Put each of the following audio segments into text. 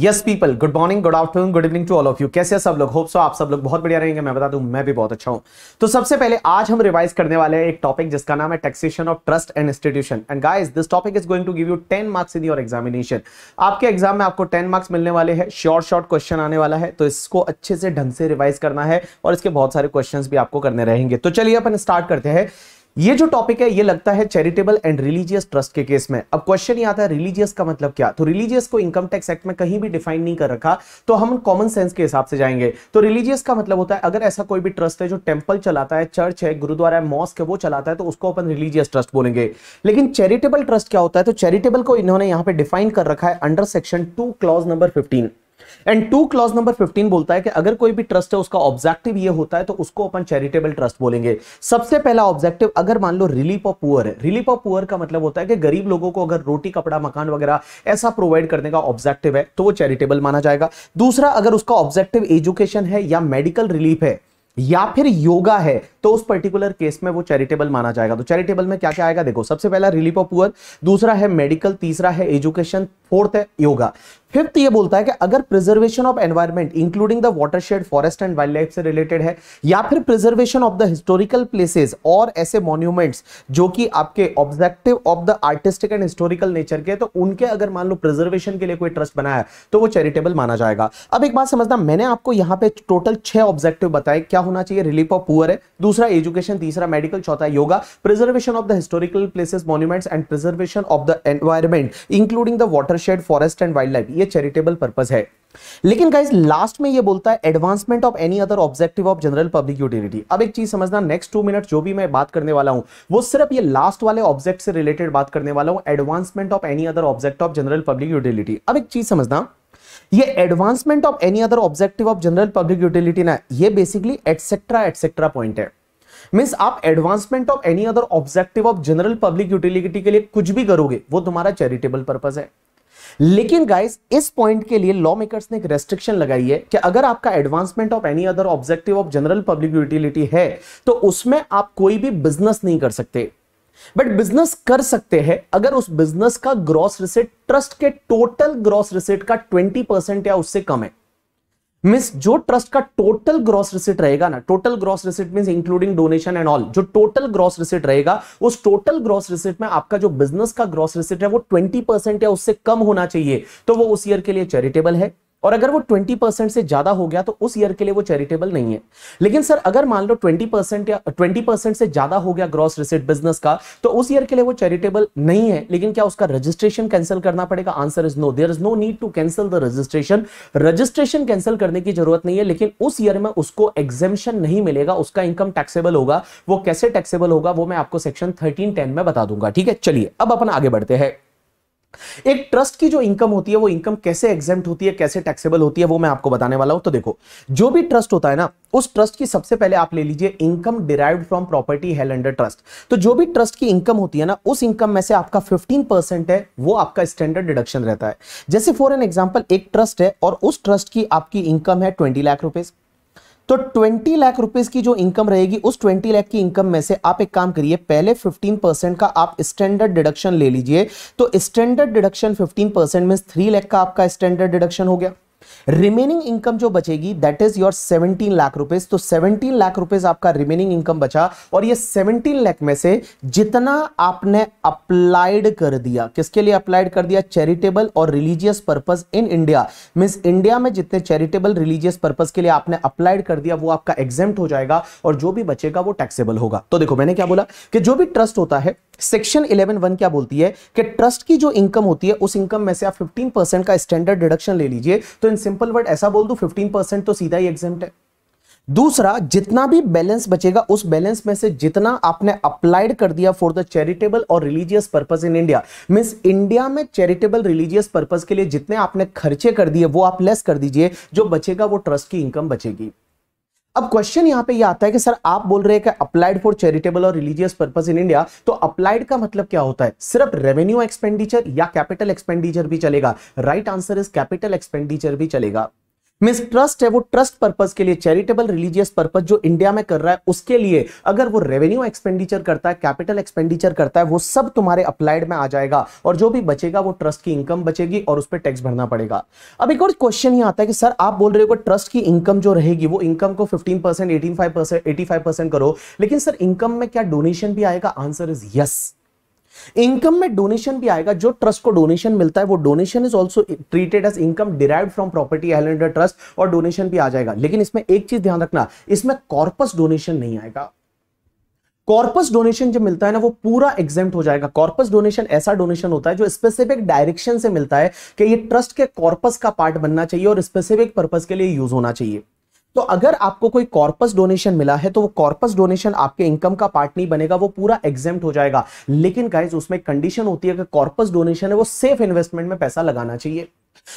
yes people good morning good afternoon good evening to all of you कैसे सब लोग hope so आप सब लोग बहुत बढ़िया रहेंगे मैं बता दूं मैं भी बहुत अच्छा हूं तो सबसे पहले आज हम रिवाइज करने वाले हैं एक टॉपिक जिसका नाम है taxation of trust and institution and guys this topic is going to give you ten marks in your examination आपके एग्जाम में आपको टेन मार्क्स मिलने वाले हैं शॉर्ट शॉर्ट क्वेश्चन आने वाला है तो इसको अच्छे से ढंग से रिवाइज करना है और इसके बहुत सारे क्वेश्चन भी आपको करने रहेंगे तो चलिए अपन स्टार्ट करते हैं ये जो टॉपिक है ये लगता है चैरिटेबल एंड रिलीजियस ट्रस्ट के केस में अब क्वेश्चन ये आता है रिलीजियस का मतलब क्या तो रिलीजियस को इनकम टैक्स एक्ट में कहीं भी डिफाइन नहीं कर रखा तो हम कॉमन सेंस के हिसाब से जाएंगे तो रिलीजियस का मतलब होता है अगर ऐसा कोई भी ट्रस्ट है जो टेम्पल चलाता है चर्च है गुरुद्वारा है मॉस्क है वो चलाता है तो उसको अपन रिलीजियस ट्रस्ट बोलेंगे लेकिन चैरिटेबल ट्रस्ट क्या होता है तो चैरिटेबल को इन्होंने यहाँ पे डिफाइन कर रखा है under section two clause number fifteen and two clause number fifteen बोलता है कि अगर कोई भी ट्रस्ट है उसका ऑब्जेक्टिव ये होता है तो उसको अपन चैरिटेबल ट्रस्ट बोलेंगे सबसे पहला ऑब्जेक्टिव अगर मान लो रिलीफ ऑफ पुअर है रिलीफ ऑफ पुअर का मतलब होता है कि गरीब लोगों को अगर रोटी कपड़ा मकान वगैरह ऐसा प्रोवाइड करने का ऑब्जेक्टिव है तो वो चैरिटेबल माना जाएगा दूसरा अगर उसका ऑब्जेक्टिव एजुकेशन है या मेडिकल रिलीफ है या फिर योगा है तो उस पर्टिकुलर केस में वो चैरिटेबल माना जाएगा तो चैरिटेबल में क्या क्या आएगा देखो सबसे पहला रिलीफ ऑफ पुअर दूसरा है मेडिकल तीसरा है एजुकेशन फोर्थ है योगा फिफ्थ ये बोलता है कि अगर preservation of environment including the shade forest and wildlife से रिलेटेड है या फिर preservation of the historical places और ऐसे मॉन्यूमेंट्स जो कि आपके objective of the artistic and historical nature के तो उनके अगर मान लो प्रिजर्वेशन के लिए कोई ट्रस्ट बनाया है तो वो चैरिटेबल माना जाएगा अब एक बात समझना मैंने आपको यहाँ पे टोटल छह ऑब्जेक्टिव बताए क्या होना चाहिए रिलीफ ऑफ पुअर है दूसरा एजुकेशन तीसरा मेडिकल चौथा yoga preservation of the historical places monuments and preservation of the environment including the shade forest and wildlife ये लिए चैरिटेबल पर्पज है लेकिन गाइज लास्ट में ये बोलता है advancement of any other objective of general public utility अब एक चीज समझना नेक्स्ट टू मिनट जो भी मैं बात करने वाला हूं वो सिर्फ ये लास्ट वाले ऑब्जेक्ट से रिलेटेड बात करने वाला हूं advancement of any other object of general public utility अब एक चीज समझना ये advancement of any other objective of general public utility ना ये बेसिकली एटसेट्रा एटसेट्रा पॉइंट है मीन्स आप advancement of any other objective of general public utility के लिए कुछ भी करोगे वो तुम्हारा चैरिटेबल पर्पज है लेकिन गाइस इस पॉइंट के लिए लॉ मेकर्स ने एक रेस्ट्रिक्शन लगाई है कि अगर आपका advancement of any other objective of general public utility है तो उसमें आप कोई भी बिजनेस नहीं कर सकते बट बिजनेस कर सकते हैं अगर उस बिजनेस का ग्रॉस रिसेट ट्रस्ट के टोटल ग्रॉस रिसेट का ट्वेंटी परसेंट या उससे कम है मिस जो ट्रस्ट का टोटल ग्रॉस रिसिट रहेगा ना total gross receipt mean including donation and all जो टोटल ग्रॉस रिसिट रहेगा उस टोटल ग्रॉस रिसिट में आपका जो बिजनेस का ग्रॉस रिसिट है वो ट्वेंटी परसेंट या उससे कम होना चाहिए तो वो उस ईयर के लिए चैरिटेबल है और अगर वो 20 से ज्यादा हो गया तो उस ईयर के लिए वो चैरिटेबल नहीं है लेकिन सर अगर मान लो 20 या 20 से ज्यादा हो गया ग्रॉस रिसिट बिजनेस का तो उस ईयर के लिए वो चैरिटेबल नहीं है लेकिन क्या उसका रजिस्ट्रेशन कैंसिल करना पड़ेगा answer is no there is no need to cancel the registration registration cancel करने की जरूरत नहीं है लेकिन उस ईयर में उसको एग्जेम्शन नहीं मिलेगा उसका इनकम टैक्सेबल होगा वो कैसे टैक्सेबल होगा वो मैं आपको सेक्शन थर्टीन में बता दूंगा ठीक है चलिए अब अपन आगे बढ़ते हैं एक ट्रस्ट की जो इनकम होती है वो इनकम कैसे एग्जेम्प्ट होती है कैसे टैक्सेबल होती है वो मैं आपको बताने वाला हूं तो देखो जो भी ट्रस्ट होता है ना उस ट्रस्ट की सबसे पहले आप ले लीजिए income derive from property held under trust तो जो भी ट्रस्ट की इनकम होती है ना उस इनकम में से आपका 15% है वो आपका स्टैंडर्ड डिडक्शन रहता है जैसे फॉर एन एग्जाम्पल एक ट्रस्ट है और उस ट्रस्ट की आपकी इनकम है ट्वेंटी लाख रुपीज तो 20 लाख रुपीज की जो इनकम रहेगी उस 20 लाख की इनकम में से आप एक काम करिए पहले 15 परसेंट का आप स्टैंडर्ड डिडक्शन ले लीजिए तो स्टैंडर्ड डिडक्शन 15 परसेंट में 3 लाख का आपका स्टैंडर्ड डिडक्शन हो गया रिमेनिंग इनकम जो बचेगी that is your 17 lakh rupees तो 17 लाख रुपीज आपका रिमेनिंग इनकम बचा और ये 17 लाख में से जितना आपने अप्लाइड कर दिया किसके लिए अप्लाइड कर दिया चैरिटेबल और religious purpose in India mean India में जितने चैरिटेबल रिलीजियस पर्पज के लिए आपने अप्लाइड कर दिया वो आपका एग्जेम्प्ट हो जाएगा और जो भी बचेगा वो टैक्सेबल होगा तो देखो मैंने क्या बोला कि जो भी ट्रस्ट होता है सेक्शन इलेवन वन क्या बोलती है कि ट्रस्ट की जो इनकम होती है उस इनकम में से आप 15 परसेंट का स्टैंडर्ड डिडक्शन ले लीजिए तो इन सिंपल वर्ड ऐसा बोल दू 15 परसेंट तो सीधा ही एग्जाम है दूसरा जितना भी बैलेंस बचेगा उस बैलेंस में से जितना आपने अप्लाइड कर दिया फॉर द चैरिटेबल और religious purpose in India means India में चैरिटेबल रिलीजियस पर्पज के लिए जितने आपने खर्चे कर दिए वो आप लेस कर दीजिए जो बचेगा वो ट्रस्ट की इनकम बचेगी अब क्वेश्चन यहां पे ये यह आता है कि सर आप बोल रहे हैं कि अप्लाइड फॉर चैरिटेबल और रिलीजियस पर्पज इन इंडिया तो अप्लाइड का मतलब क्या होता है सिर्फ रेवेन्यू एक्सपेंडिचर या कैपिटल एक्सपेंडिचर भी चलेगा right answer is capital expenditure भी चलेगा मिस ट्रस्ट है वो ट्रस्ट पर्पज के लिए चैरिटेबल रिलीजियस पर्पज जो इंडिया में कर रहा है उसके लिए अगर वो रेवेन्यू एक्सपेंडिचर करता है कैपिटल एक्सपेंडिचर करता है वो सब तुम्हारे अप्लाइड में आ जाएगा और जो भी बचेगा वो ट्रस्ट की इनकम बचेगी और उस पर टैक्स भरना पड़ेगा अब एक और क्वेश्चन ही आता है कि सर आप बोल रहे हो ट्रस्ट की इनकम जो रहेगी वो इनकम को fifteen percent eighteen five percent eighty five percent करो लेकिन सर इनकम में क्या डोनेशन भी आएगा आंसर इज यस इनकम में डोनेशन भी आएगा जो ट्रस्ट को डोनेशन मिलता है वो donation is also treated as income derive from property trust और डोनेशन भी आ जाएगा लेकिन इसमें एक चीज ध्यान रखना इसमें कॉर्पस डोनेशन नहीं आएगा कॉर्पस डोनेशन जो मिलता है ना वो पूरा एग्जेम्ट हो जाएगा कॉर्पस डोनेशन ऐसा डोनेशन होता है जो स्पेसिफिक डायरेक्शन से मिलता है कि ये ट्रस्ट के कॉर्पस का पार्ट बनना चाहिए और स्पेसिफिक पर्पज के लिए यूज होना चाहिए तो अगर आपको कोई कॉर्पस डोनेशन मिला है तो वो कॉर्पस डोनेशन आपके इनकम का पार्ट नहीं बनेगा वो पूरा एग्जेम्प्ट हो जाएगा लेकिन गाइज उसमें कंडीशन होती है कि कॉर्पस डोनेशन है वो सेफ इन्वेस्टमेंट में पैसा लगाना चाहिए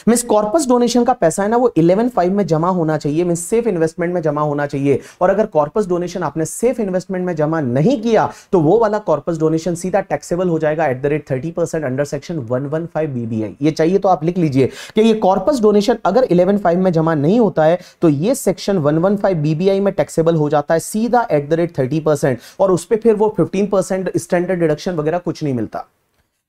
मिस कॉर्पस डोनेशन का पैसा है ना वो इलेवन फाइव में जमा होना चाहिए मिस सेफ इन्वेस्टमेंट में जमा होना चाहिए और अगर कॉर्पस डोनेशन आपने सेफ इन्वेस्टमेंट में जमा नहीं किया तो वो वाला कॉर्पस डोनेशन सीधा टैक्सेबल हो जाएगा at the rate thirty percent under section one one five BBI ये चाहिए तो आप लिख लीजिए कि ये कॉर्पस डोनेशन अगर इलेवन फाइव में जमा नहीं होता है तो ये section one one five BBI में टैक्सेबल हो जाता है सीधा at the rate thirty percent और उस पर फिर वो फिफ्टीन परसेंट स्टैंडर्ड डिडक्शन वगैरह कुछ नहीं मिलता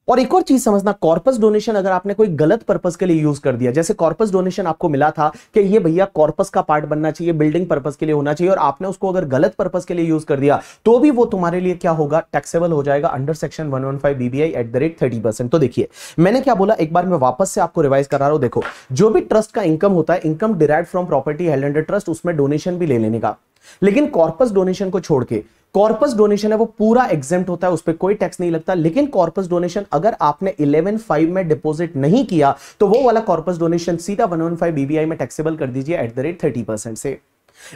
और एक और चीज समझना कॉर्पस डोनेशन अगर आपने कोई गलत पर्पज के लिए यूज कर दिया जैसे कॉर्पस डोनेशन आपको मिला था कि ये भैया कॉर्पस का पार्ट बनना चाहिए बिल्डिंग पर्पज के लिए होना चाहिए और आपने उसको अगर गलत पर्पज के लिए यूज कर दिया तो भी वो तुम्हारे लिए क्या होगा टैक्सेबल हो जाएगा under section one one five BBI at the rate thirty percent तो देखिए मैंने क्या बोला एक बार मैं वापस से आपको रिवाइज करा रहा हूं देखो जो भी ट्रस्ट का इनकम होता है income derive from property held under trust उसमें डोनेशन भी ले लेने का लेकिन कॉर्पस डोनेशन को छोड़ के कॉर्पस डोनेशन है वो पूरा एग्जेम होता है उस पर कोई टैक्स नहीं लगता लेकिन कॉर्पस डोनेशन अगर आपने 11.5 में डिपॉजिट नहीं किया तो वो वाला कॉर्पस डोनेशन सीधा 115 बीबीआई में टैक्सेबल कर दीजिए at the rate thirty percent से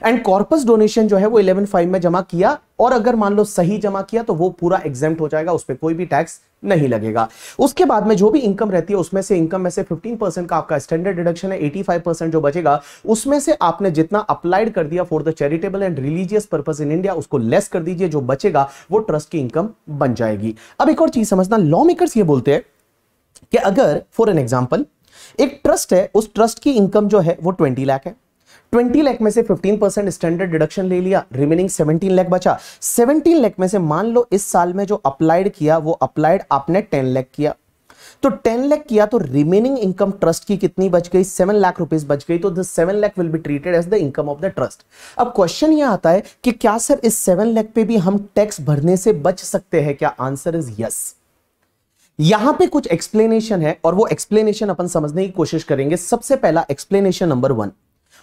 एंड कॉर्पस डोनेशन जो है वो इलेवन फाइव में जमा किया और अगर मान लो सही जमा किया तो वो पूरा एग्जाम हो जाएगा उस पर कोई भी टैक्स नहीं लगेगा उसके बाद में जो भी इनकम रहती है उसमें से इनकम में से 15 परसेंट का आपका स्टैंडर्ड डिडक्शन है 85 परसेंट जो बचेगा उसमें से आपने जितना अप्लाइड कर दिया for the charitable and religious purpose in India उसको लेस कर दीजिए जो बचेगा वो ट्रस्ट की इनकम बन जाएगी अब एक और चीज समझना लॉ मेकर बोलते हैं कि अगर फॉर एन एग्जाम्पल एक ट्रस्ट है उस ट्रस्ट की इनकम जो है वो ट्वेंटी लाख है 20 लाख में से 15 परसेंट स्टैंडर्ड डिडक्शन ले लिया रिमेनिंग 17 लाख बचा 17 लाख में से मान लो इस साल में जो अप्लाइड किया वो अप्लाइड आपने 10 लाख किया तो 10 लाख किया तो रिमेनिंग इनकम ट्रस्ट की कितनी बच गई 7 लाख रुपीस बच गई तो the 7 lakh will be treated as the income of the trust अब क्वेश्चन ये आता है कि क्या सर इस 7 लाख पे भी हम टैक्स भरने से बच सकते हैं क्या आंसर इज यस यहां पे कुछ एक्सप्लेनेशन है और वो एक्सप्लेनेशन अपन समझने की कोशिश करेंगे सबसे पहला एक्सप्लेनेशन नंबर वन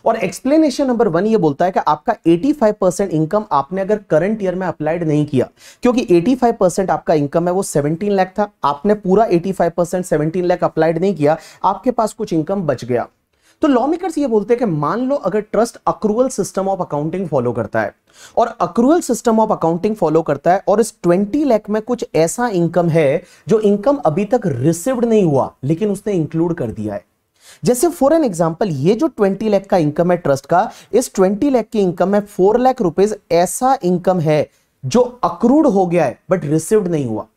और एक्सप्लेनेशन नंबर वन ये बोलता है कि आपका 85 परसेंट इनकम आपने अगर करंट ईयर में अप्लाइड नहीं किया क्योंकि 85 परसेंट आपका इनकम है वो 17 लाख था आपने पूरा 85 परसेंट सेवनटीन लाख अप्लाइड नहीं किया आपके पास कुछ इनकम बच गया तो लॉ मेकर्स ये बोलते हैं कि मान लो अगर trust accrual system of accounting follow करता है और accrual system of accounting follow करता है और इस 20 लाख में कुछ ऐसा इनकम है जो इनकम अभी तक रिसीव्ड नहीं हुआ लेकिन उसने इंक्लूड कर दिया है जैसे फॉर एन एग्जाम्पल ये जो ट्वेंटी लैख का इनकम है ट्रस्ट का इस ट्वेंटी लैख की इनकम में फोर लाख रुपीज ऐसा इनकम है जो अक्रूड हो गया है बट रिसीव्ड नहीं हुआ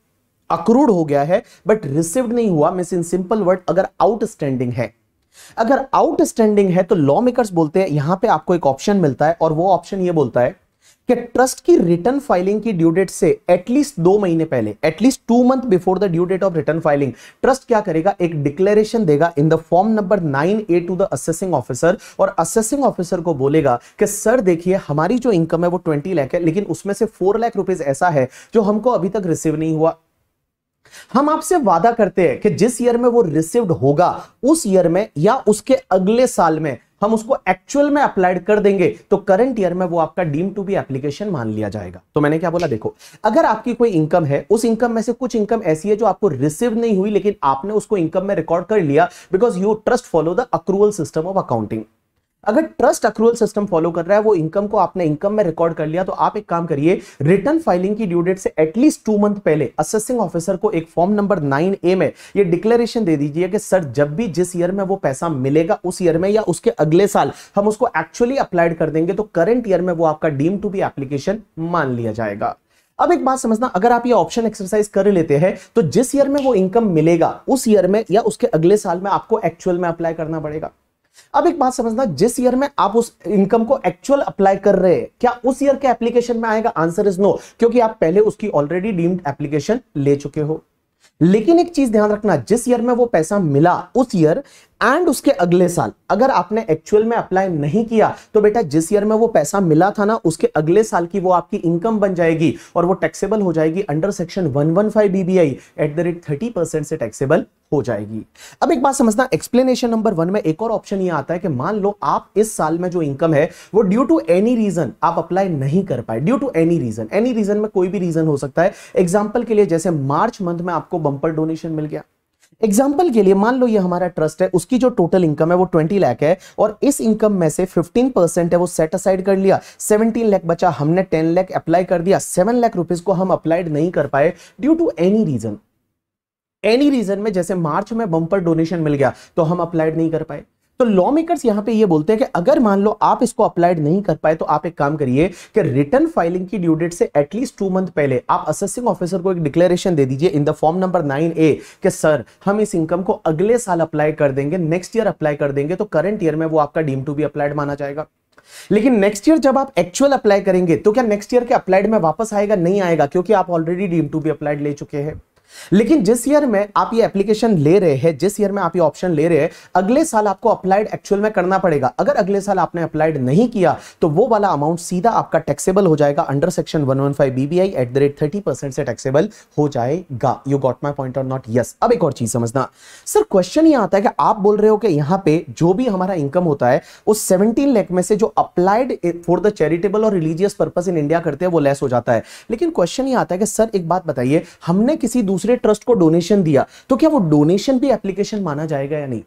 अक्रूड हो गया है बट रिसीव्ड नहीं हुआ मीन इन सिंपल वर्ड अगर आउटस्टैंडिंग है अगर आउटस्टैंडिंग है तो लॉ मेकर्स बोलते हैं यहां पे आपको एक ऑप्शन मिलता है और वो ऑप्शन ये बोलता है कि ट्रस्ट की रिटर्न फाइलिंग की ड्यू डेट से एटलीस्ट दो महीने पहले at least two month before the due date of return filing trust क्या करेगा एक डिक्लेरेशन देगा in the form number nine A to the assessing officer और असेसिंग ऑफिसर को बोलेगा कि सर देखिए हमारी जो इनकम है वो ट्वेंटी लाख है लेकिन उसमें से फोर लाख रुपीज ऐसा है जो हमको अभी तक रिसीव नहीं हुआ हम आपसे वादा करते हैं कि जिस ईयर में वो रिसीव्ड होगा उस ईयर में या उसके अगले साल में हम उसको एक्चुअल में अप्लाइड कर देंगे तो करंट ईयर में वो आपका डीम टू बी एप्लीकेशन मान लिया जाएगा तो मैंने क्या बोला देखो अगर आपकी कोई इनकम है उस इनकम में से कुछ इनकम ऐसी है जो आपको रिसीव नहीं हुई लेकिन आपने उसको इनकम में रिकॉर्ड कर लिया because you trust follow the accrual system of accounting अगर ट्रस्ट अक्रूवल सिस्टम फॉलो कर रहा है वो इनकम को आपने इनकम में रिकॉर्ड कर लिया तो आप एक काम करिए रिटर्न फाइलिंग की ड्यू डेट से एटलीस्ट टू मंथ पहले असेसिंग ऑफिसर को एक फॉर्म नंबर नाइन ए में ये डिक्लेरेशन दे दीजिए कि सर जब भी जिस ईयर में वो पैसा मिलेगा उस ईयर में या उसके अगले साल हम उसको एक्चुअली अप्लाइड कर देंगे तो करंट ईयर में वो आपका डीम टू बी एप्लीकेशन मान लिया जाएगा अब एक बात समझना अगर आप ये ऑप्शन एक्सरसाइज कर लेते हैं तो जिस ईयर में वो इनकम मिलेगा उस ईयर में या उसके अगले साल में आपको एक्चुअल में अप्लाई करना पड़ेगा अब एक बात समझना जिस ईयर में आप उस इनकम को एक्चुअल अप्लाई कर रहे हैं क्या उस ईयर के एप्लीकेशन में आएगा आंसर इज नो क्योंकि आप पहले उसकी ऑलरेडी डीम्ड एप्लीकेशन ले चुके हो लेकिन एक चीज ध्यान रखना जिस ईयर में वो पैसा मिला उस ईयर एंड उसके अगले साल अगर आपने एक्चुअल में अप्लाई नहीं किया तो बेटा जिस ईयर में वो पैसा मिला था ना उसके अगले साल की वो आपकी इनकम बन जाएगी और वो टैक्सेबल हो जाएगी under section 115 BBI at the rate thirty percent से टैक्सेबल हो जाएगी अब एक बात समझना एक्सप्लेनेशन नंबर वन में एक और ऑप्शन ये आता है कि मान लो आप इस साल में जो इनकम है वो ड्यू टू एनी रीजन आप अप्लाई नहीं कर पाए due to any reason any reason में कोई भी रीजन हो सकता है एग्जाम्पल के लिए जैसे मार्च मंथ में आपको बंपर डोनेशन मिल गया एग्जाम्पल के लिए मान लो ये हमारा ट्रस्ट है उसकी जो टोटल इनकम है वो ट्वेंटी लाख है और इस इनकम में से फिफ्टीन परसेंट है वो सेट असाइड कर लिया सेवनटीन लाख बचा हमने टेन लाख अप्लाई कर दिया सेवन लाख रुपीज को हम अप्लाइड नहीं कर पाए due to any reason any reason में जैसे मार्च में बम्पर डोनेशन मिल गया तो हम अप्लाइड नहीं कर पाए तो लॉ मेकर्स यहां पे ये बोलते हैं कि अगर मान लो आप इसको अप्लाइड नहीं कर पाए तो आप एक काम करिए कि रिटर्न फाइलिंग की ड्यू डेट से एटलीस्ट टू मंथ पहले आप असिस्टिंग ऑफिसर को एक डिक्लेरेशन दे दीजिए in the form number nine A कि सर हम इस इनकम को अगले साल अप्लाई कर देंगे नेक्स्ट ईयर अप्लाई कर देंगे तो करंट ईयर में वो आपका डीम टू बी अप्लाइड माना जाएगा लेकिन नेक्स्ट ईयर जब आप एक्चुअल अप्लाई करेंगे तो क्या नेक्स्ट ईयर के अप्लाइड में वापस आएगा नहीं आएगा क्योंकि आप already deem to be applied ले चुके हैं लेकिन जिस ईयर में आप ये एप्लीकेशन ले रहे हैं जिस ईयर में आप ये ऑप्शन ले रहे हैं अगले साल आपको अप्लाइड एक्चुअल में करना पड़ेगा अगर अगले साल आपने अप्लाइड नहीं किया तो वो वाला अमाउंट सीधा आपका टैक्सेबल हो जाएगा under section one one five BBI at the rate thirty percent से टैक्सेबल हो जाएगा यू गॉट माई पॉइंट और नॉट यस अब एक और चीज समझना सर क्वेश्चन ये आता है कि आप बोल रहे हो कि यहां पर जो भी हमारा इनकम होता है उस सेवनटीन लैख में से जो अप्लाइड फॉर द चैरिटेबल और रिलीजियस पर्पज इन इंडिया करते हैं वो लेस हो जाता है लेकिन क्वेश्चन ये आता है कि सर एक बात बताइए हमने किसी दूसरे दूसरे ट्रस्ट को डोनेशन दिया तो क्या वो डोनेशन भी एप्लीकेशन माना जाएगा या नहीं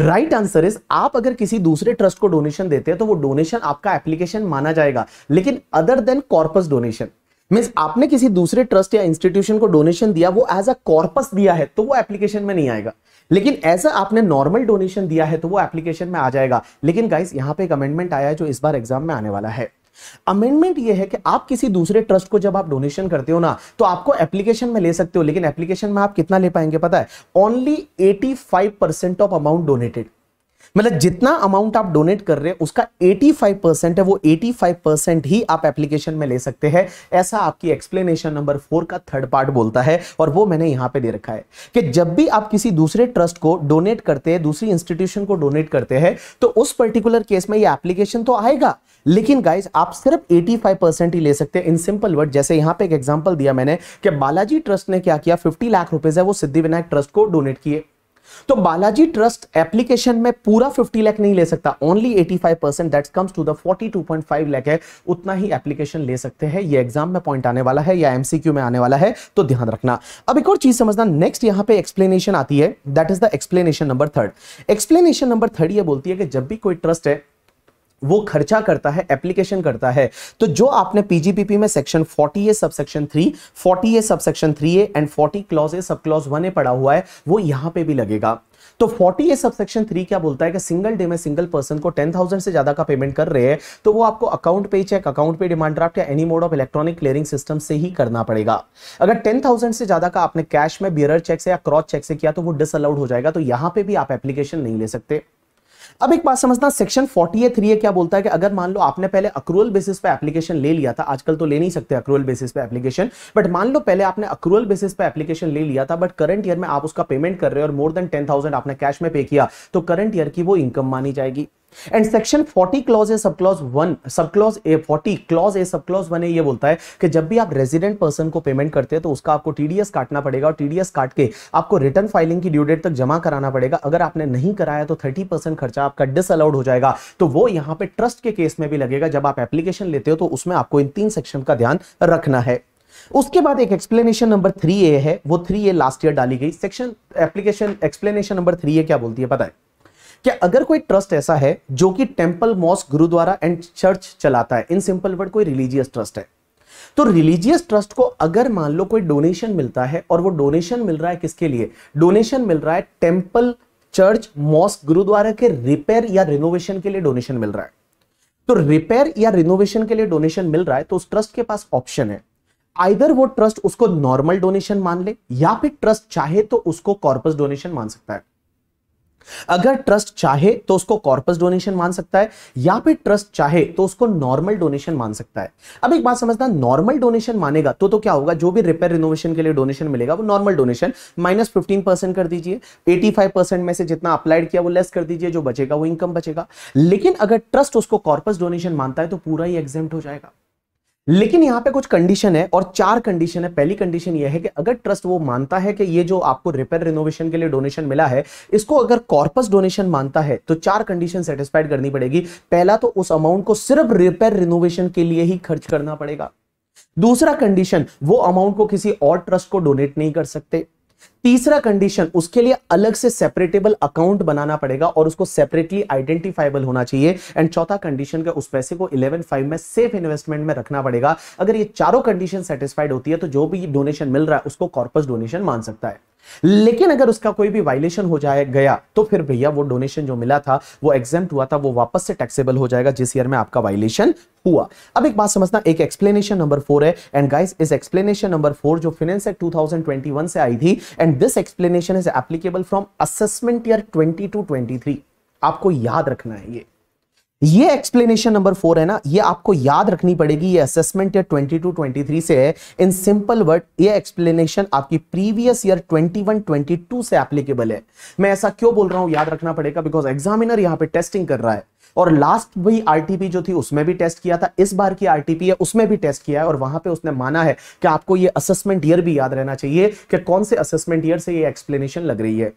राइट आंसर इज आप अगर किसी दूसरे ट्रस्ट को डोनेशन देते हैं तो वो डोनेशन आपका एप्लीकेशन माना जाएगा लेकिन other than corpus donation means आपने किसी दूसरे ट्रस्ट या इंस्टीट्यूशन को डोनेशन दिया वो एज अ कॉर्पस दिया है तो वो एप्लीकेशन में नहीं आएगा लेकिन ऐसा आपने नॉर्मल डोनेशन दिया है तो वो एप्लीकेशन में आ जाएगा लेकिन गाइस यहां पे एक अमेंडमेंट आया है जो इस बार एग्जाम में आने वाला है अमेंडमेंट ये है कि आप किसी दूसरे ट्रस्ट को जब आप डोनेशन करते हो ना तो आपको एप्लीकेशन में ले सकते हो लेकिन एप्लीकेशन में आप कितना ले पाएंगे पता है only 85 percent of amount donated मतलब जितना अमाउंट आप डोनेट कर रहे हैं उसका 85 परसेंट है वो 85 परसेंट ही आप एप्लीकेशन में ले सकते हैं ऐसा आपकी एक्सप्लेनेशन नंबर फोर का थर्ड पार्ट बोलता है और वो मैंने यहां पे दे रखा है कि जब भी आप किसी दूसरे ट्रस्ट को डोनेट करते हैं दूसरी इंस्टीट्यूशन को डोनेट करते हैं तो उस पर्टिकुलर केस में ये एप्लीकेशन तो आएगा लेकिन गाइज आप सिर्फ एटी परसेंट ही ले सकते हैं इन सिंपल वर्ड जैसे यहां पर एक एग्जाम्पल दिया मैंने कि बालाजी ट्रस्ट ने क्या किया फिफ्टी लाख रुपए है वो सिद्धिविनायक ट्रस्ट को डोनेट किए तो बालाजी ट्रस्ट एप्लीकेशन में पूरा 50 लाख नहीं ले सकता only 85 percent that comes to the 42.5 lakh है उतना ही एप्लीकेशन ले सकते हैं ये एग्जाम में पॉइंट आने वाला है या एमसीक्यू में आने वाला है तो ध्यान रखना अब एक और चीज समझना नेक्स्ट यहां पे एक्सप्लेनेशन आती है that is the explanation number third explanation number third ये बोलती है कि जब भी कोई ट्रस्ट है वो खर्चा करता है एप्लीकेशन करता है तो जो आपने पीजीपीपी में section 40 A sub section 3 40 A sub section 3 A and 40 clause A sub clause one ए पड़ा हुआ है वो यहां पे भी लगेगा तो 40 ए सब सेक्शन 3 क्या बोलता है कि सिंगल डे में सिंगल पर्सन को 10,000 से ज्यादा का पेमेंट कर रहे हैं तो वो आपको account payee cheque account payee demand draft या any mode of electronic clearing system से ही करना पड़ेगा अगर 10,000 से ज्यादा का आपने कैश में बियर चेक से या क्रॉस चेक से किया तो वो डिसअलाउड हो जाएगा तो यहां पर भी आप एप्लीकेशन नहीं ले सकते अब एक बात समझना सेक्शन फोर्टी ए थ्री क्या बोलता है कि अगर मान लो आपने पहले अक्रूअल बेसिस पे एप्लीकेशन ले लिया था आजकल तो ले नहीं सकते अक्रूअल बेसिस पे एप्लीकेशन बट मान लो पहले आपने अक्रूअल बेसिस पे एप्लीकेशन ले लिया था बट करंट ईयर में आप उसका पेमेंट कर रहे हो और मोर देन टेन थाउजेंड आपने कैश में पे किया तो करंट ईयर की वो इनकम मानी जाएगी and section 40 clause A sub clause one sub clause A 40 clause A sub clause one है ये बोलता है कि जब भी आप रेजिडेंट पर्सन को पेमेंट करते हैं तो उसका आपको टीडीएस काटना पड़ेगा और टीडीएस काट के आपको रिटर्न फाइलिंग की ड्यू डेट तक जमा कराना पड़ेगा अगर आपने नहीं कराया तो 30 परसेंट खर्चा आपका डिसअलाउड हो जाएगा तो वो यहां पर ट्रस्ट के केस में भी लगेगा जब आप एप्लीकेशन लेते हो तो उसमें आपको इन तीन सेक्शन का ध्यान रखना है उसके बाद एक एक्सप्लेनेशन नंबर थ्री ए है वो थ्री ए लास्ट ईयर डाली गई section application explanation number three A क्या बोलती है पता है कि अगर कोई ट्रस्ट ऐसा है जो कि temple mosque gurdwara and church चलाता है इन सिंपल वर्ड कोई रिलीजियस ट्रस्ट है तो रिलीजियस ट्रस्ट को अगर मान लो कोई डोनेशन मिलता है और वो डोनेशन मिल रहा है किसके लिए डोनेशन मिल रहा है टेम्पल चर्च मॉस्क गुरुद्वारा के रिपेयर या रिनोवेशन के लिए डोनेशन मिल रहा है तो रिपेयर या रिनोवेशन के लिए डोनेशन मिल रहा है तो उस ट्रस्ट के पास ऑप्शन है आइदर वो ट्रस्ट उसको नॉर्मल डोनेशन मान ले या फिर ट्रस्ट चाहे तो उसको कॉर्पस डोनेशन मान सकता है अगर ट्रस्ट चाहे तो उसको कॉर्पस डोनेशन मान सकता है या फिर ट्रस्ट चाहे तो उसको नॉर्मल डोनेशन मान सकता है अब एक बात समझना नॉर्मल डोनेशन मानेगा तो तो क्या होगा जो भी रिपेयर रिनोवेशन के लिए डोनेशन मिलेगा वो normal donation minus fifteen percent कर दीजिए एटी फाइव परसेंट में से जितना अप्लाइड किया वो लेस कर दीजिए जो बचेगा वो इनकम बचेगा लेकिन अगर ट्रस्ट उसको कॉर्पस डोनेशन मानता है तो पूरा ही एग्जाम हो जाएगा लेकिन यहां पे कुछ कंडीशन है और चार कंडीशन है पहली कंडीशन यह है कि अगर ट्रस्ट वो मानता है कि ये जो आपको रिपेयर रिनोवेशन के लिए डोनेशन मिला है इसको अगर कॉर्पस डोनेशन मानता है तो चार कंडीशन सेटिस्फाइड करनी पड़ेगी पहला तो उस अमाउंट को सिर्फ रिपेयर रिनोवेशन के लिए ही खर्च करना पड़ेगा दूसरा कंडीशन वो अमाउंट को किसी और ट्रस्ट को डोनेट नहीं कर सकते तीसरा कंडीशन उसके लिए अलग से सेपरेटेबल अकाउंट बनाना पड़ेगा और उसको सेपरेटली आइडेंटिफाइबल होना चाहिए एंड चौथा कंडीशन का उस पैसे को इलेवन फाइव में सेफ इन्वेस्टमेंट में रखना पड़ेगा अगर ये चारों कंडीशन सेटिस्फाइड होती है तो जो भी डोनेशन मिल रहा है उसको कॉर्पस डोनेशन मान सकता है लेकिन अगर उसका कोई भी वायलेशन हो जाए गया तो फिर भैया वो डोनेशन जो मिला था वो एग्जाम हुआ था वो वापस से टैक्सेबल हो जाएगा जिस ईयर में आपका वायलेशन हुआ अब एक बात समझना एक एक्सप्लेनेशन नंबर फोर है एंड गाइस इस एक्सप्लेनेशन नंबर फोर जो फिनेंस एक्ट 2021 से आई थी and and this explanation is applicable from assessment year 20 two 23 आपको याद रखना है ये ये एक्सप्लेनेशन नंबर फोर है ना ये आपको याद रखनी पड़ेगी ये असेसमेंट ईयर 22 23 से है इन सिंपल वर्ड ये एक्सप्लेनेशन आपकी प्रीवियस ईयर 21 22 से एप्लीकेबल है मैं ऐसा क्यों बोल रहा हूं याद रखना पड़ेगा बिकॉज एग्जामिनर यहां पे टेस्टिंग कर रहा है और लास्ट भी आरटीपी जो थी उसमें भी टेस्ट किया था इस बार की आरटीपी है उसमें भी टेस्ट किया है और वहां पे उसने माना है कि आपको ये असेसमेंट ईयर भी याद रहना चाहिए कि कौन से असेसमेंट ईयर से ये एक्सप्लेनेशन लग रही है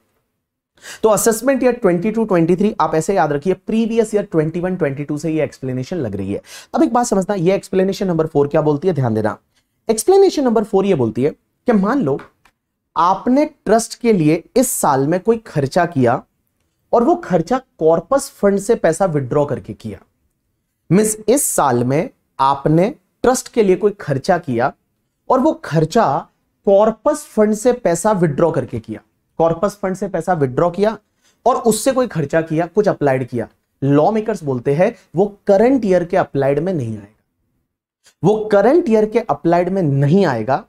तो असेसमेंट ईयर 22 23 आप ऐसे याद रखिए प्रीवियस ईयर 21 22 से ये एक्सप्लेनेशन लग रही है अब एक बात समझना ये एक्सप्लेनेशन नंबर फोर क्या बोलती है ध्यान देना एक्सप्लेनेशन नंबर फोर ये बोलती है कि मान लो आपने ट्रस्ट के लिए इस साल में कोई खर्चा किया और वो खर्चा कॉर्पस फंड से पैसा विड्रॉ करके किया मिस इस साल में आपने ट्रस्ट के लिए कोई खर्चा किया और वो खर्चा कॉर्पस फंड से पैसा विड्रॉ करके किया कॉर्पस फंड से पैसा विड्रॉ किया और उससे कोई खर्चा किया कुछ अप्लाइड किया लॉ मेकर्स बोलते हैं वो करंट ईयर के अप्लाइड में नहीं आएगा वो करंट ईयर के अप्लाइड में नहीं आएगा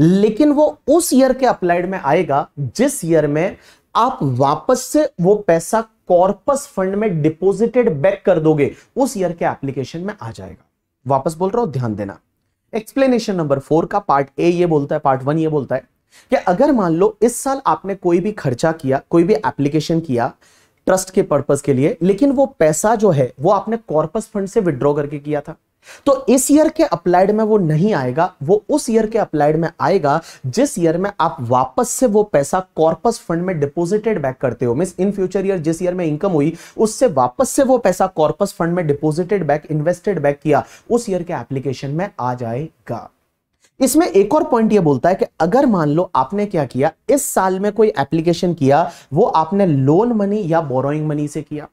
लेकिन वो उस ईयर के अप्लाइड में आएगा जिस ईयर में आप वापस से वो पैसा कॉर्पस फंड में डिपोजिटेड बैक कर दोगे उस ईयर के एप्लीकेशन में आ जाएगा वापस बोल रहा हूं ध्यान देना एक्सप्लेनेशन नंबर फोर का पार्ट ए ये बोलता है पार्ट वन ये बोलता है कि अगर मान लो इस साल आपने कोई भी खर्चा किया कोई भी एप्लीकेशन किया ट्रस्ट के पर्पज के लिए लेकिन वो पैसा जो है वो आपने कॉर्पस फंड से विड्रॉ करके किया था तो इस ईयर के अप्लाइड में वो नहीं आएगा वो उस ईयर के अप्लाइड में आएगा जिस ईयर में आप वापस से वो पैसा कॉर्पस फंड में डिपोजिटेड बैक करते हो मीन इन फ्यूचर ईयर जिस ईयर में इनकम हुई उससे वापस से वो पैसा कॉर्पस फंड में डिपोजिटेड बैक इन्वेस्टेड बैक किया उस ईयर के एप्लीकेशन में आ जाएगा इसमें एक और पॉइंट ये बोलता है कि अगर मान लो आपने क्या किया इस साल में कोई एप्लीकेशन किया वो आपने लोन मनी या बोरोइंग मनी से किया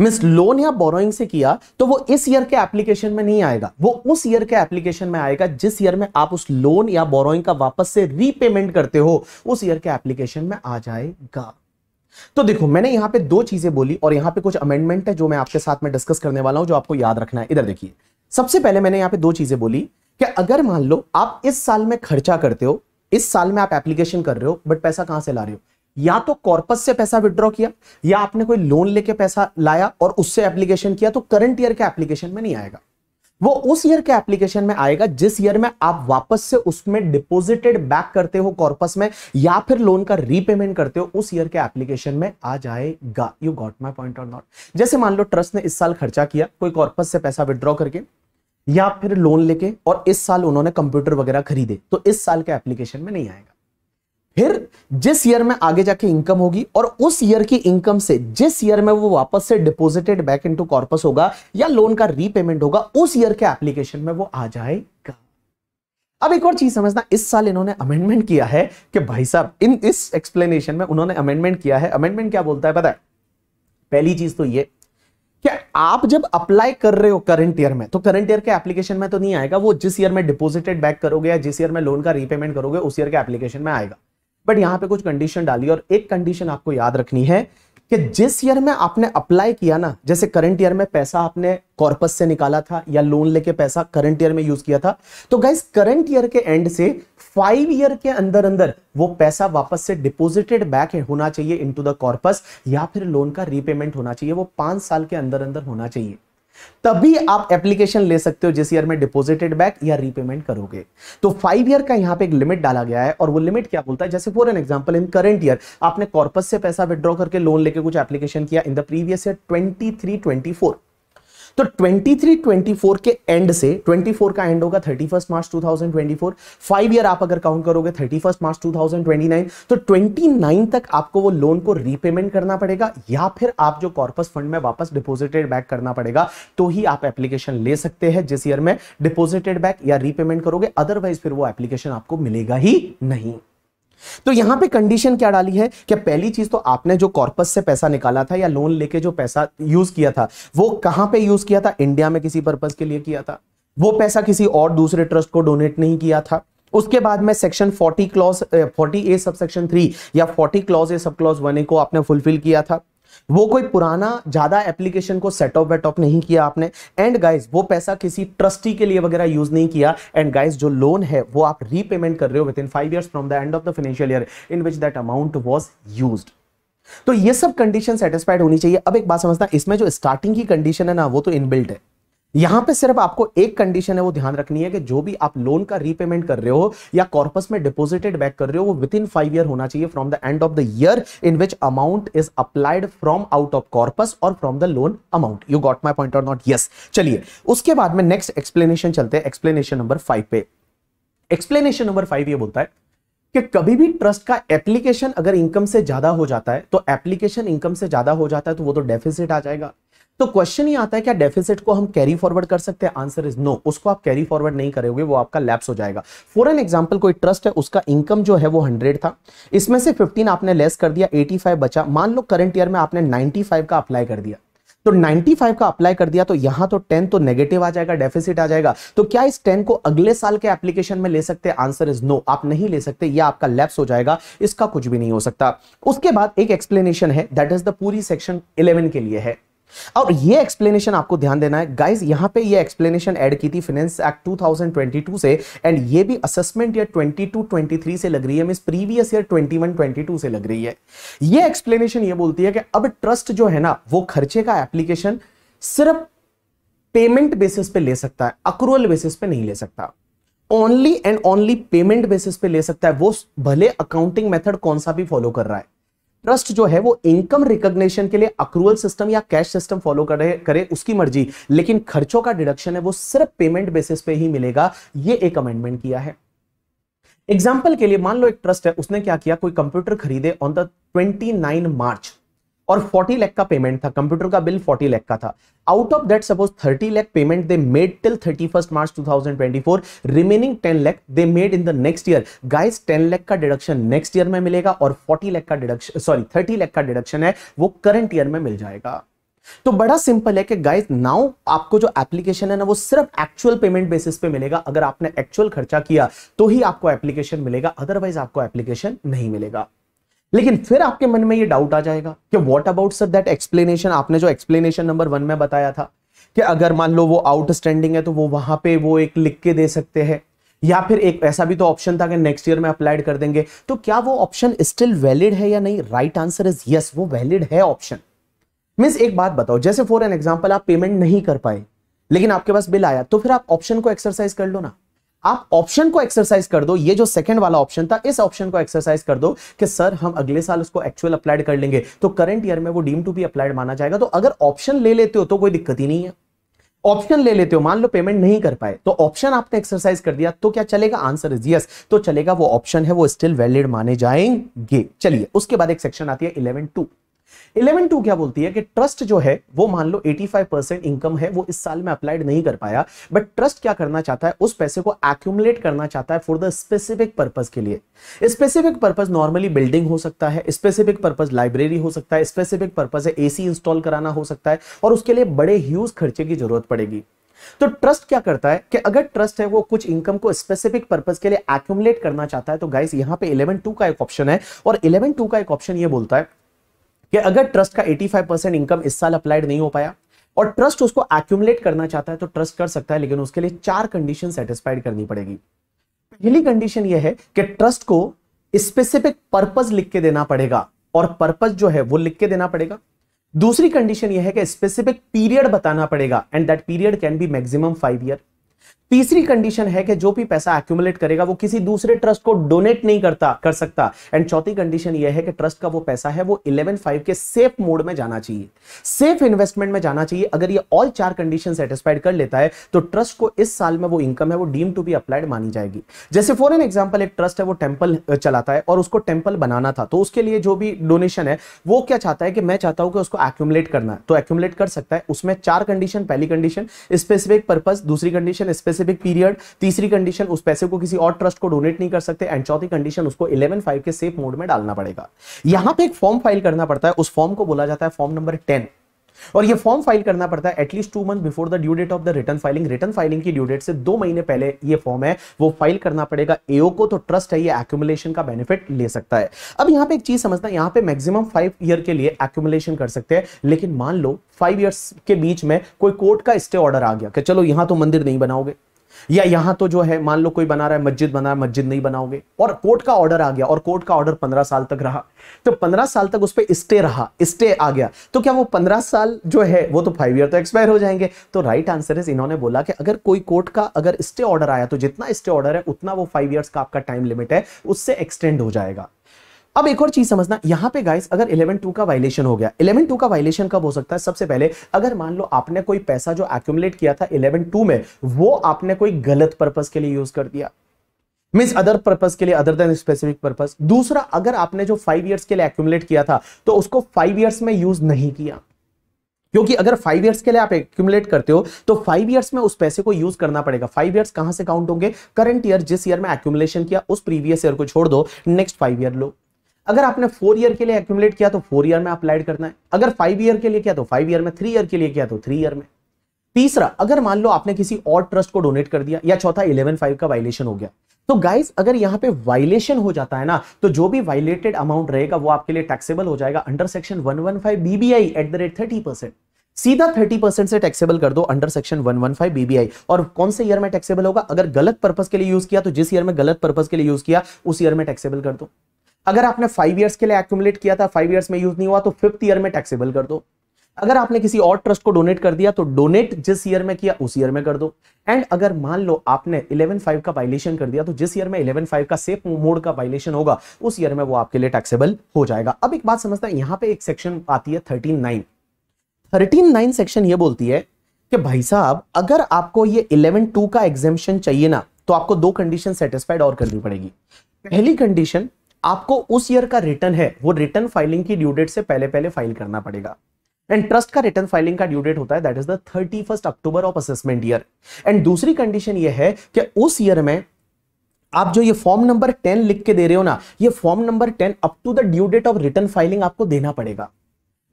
मिस लोन या बोरोइंग से किया तो वो इस ईयर के एप्लीकेशन में नहीं आएगा वो उस ईयर के एप्लीकेशन में आएगा जिस ईयर में आप उस लोन या बोरोइंग का वापस से रीपेमेंट करते हो उस ईयर के एप्लीकेशन में आ जाएगा तो देखो मैंने यहां पे दो चीजें बोली और यहां पे कुछ अमेंडमेंट है जो मैं आपके साथ में डिस्कस करने वाला हूं जो आपको याद रखना है इधर देखिए सबसे पहले मैंने यहां पे दो चीजें बोली कि अगर मान लो आप इस साल में खर्चा करते हो इस साल में आप एप्लीकेशन कर रहे हो बट पैसा कहां से ला रहे हो या तो कॉर्पस से पैसा विड्रॉ किया या आपने कोई लोन लेके पैसा लाया और उससे एप्लीकेशन किया तो करंट ईयर के एप्लीकेशन में नहीं आएगा वो उस ईयर के एप्लीकेशन में आएगा जिस ईयर में आप वापस से उसमें डिपोजिटेड बैक करते हो कॉर्पस में या फिर लोन का रीपेमेंट करते हो उस ईयर के एप्लीकेशन में आ जाएगा you got my point of not जैसे मान लो ट्रस्ट ने इस साल खर्चा किया कोई कॉर्पस से पैसा विड्रॉ करके या फिर लोन लेके और इस साल उन्होंने कंप्यूटर वगैरह खरीदे तो इस साल के एप्लीकेशन में नहीं आएगा फिर जिस ईयर में आगे जाके इनकम होगी और उस ईयर की इनकम से जिस ईयर में वो वापस से डिपोजिटेड बैक इनटू कॉर्पस होगा या लोन का रीपेमेंट होगा उस ईयर के एप्लीकेशन में वो आ जाएगा अब एक और चीज समझना इस साल इन्होंने अमेंडमेंट किया है कि भाई साहब इन इस एक्सप्लेनेशन में उन्होंने अमेंडमेंट किया है अमेंडमेंट क्या बोलता है पता है पहली चीज तो ये कि आप जब अप्लाई कर रहे हो करंट ईयर में तो करंट ईयर के एप्लीकेशन में तो नहीं आएगा वो जिस ईयर में डिपोजिटेड बैक करोगे या जिस ईयर में लोन का रीपेमेंट करोगे उस ईयर के एप्लीकेशन में आएगा बट यहाँ पे कुछ कंडीशन डाली और एक कंडीशन आपको याद रखनी है कि जिस ईयर में आपने अप्लाई किया ना जैसे करंट ईयर में पैसा आपने कॉर्पस से निकाला था या लोन लेके पैसा करंट ईयर में यूज किया था तो गाइज करंट ईयर के एंड से फाइव ईयर के अंदर अंदर वो पैसा वापस से डिपोजिटेड बैक होना चाहिए इनटू द कॉर्पस या फिर लोन का रीपेमेंट होना चाहिए वो पांच साल के अंदर अंदर होना चाहिए तभी आप एप्लीकेशन ले सकते हो जिस ईयर में डिपोजिटेड बैक या रीपेमेंट करोगे तो फाइव ईयर का यहां पे एक लिमिट डाला गया है और वो लिमिट क्या बोलता है जैसे for an example in current year आपने कॉर्पस से पैसा विद्रॉ करके लोन लेके कुछ एप्लीकेशन किया in the previous year twenty three twenty four तो 23, 24 के एंड से 24 का एंड होगा 31 मार्च 2024 फाइव ईयर आप अगर काउंट करोगे 31 मार्च 2029 तो 29 तक आपको वो लोन को रीपेमेंट करना पड़ेगा या फिर आप जो कॉर्पस फंड में वापस डिपोजिटेड बैक करना पड़ेगा तो ही आप एप्लीकेशन ले सकते हैं जिस ईयर में डिपोजिटेड बैक या रीपेमेंट करोगे अदरवाइज फिर वो एप्लीकेशन आपको मिलेगा ही नहीं तो यहां पे कंडीशन क्या डाली है कि पहली चीज तो आपने जो कॉर्पस से पैसा निकाला था या लोन लेके जो पैसा यूज किया था वो कहां पे यूज किया था इंडिया में किसी पर्पज के लिए किया था वो पैसा किसी और दूसरे ट्रस्ट को डोनेट नहीं किया था उसके बाद में section 40 clause 40 A sub section या 40 clause A sub clause one ए को आपने फुलफिल किया था वो कोई पुराना ज्यादा एप्लीकेशन को सेट ऑफ वेट ऑफ नहीं किया आपने एंड गाइस वो पैसा किसी ट्रस्टी के लिए वगैरह यूज नहीं किया एंड गाइज जो लोन है वो आप रीपेमेंट कर रहे हो within five years from the end of the financial year in which that amount was use तो ये सब कंडीशन सेटिस्फाइड होनी चाहिए अब एक बात समझना इसमें जो स्टार्टिंग की कंडीशन है ना वो तो इनबिल्ट है यहां पे सिर्फ आपको एक कंडीशन है वो ध्यान रखनी है कि जो भी आप लोन का रीपेमेंट कर रहे हो या कॉर्पस में डिपोजिटेड बैक कर रहे हो वो विद इन फाइव ईयर होना चाहिए from the end of the year in which amount is applied from out of corpus और from the loan amount you got my point और नॉट यस चलिए उसके बाद में नेक्स्ट एक्सप्लेनेशन चलते हैं एक्सप्लेनेशन नंबर फाइव पे एक्सप्लेनेशन नंबर फाइव ये बोलता है कि कभी भी ट्रस्ट का एप्लीकेशन अगर इनकम से ज्यादा हो जाता है तो एप्लीकेशन इनकम से ज्यादा हो जाता है तो वो तो डेफिसिट आ जाएगा तो क्वेश्चन ही आता है क्या डेफिसिट को हम कैरी फॉरवर्ड कर सकते हैं आंसर इज नो उसको आप कैरी फॉरवर्ड नहीं करोगे वो आपका लैप्स हो जाएगा फॉर एन एग्जाम्पल कोई ट्रस्ट है उसका इनकम जो है वो हंड्रेड था इसमें से फिफ्टीन आपने लेस कर दिया एटी फाइव बचा मान लो करंट ईयर में आपने नाइनटी फाइव का अप्लाई कर दिया तो 95 का अप्लाई कर दिया तो यहां तो 10 तो नेगेटिव आ जाएगा डेफिसिट आ जाएगा तो क्या इस 10 को अगले साल के एप्लीकेशन में ले सकते हैं आंसर इज नो आप नहीं ले सकते या आपका लैप्स हो जाएगा इसका कुछ भी नहीं हो सकता उसके बाद एक एक्सप्लेनेशन है दैट इज द पूरी सेक्शन 11 के लिए है और ये एक्सप्लेनेशन आपको ध्यान देना है गाइस यहां पे ये एक्सप्लेनेशन ऐड की थी फाइनेंस एक्ट 2022 से एंड ये भी असेसमेंट ईयर 22 23 से लग रही है मीन प्रीवियस ईयर 21 22 से लग रही है ये एक्सप्लेनेशन ये बोलती है कि अब ट्रस्ट जो है ना वो खर्चे का एप्लीकेशन सिर्फ पेमेंट बेसिस पे ले सकता है अक्रूअल बेसिस पे नहीं ले सकता only and only payment basis पे ले सकता है वो भले अकाउंटिंग मेथड कौन सा भी फॉलो कर रहा है ट्रस्ट जो है वो इनकम रिकॉग्निशन के लिए अक्रूवल सिस्टम या कैश सिस्टम फॉलो करे करे उसकी मर्जी लेकिन खर्चों का डिडक्शन है वो सिर्फ पेमेंट बेसिस पे ही मिलेगा ये एक अमेंडमेंट किया है एग्जाम्पल के लिए मान लो एक ट्रस्ट है उसने क्या किया कोई कंप्यूटर खरीदे ऑन द नाइन मार्च और 40 लाख का पेमेंट था कंप्यूटर का बिल 40 लाख का था out of that suppose 30 lakh payment the made till 31 March 2024 remaining 10 lakh the made in the next year guys 10 lakh का डिडक्शन नेक्स्ट ईयर में मिलेगा और 40 लाख का डिडक्शन सॉरी 30 लाख का डिडक्शन है वो करंट ईयर में मिल जाएगा तो बड़ा सिंपल है कि गाइस नाउ आपको जो एप्लीकेशन है ना वो सिर्फ एक्चुअल पेमेंट बेसिस पे मिलेगा अगर आपने एक्चुअल खर्चा किया तो ही आपको एप्लीकेशन मिलेगा अदरवाइज आपको एप्लीकेशन नहीं मिलेगा लेकिन फिर आपके मन में ये डाउट आ जाएगा कि what about sir that explanation आपने जो एक्सप्लेनेशन नंबर वन में बताया था कि अगर मान लो वो आउटस्टैंडिंग है तो वो वहां पे वो एक लिख के दे सकते हैं या फिर एक ऐसा भी तो ऑप्शन था कि नेक्स्ट ईयर में अप्लाइड कर देंगे तो क्या वो ऑप्शन स्टिल वैलिड है या नहीं राइट आंसर इज यस वो वैलिड है ऑप्शन मीन्स एक बात बताओ जैसे फॉर एन एग्जाम्पल आप पेमेंट नहीं कर पाए लेकिन आपके पास बिल आया तो फिर आप ऑप्शन को एक्सरसाइज कर लो ना आप ऑप्शन को एक्सरसाइज कर दो ये जो सेकंड वाला ऑप्शन था इस ऑप्शन को एक्सरसाइज कर दो कि सर हम अगले साल उसको एक्चुअल अप्लाइड कर लेंगे तो करंट ईयर में वो डीम टू बी अप्लाइड माना जाएगा तो अगर ऑप्शन ले लेते हो तो कोई दिक्कत ही नहीं है ऑप्शन ले लेते हो मान लो पेमेंट नहीं कर पाए तो ऑप्शन आपने एक्सरसाइज कर दिया तो क्या चलेगा आंसर इज यस तो चलेगा वो ऑप्शन है वो स्टिल वैलिड माने जाएंगे चलिए उसके बाद एक सेक्शन आती है इलेवन टू इलेवन टू क्या बोलती है कि ट्रस्ट जो है वो मान लो 85 परसेंट इनकम है वो इस साल में अप्लाइड नहीं कर पाया बट ट्रस्ट क्या करना चाहता है उस पैसे को एक्यूमुलेट करना चाहता है फॉर द स्पेसिफिक पर्पज के लिए स्पेसिफिक पर्पज नॉर्मली बिल्डिंग हो सकता है स्पेसिफिक पर्पज लाइब्रेरी हो सकता है स्पेसिफिक पर्पज है एसी इंस्टॉल कराना हो सकता है और उसके लिए बड़े ह्यूज खर्चे की जरूरत पड़ेगी तो ट्रस्ट क्या करता है कि अगर ट्रस्ट है वो कुछ इनकम को स्पेसिफिक पर्पज के लिए एक्यूमुलेट करना चाहता है तो गाइस यहां पे टू का एक ऑप्शन है और टू का एक ऑप्शन ये बोलता है कि अगर ट्रस्ट का 85 परसेंट इनकम इस साल अप्लाइड नहीं हो पाया और ट्रस्ट उसको एक्यूमुलेट करना चाहता है तो ट्रस्ट कर सकता है लेकिन उसके लिए चार कंडीशन सेटिस्फाइड करनी पड़ेगी पहली कंडीशन यह है कि ट्रस्ट को स्पेसिफिक पर्पज लिख के देना पड़ेगा और पर्पज जो है वो लिख के देना पड़ेगा दूसरी कंडीशन यह है कि स्पेसिफिक पीरियड बताना पड़ेगा and that period can be maximum five year तीसरी कंडीशन है कि जो भी पैसा एक्यूमुलेट करेगा वो किसी दूसरे ट्रस्ट को डोनेट नहीं करता कर सकता एंड चौथी कंडीशन ये है कि ट्रस्ट का वो पैसा है वो 11.5 के सेफ मोड में जाना चाहिए सेफ इन्वेस्टमेंट में जाना चाहिए अगर ये ऑल चार कंडीशन सेटिस्फाइड कर लेता है तो ट्रस्ट को इस साल में वो इनकम है वो डीम टू बी अप्लाइड मानी जाएगी जैसे फॉर एन एग्जाम्पल एक ट्रस्ट है वो टेम्पल चलाता है और उसको टेम्पल बनाना था तो उसके लिए जो भी डोनेशन है वो क्या चाहता है कि मैं चाहता हूं कि उसको एक्यूमुलेट करना है तो एक्यूमुलेट कर सकता है उसमें चार कंडीशन पहली कंडीशन स्पेसिफिक पर्पज दूसरी कंडीशन स्पेसिफिक स्पेसिफिक पीरियड तीसरी कंडीशन उस पैसे को किसी और ट्रस्ट को डोनेट नहीं कर सकते एंड चौथी कंडीशन उसको इलेवन फाइव के सेफ मोड में डालना पड़ेगा यहां पर एक फॉर्म फाइल करना पड़ता है उस फॉर्म को बोला जाता है फॉर्म नंबर टेन और ये फॉर्म फाइल करना पड़ता है at least two month before the due date of the return filing return filing की ड्यू डेट से दो महीने पहले ये फॉर्म है वो फाइल करना पड़ेगा एओ को तो ट्रस्ट है ये एक्यूमुलेशन का बेनिफिट ले सकता है अब यहां पे एक चीज समझना है यहां पे मैक्सिमम फाइव ईयर के लिए एक्यूमुलेशन कर सकते हैं लेकिन मान लो फाइव ईयर्स के बीच में कोई कोर्ट का स्टे ऑर्डर आ गया कि चलो यहां तो मंदिर नहीं बनाओगे या यहां तो जो है मान लो कोई बना रहा है मस्जिद बना रहा है मस्जिद नहीं बनाओगे और कोर्ट का ऑर्डर आ गया और कोर्ट का ऑर्डर पंद्रह साल तक रहा तो पंद्रह साल तक उस पर स्टे रहा स्टे आ गया तो क्या वो पंद्रह साल जो है वो तो फाइव ईयर तो एक्सपायर हो जाएंगे तो राइट आंसर इज इन्होंने बोला कि अगर कोई कोर्ट का अगर स्टे ऑर्डर आया तो जितना स्टे ऑर्डर है उतना वो फाइव ईयर्स का आपका टाइम लिमिट है उससे एक्सटेंड हो जाएगा अब एक और चीज समझना यहां पे गाइस अगर 11.2 का वायलेशन हो गया 11.2 का वायलेशन कब हो सकता है सबसे पहले अगर मान लो आपने कोई पैसा जो एक्यूमुलेट किया था 11.2 में वो आपने कोई गलत पर्पज के लिए यूज कर दिया मीन अदर पर्पज के लिए अदर देन स्पेसिफिक पर्पज दूसरा अगर आपने जो फाइव ईयर्स के लिए एक्यूमुलेट किया था तो उसको फाइव ईयर्स में यूज नहीं किया क्योंकि अगर फाइव ईयर्स के लिए आप एक्यूमुलेट करते हो तो फाइव ईयर्स में उस पैसे को यूज करना पड़ेगा फाइव ईयर्स कहां से काउंट होंगे करंट ईयर जिस ईयर में एक्यूमुलेशन किया उस प्रीवियस ईयर को छोड़ दो नेक्स्ट फाइव ईयर लो अगर आपने फोर ईयर के लिए एक्यूमुलेट किया तो फोर ईयर में अप्लाइड करना है अगर फाइव ईयर के लिए किया तो फाइव ईयर में थ्री ईयर के लिए किया तो थ्री ईयर में तीसरा अगर मान लो आपने किसी और ट्रस्ट को डोनेट कर दिया या चौथा इलेवन फाइव का वायलेशन हो गया तो गाइस अगर यहाँ पे वायलेशन हो जाता है ना तो जो भी वायलेटेड अमाउंट रहेगा वो आपके लिए टैक्सेबल हो जाएगा under section one one five BBI at the rate thirty percent सीधा थर्टी परसेंट से टैक्सेबल कर दो under section one one five BBI और कौन से ईयर में टैक्सेबल होगा अगर गलत पर्पज के लिए यूज किया तो जिस ईयर में गलत पर्पज के लिए यूज किया उस ईयर में टैक्सेबल कर दो अगर आपने फाइव ईयर्स के लिए एक्यूमुलेट किया था फाइव ईयर्स में यूज नहीं हुआ तो फिफ्थ ईयर में टैक्सेबल कर दो अगर आपने किसी और ट्रस्ट को डोनेट कर दिया तो डोनेट जिस ईयर में किया उस ईयर में कर दो एंड अगर मान लो आपने 11.5 का वायलेशन कर दिया तो जिस ईयर में 11.5 का सेफ मोड का वायलेशन होगा उस ईयर में वो आपके लिए टैक्सेबल हो जाएगा अब एक बात समझता है यहाँ पे एक सेक्शन आती है thirteen nine thirteen nine section ये बोलती है कि भाई साहब अगर आपको ये इलेवन टू का एग्जेम्पन चाहिए ना तो आपको दो कंडीशन सेटिस्फाइड और करनी पड़ेगी पहली कंडीशन आपको उस ईयर का रिटर्न है वो रिटर्न फाइलिंग की ड्यू डेट से पहले पहले फाइल करना पड़ेगा एंड ट्रस्ट का रिटर्न फाइलिंग का ड्यू डेट होता है that is the thirty first October of assessment year and दूसरी कंडीशन ये है कि उस ईयर में आप जो ये फॉर्म नंबर टेन लिख के दे रहे हो ना ये form number ten up to the due date of return filing आपको देना पड़ेगा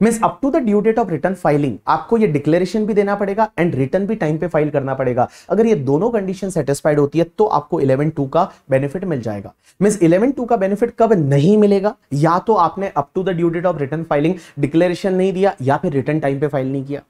mean up to the due date of return filing आपको ये डिक्लेरेशन भी देना पड़ेगा एंड रिटर्न भी टाइम पे फाइल करना पड़ेगा अगर ये दोनों कंडीशन सेटिस्फाइड होती है तो आपको इलेवन टू का बेनिफिट मिल जाएगा मीन इलेवन टू का बेनिफिट कब नहीं मिलेगा या तो आपने up to the due date of return filing declaration नहीं दिया या फिर रिटर्न टाइम पे फाइल नहीं किया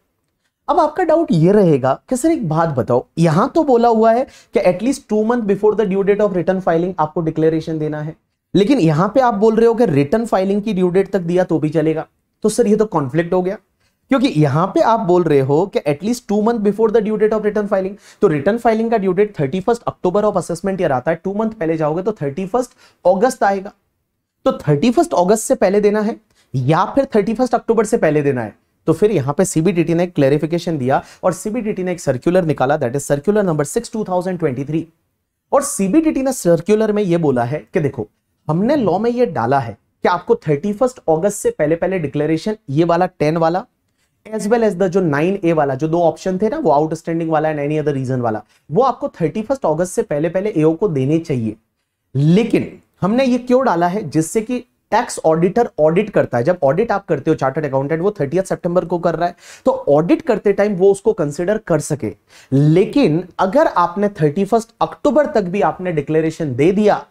अब आपका डाउट ये रहेगा कि सर एक बात बताओ यहां तो बोला हुआ है कि at least two month before the due date of return filing आपको डिक्लेरेशन देना है लेकिन यहां पे आप बोल रहे हो कि रिटर्न फाइलिंग की ड्यू डेट तक दिया तो भी चलेगा तो सर ये तो कॉन्फ्लिक्ट हो गया क्योंकि यहां पे आप बोल रहे हो कि at least two month before the due date of return filing तो रिटर्न फाइलिंग का due date thirty first October of assessment year आता है टू मंथ पहले जाओगे तो थर्टी फर्स्ट ऑगस्ट आएगा तो थर्टी फर्स्ट ऑगस्ट से पहले देना है या फिर थर्टी फर्स्ट अक्टूबर से पहले देना है तो फिर यहां पे सीबीडीटी ने एक क्लैरिफिकेशन दिया और सीबीडीटी ने एक सर्कुलर निकाला that is circular number six two thousand twenty three और सीबीडीटी ने सर्कुलर में यह बोला है कि देखो हमने लॉ में यह डाला है कि आपको थर्टी फर्स्ट ऑगस्ट से पहले पहले डिक्लेरेशन ये वाला टेन वाला एज वेल एज द जो नाइन ए वाला जो दो ऑप्शन थे ना वो आउटस्टैंडिंग वाला एंड एनी अदर रीजन वाला वो आपको थर्टी फर्स्ट ऑगस्ट से पहले पहले एओ को देने चाहिए लेकिन हमने ये क्यों डाला है जिससे कि टैक्स ऑडिटर ऑडिट करता है जब ऑडिट आप करते हो चार्टर्ड अकाउंटेंट वो थर्टी सितंबर को कर रहा है तो ऑडिट करते टाइम वो उसको कंसिडर कर सके लेकिन अगर आपने थर्टी अक्टूबर तक भी आपने डिक्लेरेशन दे दिया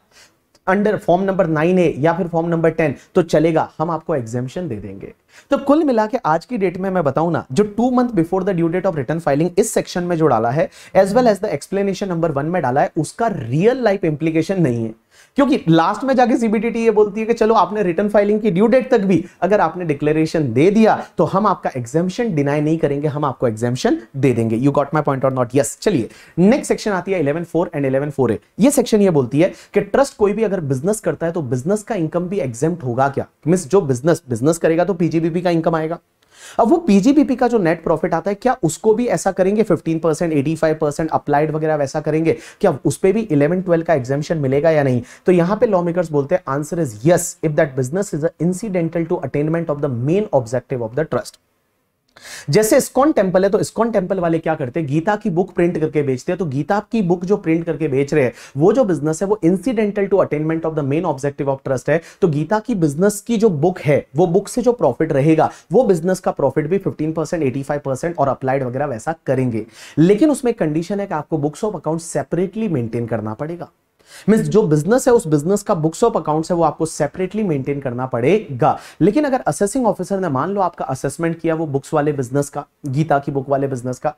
under form number nine A या फिर फॉर्म नंबर टेन तो चलेगा हम आपको एग्जेम्पन दे देंगे तो कुल मिला के आज की डेट में मैं बताऊं ना जो two month before the due date of return filing इस सेक्शन में जो डाला है as well as the explanation number one में डाला है उसका रियल लाइफ इंप्लीकेशन नहीं है क्योंकि लास्ट में जाके सीबीटीटी ये बोलती है कि चलो आपने रिटर्न फाइलिंग की ड्यू डेट तक भी अगर आपने डिक्लेरेशन दे दिया तो हम आपका एग्जामेशन डिनाई नहीं करेंगे हम आपको एग्जामेशन दे देंगे यू गॉट माई पॉइंट और नॉट यस चलिए नेक्स्ट सेक्शन आती है eleven four and eleven four A ये सेक्शन ये बोलती है कि ट्रस्ट कोई भी अगर बिजनेस करता है तो बिजनेस का इनकम भी एग्जाम होगा क्या मीन जो बिजनेस बिजनेस करेगा तो पीजीबीपी का इनकम आएगा अब वो पीजीबीपी का जो नेट प्रॉफिट आता है क्या उसको भी ऐसा करेंगे fifteen percent eighty five percent applied वगैरह वैसा करेंगे क्या उस पर भी इलेवन ट्वेल्व का एग्जामेशन मिलेगा या नहीं तो यहां पे लॉ मेकर्स बोलते हैं answer is yes if that business is incidental to attainment of the main objective of the trust जैसे स्कॉन टेम्पल है तो स्कॉन टेम्पल वाले क्या करते हैं गीता की बुक प्रिंट करके बेचते हैं तो गीता की बुक जो प्रिंट करके बेच रहे हैं वो जो बिजनेस है वो incidental to attainment of the main objective of trust है तो गीता की बिजनेस की जो बुक है वो बुक से जो प्रॉफिट रहेगा वो बिजनेस का प्रॉफिट भी फिफ्टीन परसेंट और अप्लाइड वगैरह वैसा करेंगे लेकिन उसमें कंडीशन है कि आपको books of account separately maintain करना पड़ेगा मीन जो बिजनेस है उस बिजनेस का बुक्स ऑफ अकाउंट है वो आपको सेपरेटली मेंटेन करना पड़ेगा लेकिन अगर असेसिंग ऑफिसर ने मान लो आपका असेसमेंट किया वो बुक्स वाले बिजनेस का गीता की बुक वाले बिजनेस का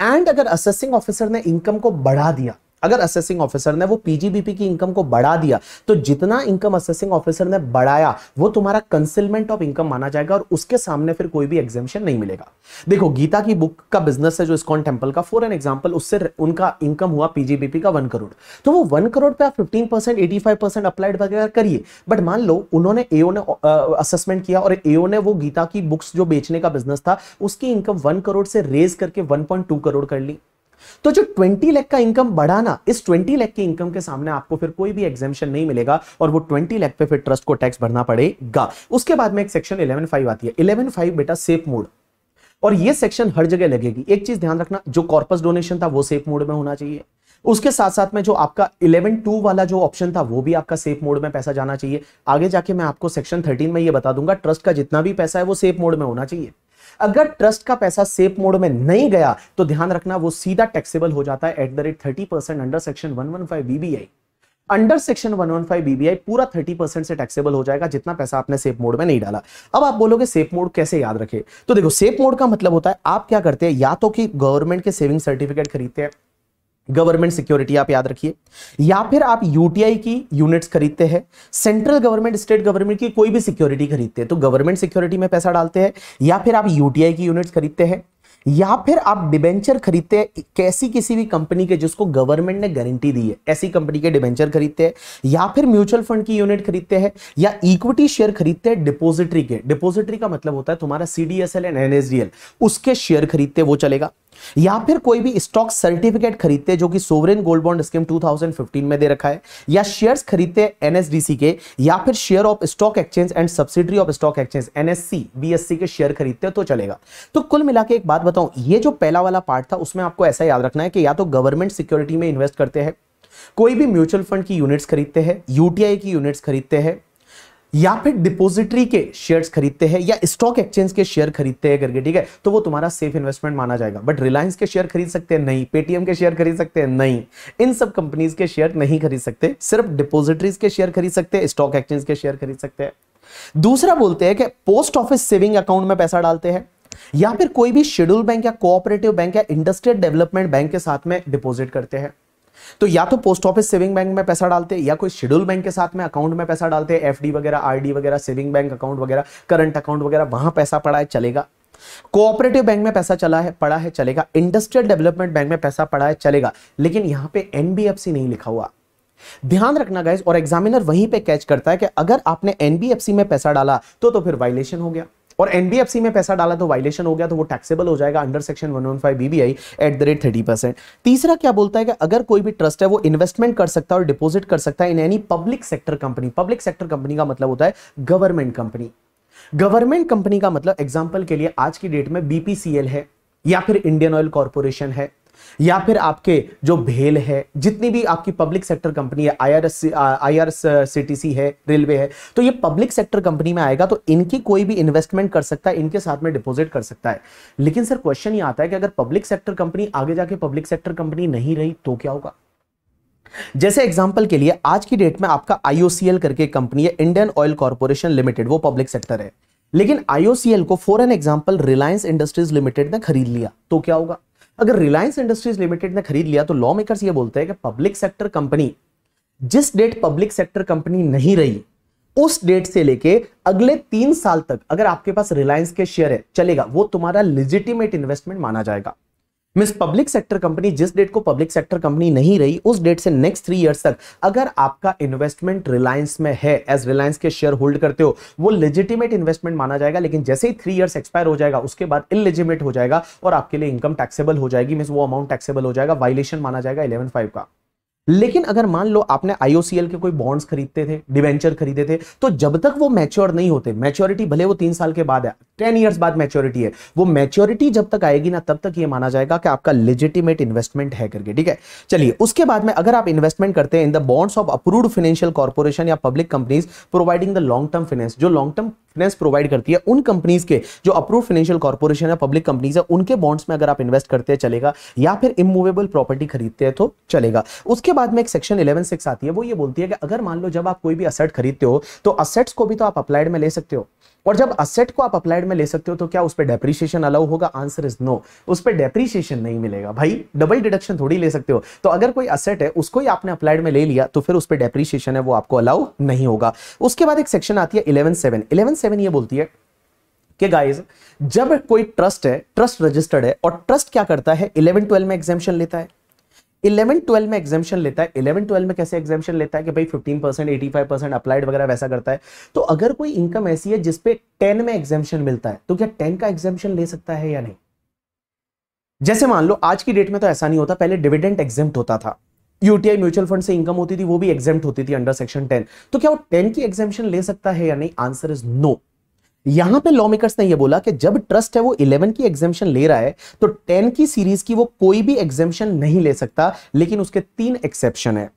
एंड अगर असेसिंग ऑफिसर ने इनकम को बढ़ा दिया अगर असेसिंग ऑफिसर ने वो पीजीबीपी की इनकम को बढ़ा दिया तो जितना इनकम असेसिंग ऑफिसर ने बढ़ाया वो तुम्हारा कंसिलमेंट ऑफ इनकम माना जाएगा और उसके सामने फिर कोई भी एग्जामेशन नहीं मिलेगा देखो गीता की बुक का बिजनेस है जो इस्कॉन टेम्पल का फॉर एन एग्जाम्पल उससे उनका इनकम हुआ पीजीबीपी का वन करोड़ तो वो वन करोड़ पे आप fifteen percent eighty five percent applied वगैरह करिए बट मान लो उन्होंने एओ ने असेसमेंट किया और एओ ने वो गीता की बुक्स जो बेचने का बिजनेस था उसकी इनकम वन करोड़ से रेज करके वन पॉइंट टू करोड़ कर ली तो जो 20 लाख का इनकम बढ़ा ना इस 20 लाख की इनकम के सामने आपको फिर कोई भी एग्जेम्शन नहीं मिलेगा और वो 20 लाख पे फिर ट्रस्ट को टैक्स भरना पड़ेगा उसके बाद में एक सेक्शन इलेवन फाइव आती है इलेवन फाइव बेटा सेफ मोड और ये सेक्शन हर जगह लगेगी एक चीज ध्यान रखना जो कॉर्पस डोनेशन था वो सेफ मोड में होना चाहिए उसके साथ साथ में जो आपका इलेवन टू वाला जो ऑप्शन था वो भी आपका सेफ मोड में पैसा जाना चाहिए आगे जाके मैं आपको सेक्शन थर्टीन में ये बता दूंगा ट्रस्ट का जितना भी पैसा है वो सेफ मोड में होना चाहिए अगर ट्रस्ट का पैसा सेफ मोड में नहीं गया तो ध्यान रखना वो सीधा टैक्सेबल हो जाता है at the rate thirty percent under section one one five BBI under section 115 BBI पूरा 30 परसेंट से टैक्सेबल हो जाएगा जितना पैसा आपने सेफ मोड में नहीं डाला अब आप बोलोगे सेफ मोड कैसे याद रखे तो देखो सेफ मोड का मतलब होता है आप क्या करते हैं या तो कि गवर्नमेंट के सेविंग सर्टिफिकेट खरीदते हैं गवर्नमेंट सिक्योरिटी आप याद रखिए या फिर आप यूटीआई की यूनिट्स खरीदते हैं सेंट्रल गवर्नमेंट स्टेट गवर्नमेंट की कोई भी सिक्योरिटी खरीदते हैं तो गवर्नमेंट सिक्योरिटी में पैसा डालते हैं या फिर आप यूटीआई की यूनिट्स खरीदते हैं या फिर आप डिबेंचर खरीदते हैं कैसी किसी भी कंपनी के जिसको गवर्नमेंट ने गारंटी दी है ऐसी कंपनी के डिबेंचर खरीदते हैं या फिर म्यूचुअल फंड की यूनिट खरीदते हैं या इक्विटी शेयर खरीदते हैं डिपोजिटरी के डिपोजिटरी का मतलब होता है तुम्हारा सीडीएसएल एंड एनएसडीएल उसके शेयर खरीदते वो चलेगा या फिर कोई भी स्टॉक सर्टिफिकेट खरीदते जो कि सोवरेन गोल्ड बॉन्ड स्कीम 2015 में दे रखा है या शेयर्स खरीदते एनएसडीसी के या फिर share of stock exchange and subsidiary of stock exchange NSC BSC के शेयर खरीदते तो चलेगा तो कुल मिला एक बात बताऊं ये जो पहला वाला पार्ट था उसमें आपको ऐसा याद रखना है कि या तो गवर्नमेंट सिक्योरिटी में इन्वेस्ट करते हैं कोई भी म्यूचुअल फंड की यूनिट्स खरीदते हैं यूटीआई की यूनिट्स खरीदते हैं या फिर डिपोजिटरी के शेयर्स खरीदते हैं या स्टॉक एक्सचेंज के शेयर खरीदते हैं करके ठीक है तो वो तुम्हारा सेफ इन्वेस्टमेंट माना जाएगा बट रिलायंस के शेयर खरीद सकते हैं नहीं पेटीएम के शेयर खरीद सकते हैं नहीं इन सब कंपनीज के शेयर नहीं खरीद सकते सिर्फ डिपोजिटरीज के शेयर खरीद सकते हैं स्टॉक एक्सचेंज के शेयर खरीद सकते हैं दूसरा बोलते हैं कि पोस्ट ऑफिस सेविंग अकाउंट में पैसा डालते हैं या फिर कोई भी शेड्यूल बैंक या कोऑपरेटिव बैंक या इंडस्ट्रियल डेवलपमेंट बैंक के साथ में डिपॉजिट करते हैं तो या तो पोस्ट ऑफिस सेविंग बैंक में पैसा डालते हैं या कोई शेड्यूल बैंक के साथ में अकाउंट में पैसा डालते हैं एफडी वगैरह आरडी वगैरह सेविंग बैंक अकाउंट वगैरह करंट अकाउंट वगैरह वहां पैसा पड़ा है चलेगा कोऑपरेटिव बैंक में पैसा चला है पड़ा है चलेगा इंडस्ट्रियल डेवलपमेंट बैंक में पैसा पड़ा है चलेगा लेकिन यहां पर एनबीएफसी नहीं लिखा हुआ ध्यान रखना गाइज और एग्जामिनर वहीं पर कैच करता है कि अगर आपने एनबीएफसी में पैसा डाला तो तो फिर वायलेशन हो गया और एनबीएफसी में पैसा डाला तो वायलेशन हो गया तो वो टैक्सेबल हो जाएगा under section one one five BBI at the rate thirty percent तीसरा क्या बोलता है कि अगर कोई भी ट्रस्ट है वो इन्वेस्टमेंट कर सकता है और डिपोजिट कर सकता है in any public sector company public sector company का मतलब होता है गवर्नमेंट कंपनी गवर्नमेंट कंपनी का मतलब एग्जाम्पल के लिए आज की डेट में बीपीसीएल है या फिर इंडियन ऑयल कॉरपोरेशन है या फिर आपके जो भेल है जितनी भी आपकी पब्लिक सेक्टर कंपनी है आई आर सी है रेलवे है तो ये पब्लिक सेक्टर कंपनी में आएगा तो इनकी कोई भी इन्वेस्टमेंट कर सकता है इनके साथ में डिपॉजिट कर सकता है लेकिन सर क्वेश्चन ये आता है कि अगर पब्लिक सेक्टर कंपनी आगे जाके पब्लिक सेक्टर कंपनी नहीं रही तो क्या होगा जैसे एग्जाम्पल के लिए आज की डेट में आपका आईओसीएल करके कंपनी है इंडियन ऑयल कॉर्पोरेशन लिमिटेड वो पब्लिक सेक्टर है लेकिन आईओसीएल को for an example Reliance Industries Limited ने खरीद लिया तो क्या होगा अगर रिलायंस इंडस्ट्रीज लिमिटेड ने खरीद लिया तो लॉ मेकर्स ये बोलते हैं कि पब्लिक सेक्टर कंपनी जिस डेट पब्लिक सेक्टर कंपनी नहीं रही उस डेट से लेके अगले तीन साल तक अगर आपके पास रिलायंस के शेयर है चलेगा वो तुम्हारा लिजिटिमेट इन्वेस्टमेंट माना जाएगा मिस पब्लिक सेक्टर कंपनी जिस डेट को पब्लिक सेक्टर कंपनी नहीं रही उस डेट से नेक्स्ट थ्री इयर्स तक अगर आपका इन्वेस्टमेंट रिलायंस में है एज रिलायंस के शेयर होल्ड करते हो वो लेजिटिमेट इन्वेस्टमेंट माना जाएगा लेकिन जैसे ही थ्री ईयर्स एक्सपायर हो जाएगा उसके बाद इलेजिमेट हो जाएगा और आपके लिए इनकम टैक्सेबल हो जाएगी मिस वो अमाउंट टैक्सेबल हो जाएगा वायलेशन माना जाएगा इलेवन फाइव का लेकिन अगर मान लो आपने आईओसीएल के कोई बॉन्ड्स खरीदते थे डिवेंचर खरीदे थे तो जब तक वो मैच्योर नहीं होते मैच्योरिटी भले वो तीन साल के बाद है टेन ईयर्स बाद मैच्योरिटी है वो मैच्योरिटी जब तक आएगी ना तब तक ये माना जाएगा कि आपका लेजिटिमेट इन्वेस्टमेंट है करके ठीक है चलिए उसके बाद में अगर आप इन्वेस्टमेंट करते हैं in the bonds of approve financial corporation या public companies providing the long term finance जो लॉन्ग टर्म फाइनेंस प्रोवाइड करती है उन कंपनीज के जो अप्रूव फाइनेंशियल कॉर्पोरेशन या पब्लिक कंपनीज है उनके बॉन्ड्स में अगर आप इन्वेस्ट करते हैं चलेगा या फिर इमूवेबल प्रॉपर्टी खरीदते हैं तो चलेगा उसके उसके बाद में एक सेक्शन इलेवन सिक्स आती है वो ये बोलती है कि अगर मान लो जब आप कोई भी असेट खरीदते हो तो असेट्स को भी तो आप अप्लाइड में ले सकते हो और जब असेट को आप अप्लाइड में ले सकते हो तो क्या उस पर डेप्रीशिएशन अलाउ होगा आंसर इज नो उस पर डेप्रीशिएशन नहीं मिलेगा भाई डबल डिडक्शन थोड़ी ले सकते हो तो अगर कोई असेट है उसको ही आपने अप्लाइड में ले लिया तो फिर उस पर डेप्रीशिएशन है वो आपको अलाउ नहीं होगा उसके बाद एक सेक्शन आती है इलेवन सेवन इलेवन सेवन ये बोलती है कि गाइज जब कोई ट्रस्ट है ट्रस्ट रजिस्टर्ड है और ट्रस्ट क्या करता है इलेवन ट्वेल्व में एग्जामेशन लेता है इलेवन ट्वेल्व में एग्जामेशन लेता है इलेवन ट्वेल्व में कैसे एग्जामेशन लेता है कि भाई fifteen percent eighty five percent applied वगैरह वैसा करता है तो अगर कोई इनकम ऐसी है जिसपे टेन में एग्जामेशन मिलता है तो क्या टेन का एग्जामेशन ले सकता है या नहीं जैसे मान लो आज की डेट में तो ऐसा नहीं होता पहले डिविडेंट एग्जाम होता था यूटीआई म्यूचुअल फंड से इनकम होती थी वो भी एग्जाम होती थी अंडर सेक्शन टेन तो क्या वो टेन की एग्जामेशन ले सकता है या नहीं आंसर इज नो यहां पे लॉ मेकर्स ने ये बोला कि जब ट्रस्ट है वो 11 की एग्जेम्पन ले रहा है तो 10 की सीरीज की वो कोई भी एग्जेम्पन नहीं ले सकता लेकिन उसके तीन एक्सेप्शन है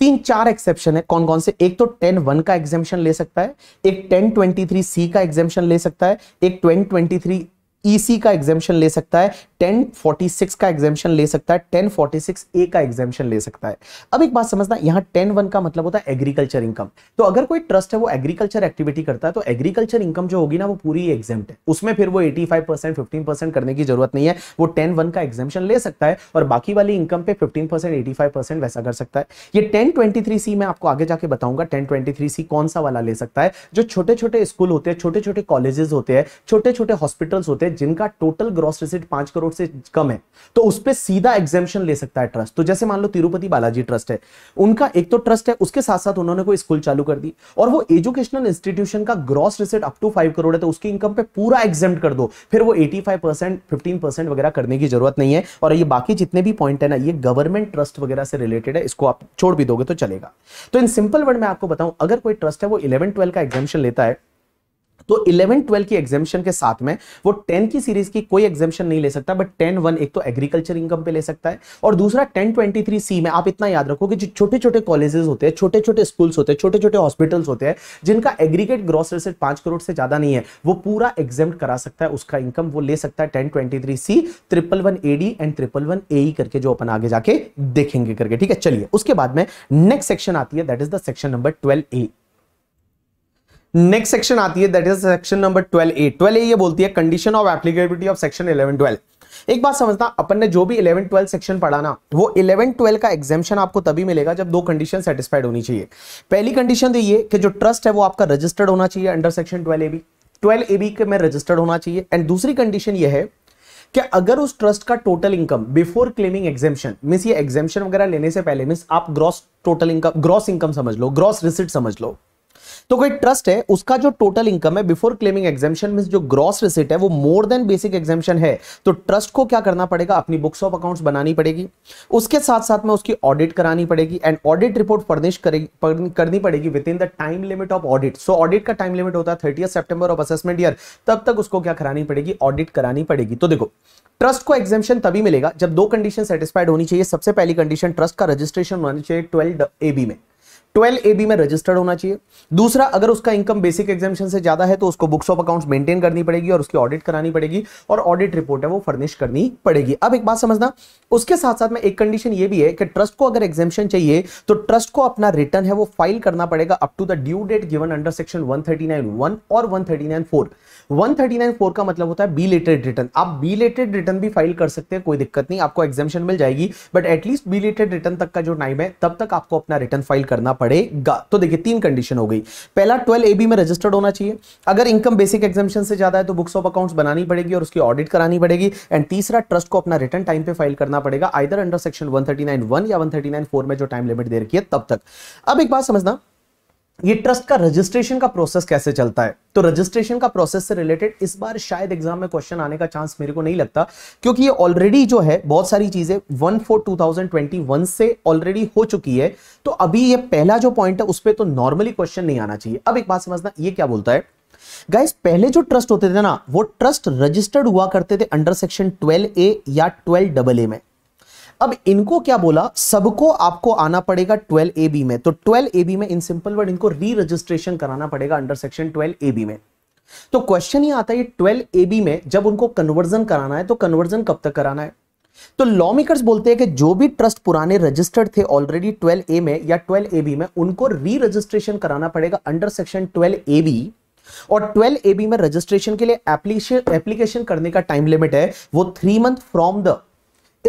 तीन चार एक्सेप्शन है कौन कौन से एक तो टेन वन का एग्जेम्पन ले सकता है एक टेन ट्वेंटी थ्री सी का एग्जेम्पन ले सकता है एक twenty twenty three EC e का एग्जामेशन ले सकता है 1046 का एग्जामेशन ले सकता है 1046 ए का एग्जामेशन ले सकता है अब एक बात समझना यहाँ वन का मतलब होता है एग्रीकल्चर इनकम तो अगर कोई ट्रस्ट है वो एग्रीकल्चर एक्टिविटी करता है तो एग्रीकल्चर इनकम जो होगी ना वो पूरी एग्जाम है उसमें फिर वो 85 परसेंट फिफ्टीन करने की जरूरत नहीं है वो टेन वन का एग्जामेशन ले सकता है और बाकी वाली इनकम पे फिफ्टीन परसेंट वैसा कर सकता है ये टेन सी मैं आपको आगे जाके बताऊंगा टेन सी कौन सा वाला ले सकता है जो छोटे छोटे स्कूल होते हैं छोटे छोटे कॉलेजेस होते हैं छोटे छोटे हॉस्पिटल्स होते हैं है जिनका टोटल ग्रॉस रिसिट पांच करोड़ से कम है तो उस पर सीधा एग्जेम्पन ले सकता है ट्रस्ट तो जैसे मान लो तिरुपति बालाजी ट्रस्ट है उनका एक तो ट्रस्ट है उसके साथ साथ उन्होंने कोई स्कूल चालू कर दी और वो एजुकेशनल इंस्टीट्यूशन का gross receipt up to five crore है तो उसकी इनकम पे पूरा एग्जेम कर दो फिर वो एटी फाइव वगैरह करने की जरूरत नहीं है और ये बाकी जितने भी पॉइंट है ना ये गवर्नमेंट ट्रस्ट वगैरह से रिलेटेड है इसको आप छोड़ भी दोगे तो चलेगा तो इन सिंपल वर्ड में आपको बताऊं अगर कोई ट्रस्ट है वो इलेवन ट्वेल्व का एग्जामेशन लेता है तो 11 12 की एग्जामिशन के साथ में वो 10 की सीरीज की कोई एग्जामिशन नहीं ले सकता बट 10 वन एक तो एग्रीकल्चर इनकम पे ले सकता है और दूसरा 10 23 सी में आप इतना याद रखो कि जो छोटे छोटे कॉलेजेस होते हैं छोटे छोटे स्कूल्स होते हैं छोटे छोटे हॉस्पिटल्स होते हैं जिनका एग्रीगेट ग्रॉस रिसेट पांच करोड़ से ज्यादा नहीं है वो पूरा एग्जाम करा सकता है उसका इनकम वो ले सकता है ten twenty three C triple one AD and triple one A करके जो अपन आगे जाके देखेंगे करके ठीक है चलिए उसके बाद में नेक्स्ट सेक्शन आती है that is the section number twelve A next section आती है that is section number twelve A A ये बोलती है condition of applicability of section eleven twelve एक बात समझना अपन ने जो भी 11, 12 सेक्शन पढ़ा ना वो इलेवन 12 का एग्जामेशन आपको तभी मिलेगा जब दो कंडीशन सेटिस्फाइड होनी चाहिए पहली कंडीशन तो ये कि जो ट्रस्ट है वो आपका रजिस्टर्ड होना चाहिए under section twelve A B twelve A B के में रजिस्टर्ड होना चाहिए एंड दूसरी कंडीशन ये है कि अगर उस ट्रस्ट का total income before claiming exemption means ये एग्जेम्पन वगैरह लेने से पहले मिस आप gross total income gross income समझ लो ग्रॉस रिसिट समझ लो तो कोई ट्रस्ट है उसका जो टोटल इनकम है बिफोर क्लेमिंग एग्जामेशन में जो ग्रॉस रिसिट है वो मोर देन बेसिक एग्जामेशन है तो ट्रस्ट को क्या करना पड़ेगा अपनी बुक्स ऑफ अकाउंट्स बनानी पड़ेगी उसके साथ साथ में उसकी ऑडिट करानी पड़ेगी एंड ऑडिट रिपोर्ट फर्निश करनी पड़ेगी within the time limit of audit so audit का टाइम लिमिट होता है thirty September of assessment year तब तक उसको क्या करानी पड़ेगी ऑडिट करानी पड़ेगी तो देखो ट्रस्ट को एग्जामेशन तभी मिलेगा जब दो कंडीशन सेटिस्फाइड होनी चाहिए सबसे पहली कंडीशन ट्रस्ट का रजिस्ट्रेशन होना चाहिए ट्वेल्व ए में ट्वेल्व ए बी में रजिस्टर्ड होना चाहिए दूसरा अगर उसका इनकम बेसिक एग्जामेशन से ज्यादा है तो उसको बुक्स ऑफ अकाउंट्स मेंटेन करनी पड़ेगी और उसकी ऑडिट करानी पड़ेगी और ऑडिट रिपोर्ट है वो फर्निश करनी पड़ेगी अब एक बात समझना उसके साथ साथ में एक कंडीशन ये भी है कि ट्रस्ट को अगर एग्जामेशन चाहिए तो ट्रस्ट को अपना रिटर्न है वो फाइल करना पड़ेगा up to the due date given under section thirty और वन थर्टी का मतलब होता है बी लेटेड रिटर्न आप बी लेटेड रिटर्न भी फाइल कर सकते हैं कोई दिक्कत नहीं आपको एग्जामेशन मिल जाएगी but at least belated return तक का जो टाइम है तब तक आपको अपना रिटर्न फाइल करना पड़ेगा तो देखिए तीन कंडीशन हो गई पहला ट्वेल्व ए बी में रजिस्टर्ड होना चाहिए अगर इनकम बेसिक एग्जामेशन से ज्यादा है तो बुक्स ऑफ अकाउंट्स बनानी पड़ेगी और उसकी ऑडिट करानी पड़ेगी एंड तीसरा ट्रस्ट को अपना रिटर्न टाइम पे फाइल करना पड़ेगा आइदर अंडर सेक्शन वन या वन में जो टाइम लिमिट दे रखी है तब तक अब एक बात समझना ये ट्रस्ट का रजिस्ट्रेशन का प्रोसेस कैसे चलता है तो रजिस्ट्रेशन का प्रोसेस से रिलेटेड इस बार शायद एग्जाम में क्वेश्चन आने का चांस मेरे को नहीं लगता क्योंकि ये ऑलरेडी जो है बहुत सारी चीजें one four two thousand twenty one से ऑलरेडी हो चुकी है तो अभी ये पहला जो पॉइंट है उस पर तो नॉर्मली क्वेश्चन नहीं आना चाहिए अब एक बात समझना ये क्या बोलता है गाइस पहले जो ट्रस्ट होते थे ना वो ट्रस्ट रजिस्टर्ड हुआ करते थे अंडर सेक्शन ट्वेल्व ए या ट्वेल्व डबल ए में अब इनको क्या बोला सबको आपको आना पड़ेगा 12 ए बी में तो 12 ए बी में इन सिंपल वर्ड इनको री रजिस्ट्रेशन कराना पड़ेगा अंडर सेक्शन 12 ए बी में तो क्वेश्चन ही आता है ट्वेल्व ए बी में जब उनको कन्वर्जन कराना है तो कन्वर्जन कब तक कराना है तो लॉ मेकर्स बोलते हैं कि जो भी ट्रस्ट पुराने रजिस्टर्ड थे ऑलरेडी 12 ए में या 12 ए बी में उनको री रजिस्ट्रेशन कराना पड़ेगा अंडर सेक्शन 12 ए बी और 12 ए बी में रजिस्ट्रेशन के लिए एप्लीकेशन करने का टाइम लिमिट है वो three month from the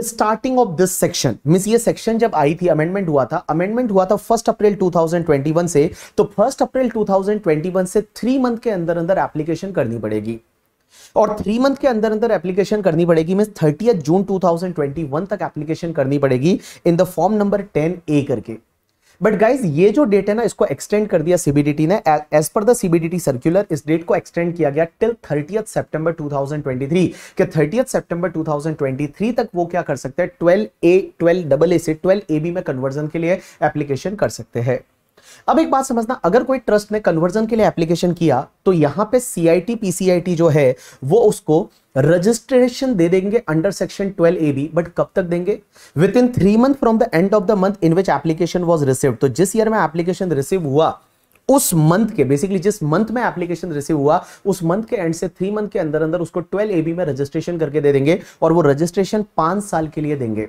starting of this section means ये सेक्शन जब आई थी अमेंडमेंट हुआ था अमेंडमेंट हुआ था फर्स्ट अप्रैल 2021 से तो फर्स्ट अप्रैल 2021 से थ्री मंथ के अंदर अंदर एप्लीकेशन करनी पड़ेगी और थ्री मंथ के अंदर अंदर एप्लीकेशन करनी पड़ेगी मीन थर्टी जून 2021 तक एप्लीकेशन करनी पड़ेगी in the form number ten A करके बट गाइज ये जो डेट है ना इसको एक्सटेंड कर दिया सीबीडीटी ने as per the CBDT circular इस डेट को एक्सटेंड किया गया टिल थर्टियथ सितंबर 2023 के थर्टियथ ट्वेंटी थ्री तक वो क्या कर सकते हैं twelve A twelve double A से ट्वेल्व ए बी में कन्वर्जन के लिए एप्लीकेशन कर सकते हैं अब एक बात समझना अगर कोई ट्रस्ट ने कन्वर्जन के लिए एप्लीकेशन किया तो यहां पे सीआईटी पीसीआईटी जो है वो उसको रजिस्ट्रेशन दे देंगे under section 12 A B but कब तक देंगे within three month from the end of the month in which application was receive तो जिस ईयर में एप्लीकेशन रिसीव हुआ उस मंथ के बेसिकली जिस मंथ में एप्लीकेशन रिसीव हुआ उस मंथ के एंड से थ्री मंथ के अंदर अंदर उसको 12 एबी में रजिस्ट्रेशन करके दे देंगे और वो रजिस्ट्रेशन पांच साल के लिए देंगे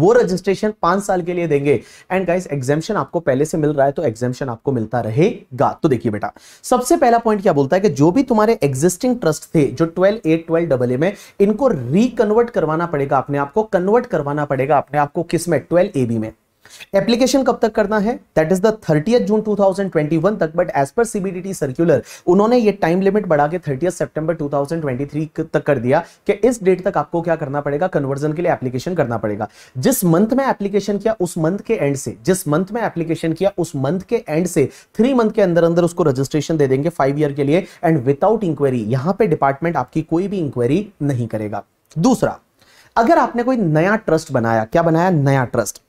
वो रजिस्ट्रेशन पांच साल के लिए देंगे एंड गाइस एग्जामेशन आपको पहले से मिल रहा है तो एग्जामेशन आपको मिलता रहेगा तो देखिए बेटा सबसे पहला पॉइंट क्या बोलता है कि जो भी तुम्हारे एग्जिस्टिंग ट्रस्ट थे जो twelve A twelve double A में इनको रिकनवर्ट करवाना पड़ेगा अपने आपको कन्वर्ट करवाना पड़ेगा अपने आपको किस में ट्वेल्व ए बी में एप्लीकेशन कब तक करना है that is the thirty June 2021 तक but as per CBDT circular उन्होंने ये टाइम लिमिट बढ़ा के थर्टी सितंबर 2023 तक कर दिया कि इस डेट तक आपको क्या करना पड़ेगा कन्वर्जन के लिए एप्लीकेशन करना पड़ेगा जिस मंथ में एप्लीकेशन किया उस मंथ के एंड से जिस मंथ में एप्लीकेशन किया उस मंथ के एंड से थ्री मंथ के अंदर अंदर उसको रजिस्ट्रेशन दे देंगे फाइव ईयर के लिए एंड विदाउट इंक्वायरी यहां पर डिपार्टमेंट आपकी कोई भी इंक्वायरी नहीं करेगा दूसरा अगर आपने कोई नया ट्रस्ट बनाया क्या बनाया नया ट्रस्ट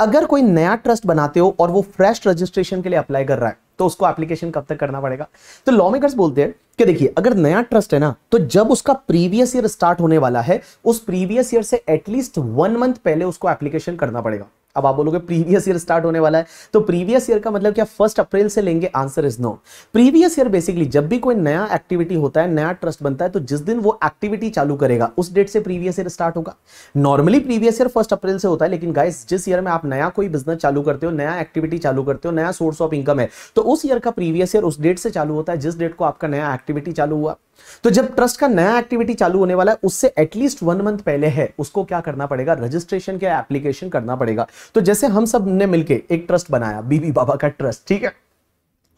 अगर कोई नया ट्रस्ट बनाते हो और वो फ्रेश रजिस्ट्रेशन के लिए अप्लाई कर रहा है तो उसको एप्लीकेशन कब तक करना पड़ेगा तो लॉ मेकर्स बोलते हैं कि देखिए अगर नया ट्रस्ट है ना तो जब उसका प्रीवियस ईयर स्टार्ट होने वाला है उस प्रीवियस ईयर से एटलीस्ट वन मंथ पहले उसको एप्लीकेशन करना पड़ेगा अब आप बोलोगे प्रीवियस ईयर स्टार्ट होने वाला है तो प्रीवियस ईयर का मतलब क्या फर्स्ट अप्रैल से लेंगे answer is no previous year basically जब भी कोई नया एक्टिविटी होता है नया ट्रस्ट बनता है तो जिस दिन वो एक्टिविटी चालू करेगा उस डेट से प्रीवियस ईयर स्टार्ट होगा normally previous year first April से होता है लेकिन गाइस जिस ईयर में आप नया कोई बिजनेस चालू करते हो नया एक्टिविटी चालू करते हो नया सोर्स ऑफ इनकम है तो उस ईयर का प्रीवियस ईयर उस डेट से चालू होता है जिस डेट को आपका नया एक्टिविटी चालू हुआ तो जब ट्रस्ट का नया एक्टिविटी चालू होने वाला है उससे एटलीस्ट वन मंथ पहले है उसको क्या करना पड़ेगा रजिस्ट्रेशन क्या एप्लीकेशन करना पड़ेगा तो जैसे हम सब ने मिलकर एक ट्रस्ट बनाया बीबी बाबा का ट्रस्ट ठीक है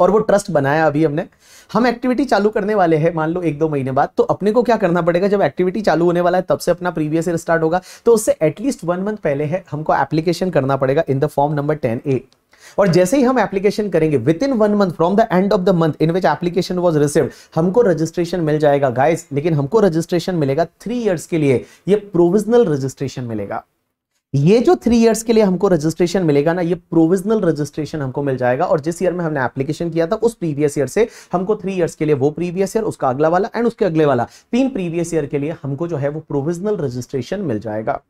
और वो ट्रस्ट बनाया अभी हमने हम एक्टिविटी चालू करने वाले हैं मान लो एक दो महीने बाद तो अपने को क्या करना पड़ेगा जब एक्टिविटी चालू होने वाला है तब से अपना प्रीवियस ईयर स्टार्ट होगा तो उससे एटलीस्ट वन मंथ पहले है हमको एप्लीकेशन करना पड़ेगा in the form number ten A और जैसे ही हम एप्लीकेशन करेंगे within one month from the end of the month in which application was receive हमको रजिस्ट्रेशन मिल जाएगा गाइस लेकिन हमको रजिस्ट्रेशन मिलेगा थ्री ईयर्स के लिए ये प्रोविजनल रजिस्ट्रेशन मिलेगा ये जो थ्री इयर्स के लिए हमको रजिस्ट्रेशन मिलेगा ना ये प्रोविजनल रजिस्ट्रेशन हमको मिल जाएगा और जिस ईयर में हमने एप्लीकेशन किया था उस प्रीवियस ईयर से हमको थ्री इयर्स के लिए वो प्रीवियस ईयर उसका अगला वाला एंड उसके अगले वाला तीन प्रीवियस ईयर के लिए हमको जो है वो प्रोविजनल रजिस्ट्रेशन मिल जाएगा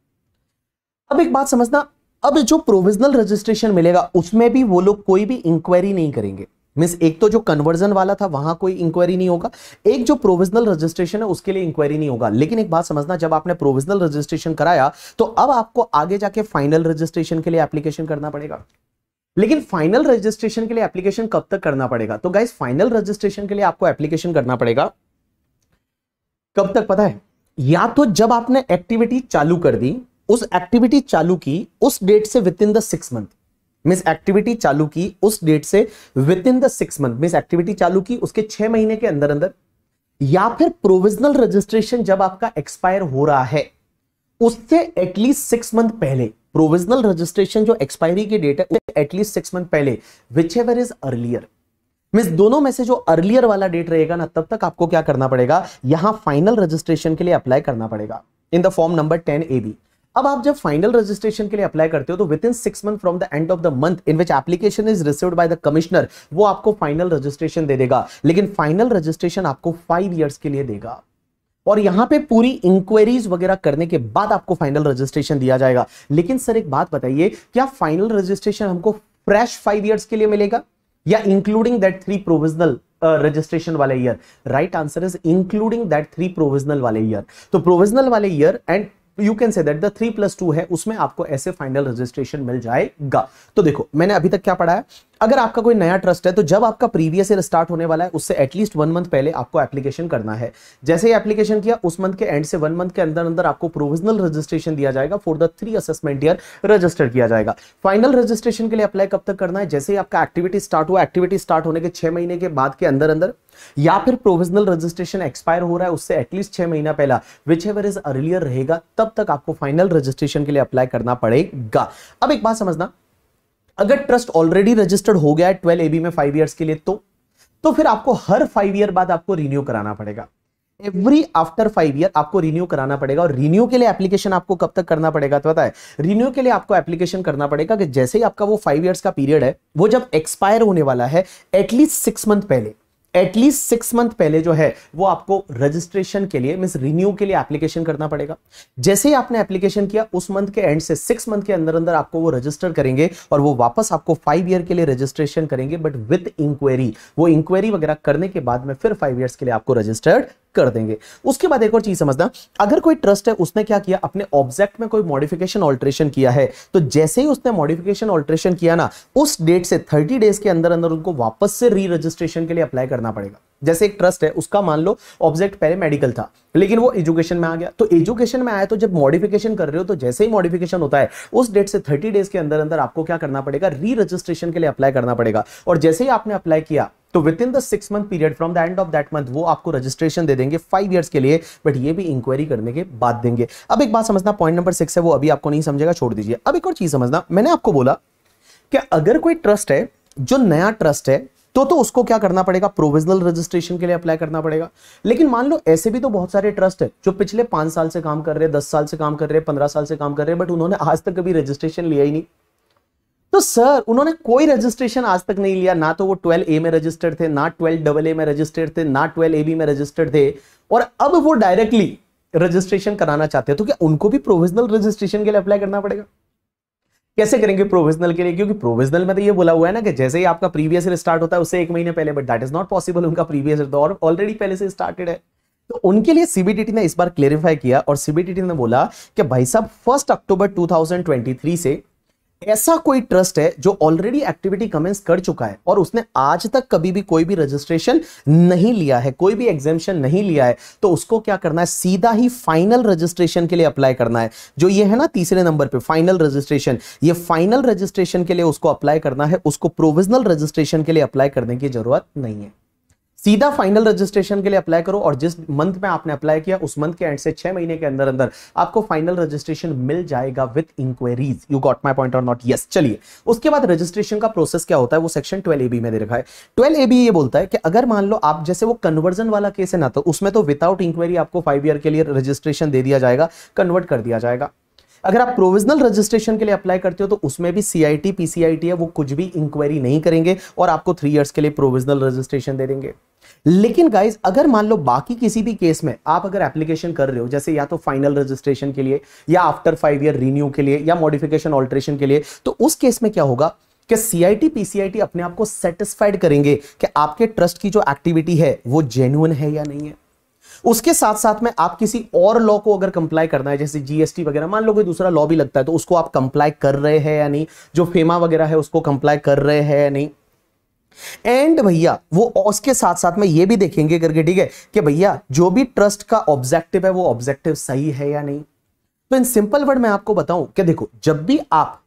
अब एक बात समझना अब जो प्रोविजनल रजिस्ट्रेशन मिलेगा उसमें भी वो लोग कोई भी इंक्वायरी नहीं करेंगे मीन्स एक तो जो कन्वर्जन वाला था वहां कोई इंक्वायरी नहीं होगा एक जो प्रोविजनल रजिस्ट्रेशन है उसके लिए इंक्वायरी नहीं होगा लेकिन एक बात समझना जब आपने प्रोविजनल रजिस्ट्रेशन कराया तो अब आपको आगे जाके फाइनल रजिस्ट्रेशन के लिए एप्लीकेशन करना पड़ेगा लेकिन फाइनल रजिस्ट्रेशन के लिए एप्लीकेशन कब तक करना पड़ेगा तो गाइज फाइनल रजिस्ट्रेशन के लिए आपको एप्लीकेशन करना पड़ेगा कब तक पता है या तो जब आपने एक्टिविटी चालू कर दी उस एक्टिविटी चालू की उस डेट से within the six month मिस एक्टिविटी चालू की उस डेट से within the six month मिस एक्टिविटी चालू की उसके छह महीने के अंदर अंदर या फिर प्रोविजनल रजिस्ट्रेशन जब आपका एक्सपायर हो रहा है उससे एटलीस्ट सिक्स मंथ पहले प्रोविजनल रजिस्ट्रेशन जो एक्सपायरी की डेट है एटलीस्ट सिक्स मंथ पहले whichever is earlier means दोनों में से जो अर्लियर वाला डेट रहेगा ना तब तक आपको क्या करना पड़ेगा यहां फाइनल रजिस्ट्रेशन के लिए अप्लाई करना पड़ेगा in the form number ten A B अब आप जब फाइनल रजिस्ट्रेशन के लिए अप्लाई करते हो तो within six month from the end of the month in which application is received by the commissioner वो आपको फाइनल रजिस्ट्रेशन दे देगा लेकिन फाइनल रजिस्ट्रेशन आपको फाइव ईयर्स के लिए देगा और यहां पे पूरी इंक्वायरीज वगैरह करने के बाद आपको फाइनल रजिस्ट्रेशन दिया जाएगा लेकिन सर एक बात बताइए क्या फाइनल रजिस्ट्रेशन हमको फ्रेश फाइव ईयर्स के लिए मिलेगा या including that three provisional registration वाले year right answer is including that three provisional वाले ईयर तो प्रोविजनल वाले year and you can say that the three plus two है उसमें आपको ऐसे फाइनल रजिस्ट्रेशन मिल जाएगा तो देखो मैंने अभी तक क्या पढ़ा है अगर आपका कोई नया ट्रस्ट है तो जब आपका प्रीवियस ईयर स्टार्ट होने वाला है उससे एटलीस्ट वन मंथ पहले आपको एप्लीकेशन करना है जैसे ही एप्लीकेशन किया उस मंथ के एंड से वन मंथ के अंदर अंदर आपको प्रोविजनल रजिस्ट्रेशन दिया जाएगा for the three assessment year register किया जाएगा फाइनल रजिस्ट्रेशन के लिए अप्लाई कब तक करना है जैसे ही आपका एक्टिविटी स्टार्ट हुआ एक्टिविटी स्टार्ट होने के छह महीने के बाद के अंदर अंदर या फिर प्रोविजनल रजिस्ट्रेशन एक्सपायर हो रहा है उससे एटलीस्ट छह महीना पहला विच एवर इज अर्लियर रहेगा तब तक आपको फाइनल रजिस्ट्रेशन के लिए अप्लाई करना पड़ेगा अब एक बात समझना अगर ट्रस्ट ऑलरेडी रजिस्टर्ड हो गया है ट्वेल्व एबी में फाइव ईयर्स के लिए तो तो फिर आपको हर फाइव ईयर बाद आपको रिन्यू कराना पड़ेगा एवरी आफ्टर फाइव ईयर आपको रिन्यू कराना पड़ेगा और रिन्यू के लिए एप्लीकेशन आपको कब तक करना पड़ेगा तो पता है रिन्यू के लिए आपको एप्लीकेशन करना पड़ेगा कि जैसे ही आपका वो फाइव ईयर्स का पीरियड है वो जब एक्सपायर होने वाला है एटलीस्ट सिक्स मंथ पहले एटलीस्ट सिक्स मंथ पहले जो है वो आपको रजिस्ट्रेशन के लिए मीन रिन्यू के लिए एप्लीकेशन करना पड़ेगा जैसे ही आपने एप्लीकेशन किया उस मंथ के एंड से सिक्स मंथ के अंदर अंदर आपको वो रजिस्टर करेंगे और वो वापस आपको फाइव ईयर के लिए रजिस्ट्रेशन करेंगे बट विथ इंक्वायरी वो इंक्वायरी वगैरह करने के बाद में फिर फाइव ईयर्स के लिए आपको रजिस्टर्ड कर देंगे उसके बाद एक और चीज समझना अगर कोई ट्रस्ट है उसने क्या किया अपने ऑब्जेक्ट में कोई मॉडिफिकेशन ऑल्ट्रेशन किया है तो जैसे ही उसने मॉडिफिकेशन ऑल्ट्रेशन किया ना उस डेट से थर्टी डेज के अंदर अंदर उनको वापस से री रजिस्ट्रेशन के लिए अप्लाई करना पड़ेगा जैसे एक ट्रस्ट है उसका मान लो ऑब्जेक्ट पहले मेडिकल था लेकिन वो एजुकेशन में आ गया तो एजुकेशन में आया तो जब मॉडिफिकेशन कर रहे हो तो जैसे ही मॉडिफिकेशन होता है उस डेट से 30 डेज के अंदर अंदर आपको क्या करना पड़ेगा री रजिस्ट्रेशन के लिए अप्लाई करना पड़ेगा और जैसे ही आपने अप्लाई किया तो within the six month period from the end of that month वो आपको रजिस्ट्रेशन दे देंगे फाइव ईयर्स के लिए बट ये भी इंक्वायरी करने के बाद देंगे अब एक बात समझना पॉइंट नंबर सिक्स है वो अभी आपको नहीं समझेगा छोड़ दीजिए अब एक और चीज समझना मैंने आपको बोला कि अगर कोई ट्रस्ट है जो नया ट्रस्ट है तो तो उसको क्या करना पड़ेगा प्रोविजनल रजिस्ट्रेशन के लिए अप्लाई करना पड़ेगा लेकिन मान लो ऐसे भी तो बहुत सारे ट्रस्ट है जो पिछले पांच साल से काम कर रहे हैं दस साल से काम कर रहे हैं पंद्रह साल से काम कर रहे हैं बट उन्होंने आज तक कभी रजिस्ट्रेशन लिया ही नहीं तो सर उन्होंने कोई रजिस्ट्रेशन आज तक नहीं लिया ना तो वो ट्वेल्व ए में रजिस्टर्ड थे ना ट्वेल्व डबल ए में रजिस्टर्ड थे ना ट्वेल्व ए बी में रजिस्टर्ड थे और अब वो डायरेक्टली रजिस्ट्रेशन कराना चाहते हैं तो क्या उनको भी प्रोविजनल रजिस्ट्रेशन के लिए अप्लाई करना पड़ेगा कैसे करेंगे प्रोविजनल के लिए क्योंकि प्रोविजनल में तो ये बोला हुआ है ना कि जैसे ही आपका प्रीवियस ईयर स्टार्ट होता है उससे एक महीने पहले but that is not possible उनका प्रीवियस ईयर ऑलरेडी पहले से स्टार्टेड है तो उनके लिए सीबीटीटी ने इस बार क्लेरिफाई किया और सीबीटीटी ने बोला कि भाई साहब फर्स्ट अक्टूबर 2023 से ऐसा कोई ट्रस्ट है जो ऑलरेडी एक्टिविटी कमेंस कर चुका है और उसने आज तक कभी भी कोई भी रजिस्ट्रेशन नहीं लिया है कोई भी एग्जामेशन नहीं लिया है तो उसको क्या करना है सीधा ही फाइनल रजिस्ट्रेशन के लिए अप्लाई करना है जो ये है ना तीसरे नंबर पे फाइनल रजिस्ट्रेशन ये फाइनल रजिस्ट्रेशन के लिए उसको अप्लाई करना है उसको प्रोविजनल रजिस्ट्रेशन के लिए अप्लाई करने की जरूरत नहीं है सीधा फाइनल रजिस्ट्रेशन के लिए अप्लाई करो और जिस मंथ में आपने अप्लाई किया उस मंथ के एंड से छह महीने के अंदर अंदर आपको फाइनल रजिस्ट्रेशन मिल जाएगा with inquiries you got my point और नॉट यस चलिए उसके बाद रजिस्ट्रेशन का प्रोसेस क्या होता है वो सेक्शन ट्वेल्व ए बी में देखा है ट्वेल्व ए बी ये बोलता है कि अगर मान लो आप जैसे वो कन्वर्जन वाला केस है ना तो उसमें तो विदाउट इंक्वायरी आपको फाइव ईयर के लिए रजिस्ट्रेशन दे दिया जाएगा कन्वर्ट कर दिया जाएगा अगर आप प्रोविजनल रजिस्ट्रेशन के लिए अप्लाई करते हो तो उसमें भी सी आई है वो कुछ भी इंक्वायरी नहीं करेंगे और आपको थ्री ईयर्स के लिए प्रोविजनल रजिस्ट्रेशन दे देंगे लेकिन गाइज अगर मान लो बाकी किसी भी केस में आप अगर एप्लीकेशन कर रहे हो जैसे या तो फाइनल रजिस्ट्रेशन के लिए या आफ्टर फाइव ईयर रिन्यू के लिए या मॉडिफिकेशन ऑल्ट्रेशन के लिए तो उस केस में क्या होगा कि सीआईटी पीसीआईटी अपने आप को सेटिस्फाइड करेंगे कि आपके ट्रस्ट की जो एक्टिविटी है वो जेन्युन है या नहीं है उसके साथ साथ में आप किसी और लॉ को अगर कंप्लाई करना है जैसे जीएसटी वगैरह मान लो कोई दूसरा लॉ भी लगता है तो उसको आप कंप्लाई कर रहे हैं या नहीं जो फेमा वगैरह है उसको कंप्लाई कर रहे हैं या नहीं एंड भैया वो उसके साथ साथ में ये भी देखेंगे करके ठीक है कि भैया जो भी ट्रस्ट का ऑब्जेक्टिव है वो ऑब्जेक्टिव सही है या नहीं तो इन सिंपल वर्ड में आपको बताऊं कि देखो जब भी आप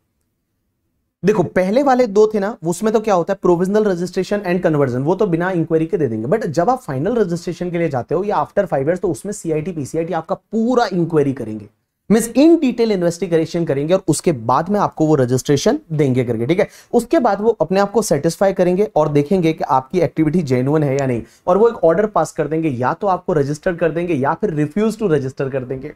देखो पहले वाले दो थे ना उसमें तो क्या होता है प्रोविजनल रजिस्ट्रेशन एंड कन्वर्जन वो तो बिना इंक्वायरी के दे देंगे बट जब आप फाइनल रजिस्ट्रेशन के लिए जाते हो या आफ्टर फाइव ईयर्स तो उसमें सीआईटी पीसीआईटी आपका पूरा इंक्वायरी करेंगे मीन्स इन डिटेल इन्वेस्टिगेशन करेंगे और उसके बाद में आपको वो रजिस्ट्रेशन देंगे करके ठीक है उसके बाद वो अपने आप को सेटिस्फाई करेंगे और देखेंगे कि आपकी एक्टिविटी जेनुअन है या नहीं और वो एक ऑर्डर पास कर देंगे या तो आपको रजिस्टर कर देंगे या फिर रिफ्यूज टू रजिस्टर कर देंगे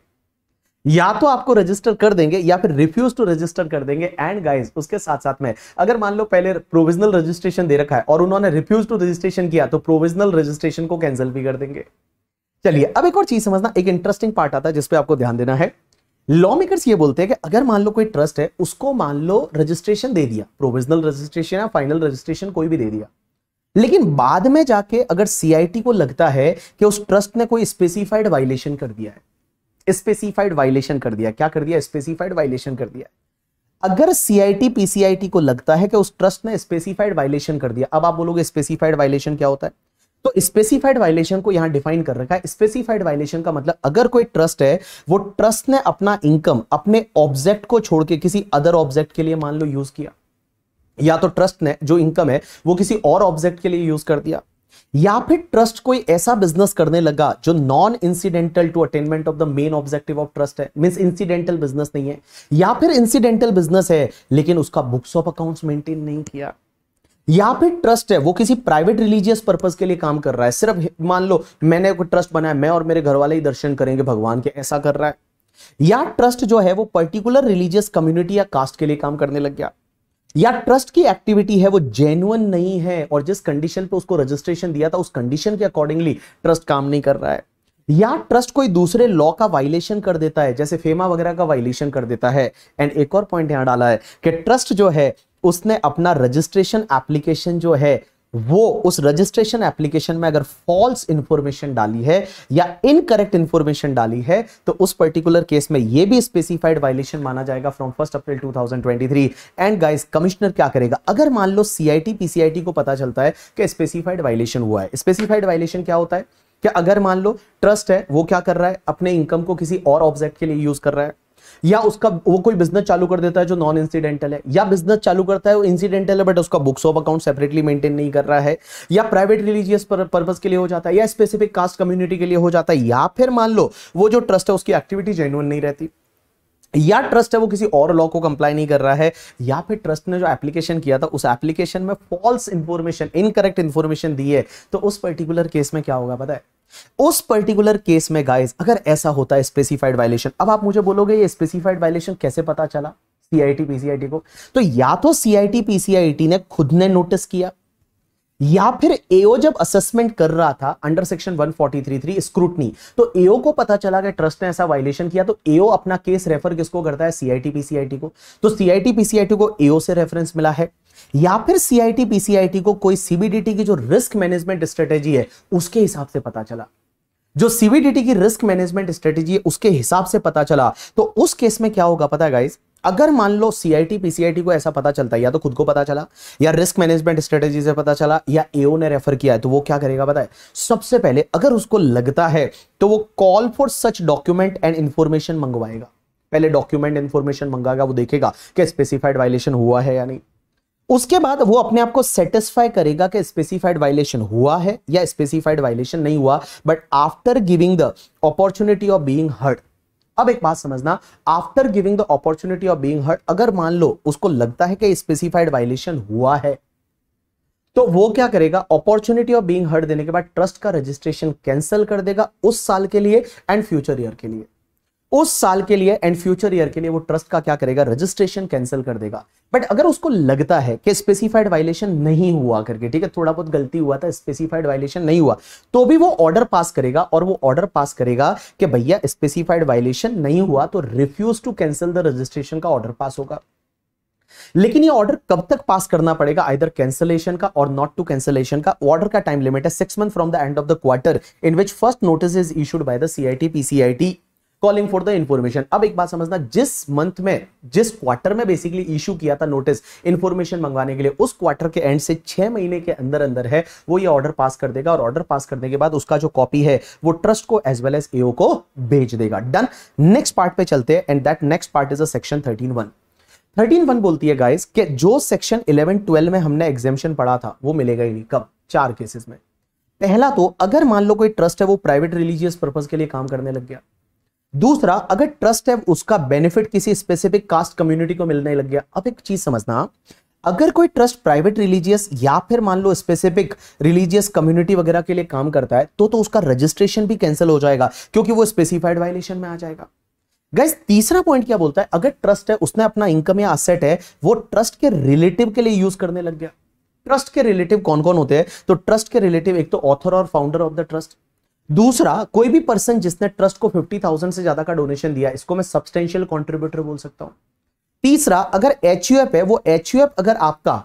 या तो आपको रजिस्टर कर देंगे या फिर रिफ्यूज टू रजिस्टर कर देंगे एंड गाइस उसके साथ साथ में अगर मान लो पहले प्रोविजनल रजिस्ट्रेशन दे रखा है और उन्होंने रिफ्यूज टू रजिस्ट्रेशन किया तो प्रोविजनल रजिस्ट्रेशन को कैंसिल भी कर देंगे चलिए अब एक और चीज समझना एक इंटरेस्टिंग पार्ट आता है जिसपे आपको ध्यान देना है लॉ मेकर्स ये बोलते हैं कि अगर मान लो कोई ट्रस्ट है उसको मान लो रजिस्ट्रेशन दे दिया प्रोविजनल रजिस्ट्रेशन या फाइनल रजिस्ट्रेशन कोई भी दे दिया लेकिन बाद में जाके अगर सीआईटी को लगता है कि उस ट्रस्ट ने कोई स्पेसिफाइड वायलेशन कर दिया है स्पेसिफाइड वायलेशन कर दिया क्या कर दिया स्पेसिफाइड वायलेशन कर दिया अगर सीआईटी पीसीआईटी को लगता है कि उस ट्रस्ट ने स्पेसिफाइड वायलेशन कर दिया अब आप बोलोगे स्पेसिफाइड वायलेशन क्या होता है तो स्पेसिफाइड वायलेशन को यहां डिफाइन कर रखा है स्पेसिफाइड वायलेशन का मतलब अगर कोई ट्रस्ट है वो ट्रस्ट ने अपना इनकम अपने ऑब्जेक्ट को छोड़ के किसी अदर ऑब्जेक्ट के लिए मान लो यूज किया या तो ट्रस्ट ने जो इनकम है वो किसी और ऑब्जेक्ट के लिए यूज कर दिया या फिर ट्रस्ट कोई ऐसा बिजनेस करने लगा जो non incidental to attainment of the main objective of trust है मीन इंसिडेंटल बिजनेस नहीं है या फिर इंसिडेंटल बिजनेस है लेकिन उसका बुक्स ऑफ अकाउंट्स मेंटेन नहीं किया या फिर ट्रस्ट है वो किसी प्राइवेट रिलीजियस पर्पज के लिए काम कर रहा है सिर्फ मान लो मैंने ट्रस्ट बनाया मैं और मेरे घर वाले ही दर्शन करेंगे भगवान के ऐसा कर रहा है या ट्रस्ट जो है वो पर्टिकुलर रिलीजियस कम्युनिटी या कास्ट के लिए काम करने लग गया या ट्रस्ट की एक्टिविटी है वो जेन्युन नहीं है और जिस कंडीशन पे उसको रजिस्ट्रेशन दिया था उस कंडीशन के अकॉर्डिंगली ट्रस्ट काम नहीं कर रहा है या ट्रस्ट कोई दूसरे लॉ का वायलेशन कर देता है जैसे फेमा वगैरह का वायलेशन कर देता है एंड एक और पॉइंट यहां डाला है कि ट्रस्ट जो है उसने अपना रजिस्ट्रेशन एप्लीकेशन जो है वो उस रजिस्ट्रेशन एप्लीकेशन में अगर फॉल्स इंफॉर्मेशन डाली है या इनकरेक्ट इंफॉर्मेशन डाली है तो उस पर्टिकुलर केस में ये भी स्पेसिफाइड वायलेशन माना जाएगा from first April 2023 and guys commissioner क्या करेगा अगर मान लो सीआईटी पीसीआईटी को पता चलता है कि स्पेसिफाइड वायलेशन हुआ है स्पेसिफाइड वायलेशन क्या होता है कि अगर मान लो ट्रस्ट है वो क्या कर रहा है अपने इनकम को किसी और ऑब्जेक्ट के लिए यूज कर रहा है या उसका वो कोई बिजनेस चालू कर देता है जो नॉन इंसिडेंटल है या बिजनेस चालू करता है वो इंसिडेंटल है बट उसका books of account separately maintain नहीं कर रहा है या प्राइवेट रिलीजियस पर्पज के लिए हो जाता है या स्पेसिफिक कास्ट कम्युनिटी के लिए हो जाता है या फिर मान लो वो जो ट्रस्ट है उसकी एक्टिविटी जेनुअन नहीं रहती या ट्रस्ट है वो किसी और लॉ को कंप्लाई नहीं कर रहा है या फिर ट्रस्ट ने जो एप्लीकेशन किया था उस एप्लीकेशन में फॉल्स इंफॉर्मेशन इनकरेक्ट इंफॉर्मेशन दी है तो उस पर्टिकुलर केस में क्या होगा पता है उस पर्टिकुलर केस में गाइस अगर ऐसा होता है स्पेसिफाइड वायलेशन अब आप मुझे बोलोगे ये स्पेसिफाइड वायलेशन कैसे पता चला सीआईटी पीसीआईटी को तो या तो सीआईटी पीसीआईटी ने खुद ने नोटिस किया या फिर एओ जब असेसमेंट कर रहा था अंडर सेक्शन 1433 स्क्रूटनी तो एओ को पता चला कि ट्रस्ट ने ऐसा वायलेशन किया तो एओ अपना केस रेफर किसको करता है सीआईटी पीसीआईटी को तो सीआईटी पीसीआईटी को एओ से रेफरेंस मिला है या फिर सीआईटी पीसीआईटी को कोई सीबीडीटी की जो रिस्क मैनेजमेंट स्ट्रेटेजी है उसके हिसाब से पता चला जो सीबीडीटी की रिस्क मैनेजमेंट स्ट्रेटेजी है उसके हिसाब से पता चला तो उस केस में क्या होगा पता है गाइस अगर मान लो सीआईटी पीसीआईटी को ऐसा पता चलता है या तो खुद को पता चला या रिस्क मैनेजमेंट स्ट्रेटेजी से पता चला या एओ ने रेफर किया है तो वो क्या करेगा पता है सबसे पहले अगर उसको लगता है तो वो call for such document and information मंगवाएगा पहले डॉक्यूमेंट इंफॉर्मेशन मंगाएगा वो देखेगा कि स्पेसिफाइड वायलेशन हुआ है या नहीं उसके बाद वो अपने आप को सेटिस्फाई करेगा कि स्पेसिफाइड वायलेशन हुआ है या स्पेसिफाइड वायलेशन नहीं हुआ but after giving the opportunity of being heard अब एक बात समझना after giving the opportunity of being heard अगर मान लो उसको लगता है कि स्पेसिफाइड वायलेशन हुआ है तो वो क्या करेगा अपॉर्चुनिटी ऑफ बीइंग हर्ड देने के बाद ट्रस्ट का रजिस्ट्रेशन कैंसिल कर देगा उस साल के लिए एंड फ्यूचर ईयर के लिए उस साल के लिए एंड फ्यूचर ईयर के लिए वो ट्रस्ट का क्या करेगा रजिस्ट्रेशन कैंसिल कर देगा बट अगर उसको लगता है कि स्पेसिफाइड वायलेशन नहीं हुआ करके ठीक है थोड़ा बहुत गलती हुआ था स्पेसिफाइड वायलेशन नहीं हुआ तो भी वो ऑर्डर पास करेगा और वो ऑर्डर पास करेगा कि भैया स्पेसिफाइड वायलेशन नहीं हुआ तो refuse to cancel the registration का ऑर्डर पास होगा लेकिन ये ऑर्डर कब तक पास करना पड़ेगा आइदर कैंसिलेशन का और नॉट टू कैंसिलेशन का ऑर्डर का टाइम लिमिट है six month from the end of the quarter in which first notice is issued by the CIT PCIT calling for the information अब एक बात समझना जिस मंथ में जिस क्वार्टर में बेसिकली इशू किया था नोटिस इन्फॉर्मेशन मंगवाने के लिए उस क्वार्टर के एंड से छह महीने के अंदर अंदर है वो ये ऑर्डर पास कर देगा और ऑर्डर पास करने के बाद उसका जो कॉपी है वो ट्रस्ट को एज वेल एज एओ को भेज देगा डन नेक्स्ट पार्ट पे चलते हैं and that next part is a section thirteen one thirteen one बोलती है गाइज के जो सेक्शन इलेवन ट्वेल्व में हमने एग्जामेशन पढ़ा था वो मिलेगा ही नहीं कब चार केसेस में पहला तो अगर मान लो कोई ट्रस्ट है वो प्राइवेट रिलीजियस पर्पज के लिए काम करने लग गया दूसरा अगर ट्रस्ट है उसका बेनिफिट किसी स्पेसिफिक कास्ट कम्युनिटी को मिलने लग गया अब एक चीज समझना अगर कोई ट्रस्ट प्राइवेट रिलीजियस या फिर मान लो स्पेसिफिक रिलीजियस कम्युनिटी वगैरह के लिए काम करता है तो तो उसका रजिस्ट्रेशन भी कैंसिल हो जाएगा क्योंकि वो स्पेसिफाइड वायलेशन में आ जाएगा गैस तीसरा पॉइंट क्या बोलता है अगर ट्रस्ट है उसने अपना इनकम या असेट है वो ट्रस्ट के रिलेटिव के लिए यूज करने लग गया ट्रस्ट के रिलेटिव कौन कौन होते हैं तो ट्रस्ट के रिलेटिव एक तो ऑथर और फाउंडर ऑफ द ट्रस्ट दूसरा कोई भी पर्सन जिसने ट्रस्ट को फिफ्टी थाउजेंड से ज्यादा का डोनेशन दिया इसको मैं सब्सटेंशियल कॉन्ट्रीब्यूटर बोल सकता हूं तीसरा अगर एच है वो एच अगर आपका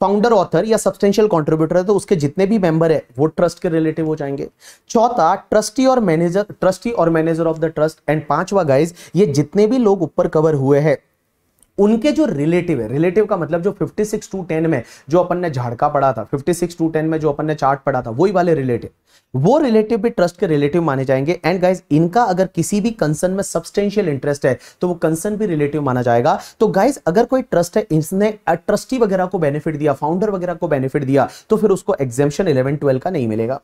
फाउंडर ऑथर या सब्सटेंशियल कॉन्ट्रीब्यूटर है तो उसके जितने भी मेंबर है वो ट्रस्ट के रिलेटिव हो जाएंगे चौथा ट्रस्टी और मैनेजर ट्रस्टी और manager of the trust and पांचवा गाइज ये जितने भी लोग ऊपर कवर हुए हैं उनके जो रिलेटिव है रिलेटिव का मतलब जो 56 टू 10 में जो अपन ने झाड़का पढ़ा था 56 टू 10 में जो अपन ने चार्ट पढ़ा था वही वाले रिलेटिव वो रिलेटिव भी ट्रस्ट के रिलेटिव माने जाएंगे एंड गाइस इनका अगर किसी भी कंसर्न में सब्सटेंशियल इंटरेस्ट है तो वो कंसर्न भी रिलेटिव माना जाएगा तो गाइज अगर कोई ट्रस्ट है इसने ट्रस्टी वगैरह को बेनिफिट दिया फाउंडर वगैरह को बेनिफिट दिया तो फिर उसको एग्जेम्शन इलेवन ट्वेल्व का नहीं मिलेगा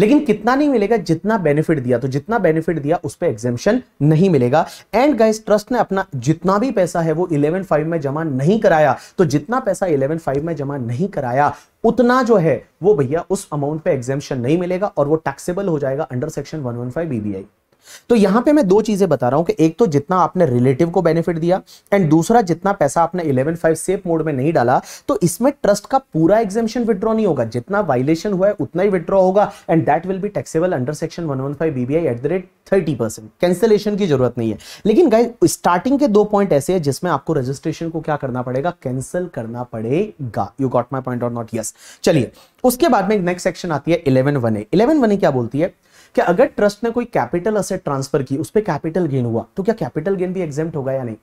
लेकिन कितना नहीं मिलेगा जितना बेनिफिट दिया तो जितना बेनिफिट दिया उस पर एग्जेम्पन नहीं मिलेगा एंड गाइस ट्रस्ट ने अपना जितना भी पैसा है वो इलेवन फाइव में जमा नहीं कराया तो जितना पैसा इलेवन फाइव में जमा नहीं कराया उतना जो है वो भैया उस अमाउंट पे एग्जेम्पन नहीं मिलेगा और वो टैक्सेबल हो जाएगा अंडर सेक्शन फाइव बीबीआई तो यहां पे मैं दो चीजें बता रहा हूं कि एक तो जितना आपने रिलेटिव को बेनिफिट दिया एंड दूसरा जितना पैसा आपने इलेवन फाइव सेफ मोड में नहीं डाला तो इसमें ट्रस्ट का पूरा एग्जामेशन विद्रॉ नहीं होगा जितना वायलेशन हुआ है उतना ही विद्रॉ होगा and that will be taxable under section one one five BBI at the rate thirty percent cancellation की जरूरत नहीं है लेकिन स्टार्टिंग के दो पॉइंट ऐसे है जिसमें आपको रजिस्ट्रेशन को क्या करना पड़ेगा कैंसिल करना पड़ेगा यू गॉट माई पॉइंट और नॉट यस चलिए उसके बाद में नेक्स्ट सेक्शन आती है eleven one A eleven one A क्या बोलती है कि अगर ट्रस्ट ने कोई कैपिटल असेट ट्रांसफर की उस पर कैपिटल गेन हुआ तो क्या कैपिटल गेन भी एग्जेप्ट होगा या नहीं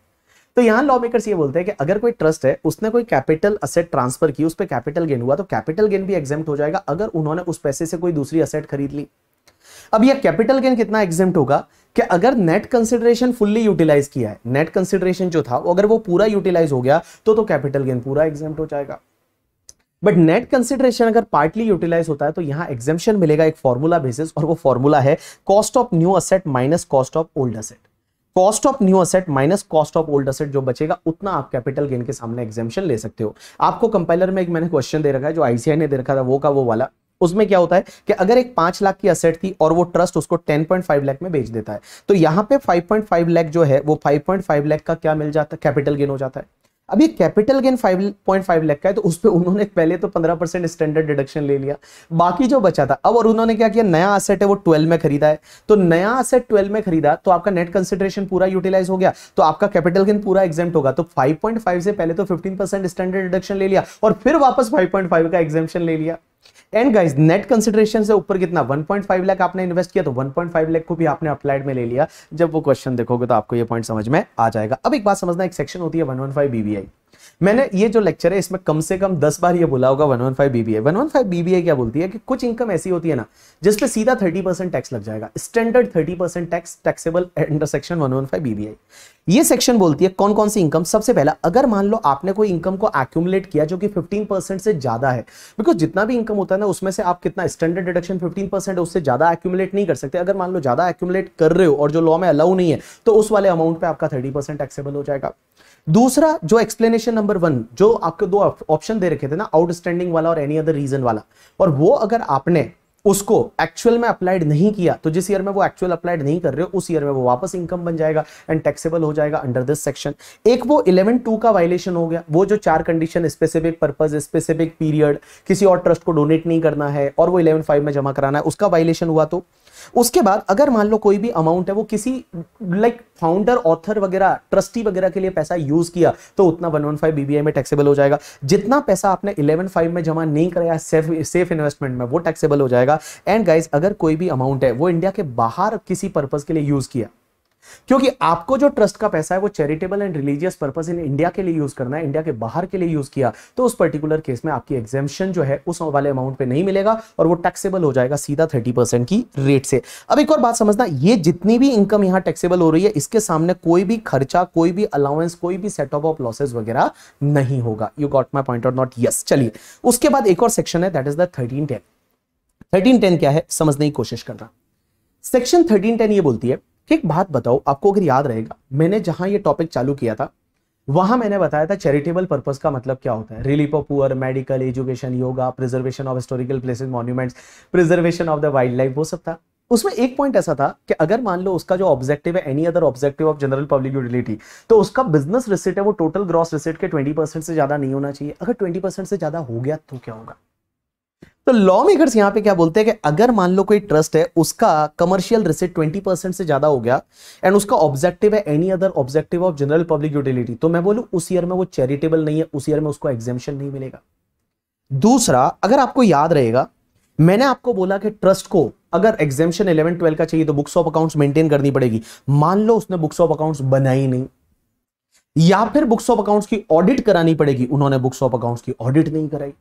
तो यहाँ लॉ मेकर्स ये बोलते हैं कि अगर कोई ट्रस्ट है उसने कोई कैपिटल असेट ट्रांसफर की उस पर कैपिटल गेन हुआ तो कैपिटल गेन भी एग्जेप्ट हो जाएगा अगर उन्होंने उस पैसे से कोई दूसरी असेट खरीद ली अब यह कैपिटल गेन कितना एग्जेप्ट होगा कि अगर नेट कंसिडरेशन फुल्ली यूटिलाइज किया है नेट कंसिडरेशन जो था अगर वो पूरा यूटिलाइज हो गया तो तो कैपिटल गेन पूरा एग्जेप्ट हो जाएगा बट नेट कंसिडरेशन अगर पार्टली यूटिलाइज होता है तो यहां एग्जामेशन मिलेगा एक फॉर्मूला बेसिस और वो फॉर्मूला है cost of new asset minus cost of old asset cost of new asset minus cost of old asset जो बचेगा उतना आप कैपिटल गेन के सामने एग्जामेशन ले सकते हो आपको कंपाइलर में एक मैंने क्वेश्चन दे रखा है जो आईसीआई ने दे रखा था वो का वो वाला उसमें क्या होता है कि अगर एक पांच लाख की असेट थी और वो ट्रस्ट उसको टेन पॉइंट फाइव लैख में बेच देता है तो यहाँ पे फाइव लैख जो है वो फाइव पॉइंट फाइव लैख का क्या मिल जाता है कैपिटल गेन हो जाता है अब ये कैपिटल गेन 5.5 लाख का है तो उस पर उन्होंने पहले तो 15 परसेंट स्टैंडर्ड डिडक्शन ले लिया बाकी जो बचा था अब और उन्होंने क्या किया नया असेट है वो 12 में खरीदा है तो नया असेट 12 में खरीदा तो आपका नेट कंसिडरेशन पूरा यूटिलाइज हो गया तो आपका कैपिटल गेन पूरा एग्जाम्ट होगा तो 5.5 से पहले तो परसेंट स्टैंडर्ड डिडक्शन ले लिया और फिर वापस फाइव का एग्जाम्पन ले लिया एंड गाइज नेट कंसिडरेशन से ऊपर कितना 1.5 लाख आपने इन्वेस्ट किया तो 1.5 लाख को भी आपने अप्लाइड में ले लिया जब वो क्वेश्चन देखोगे तो आपको ये पॉइंट समझ में आ जाएगा अब एक बात समझना एक सेक्शन होती है 115 बीबीआई मैंने ये जो लेक्चर है इसमें कम से कम दस बार ये बोला होगा one one five BBA one one five BBA क्या बोलती है कि कुछ इनकम ऐसी होती है ना जिसपे सीधा थर्टी परसेंट टैक्स लग जाएगा standard thirty percent tax taxable under section one one five BBA ये सेक्शन बोलती है कौन कौन सी इनकम सबसे पहला अगर मान लो आपने कोई इनकम को एक्यूमुलेट किया जो कि 15 परसेंट से ज्यादा है बिकॉज जितना भी इनकम होता है ना उसमें से आप कितना स्टैंडर्ड डिडक्शन 15 परसेंट उससे ज्यादा एक्यूमुलेट नहीं कर सकते अगर मान लो ज्यादा एक्यूमुलेट कर रहे हो और जो लॉ में अलाउ नहीं है तो उस वाले अमाउंट पे आपका थर्टी टैक्सेबल हो जाएगा दूसरा जो एक्सप्लेनेशन नंबर वन जो आपको दो ऑप्शन दे रखे थे ना आउटस्टैंडिंग वाला और एनी अदर रीजन वाला और वो अगर आपने उसको एक्चुअल में अप्लाइड नहीं किया तो जिस ईयर में वो एक्चुअल अप्लाइड नहीं कर रहे हो उस ईयर में वो वापस इनकम बन जाएगा एंड टैक्सेबल हो जाएगा अंडर दिस सेक्शन एक वो इलेवन टू का वायलेशन हो गया वो जो चार condition specific purpose specific period किसी और ट्रस्ट को डोनेट नहीं करना है और वो इलेवन फाइव में जमा कराना है उसका वायलेशन हुआ तो उसके बाद अगर मान लो कोई भी अमाउंट है वो किसी लाइक फाउंडर ऑथर वगैरह ट्रस्टी वगैरह के लिए पैसा यूज किया तो उतना वन वन फाइव बीबीआई में टैक्सेबल हो जाएगा जितना पैसा आपने इलेवन फाइव में जमा नहीं कराया सेफ सेफ इन्वेस्टमेंट में वो टैक्सेबल हो जाएगा एंड गाइज अगर कोई भी अमाउंट है वो इंडिया के बाहर किसी पर्पज के लिए यूज किया क्योंकि आपको जो ट्रस्ट का पैसा है वो charitable and religious purpose in India के लिए यूज करना है इंडिया के बाहर के लिए यूज किया तो उस पर्टिकुलर केस में आपकी एग्जेम्पन जो है उस वाले अमाउंट पे नहीं मिलेगा और वो टैक्सेबल हो जाएगा सीधा थर्टी की रेट से अब एक और बात समझना ये जितनी भी इनकम यहां टैक्सेबल हो रही है इसके सामने कोई भी खर्चा कोई भी अलाउंस कोई भी सेट ऑफ ऑफ लॉसेज वगैरह नहीं होगा you got my point of not yes चलिए उसके बाद एक और सेक्शन है that is the thirteen ten thirteen ten क्या है समझने की कोशिश कर रहा सेक्शन थर्टीन टेन ये बोलती है एक बात बताओ आपको अगर याद रहेगा मैंने जहां ये टॉपिक चालू किया था वहां मैंने बताया था चैरिटेबल पर्पज का मतलब क्या होता है relief of poor medical education yoga preservation of historical places monuments preservation of the wildlife वो सब था उसमें एक पॉइंट ऐसा था कि अगर मान लो उसका जो ऑब्जेक्टिव है any other objective of general public utility तो उसका बिजनेस रिसिट है वो टोटल ग्रॉस रिसिट के 20 परसेंट से ज्यादा नहीं होना चाहिए अगर 20 परसेंट से ज्यादा हो गया तो क्या होगा तो लॉ मेकर्स यहां पे क्या बोलते हैं कि अगर मान लो कोई ट्रस्ट है उसका कमर्शियल रिसिट 20 परसेंट से ज्यादा हो गया एंड उसका ऑब्जेक्टिव है any other objective of general public utility तो मैं बोलू उस ईयर में वो चैरिटेबल नहीं है उस ईयर में उसको एग्जेम्पन नहीं मिलेगा दूसरा अगर आपको याद रहेगा मैंने आपको बोला कि ट्रस्ट को अगर एग्जेम्पन इलेवन ट्वेल्व का चाहिए तो बुक्स ऑफ अकाउंट मेंटेन करनी पड़ेगी मान लो उसने बुक्स ऑफ अकाउंट बनाई नहीं या फिर बुक्स ऑफ अकाउंट्स की ऑडिट करानी पड़ेगी उन्होंने बुक्स ऑफ अकाउंट्स की ऑडिट नहीं कराई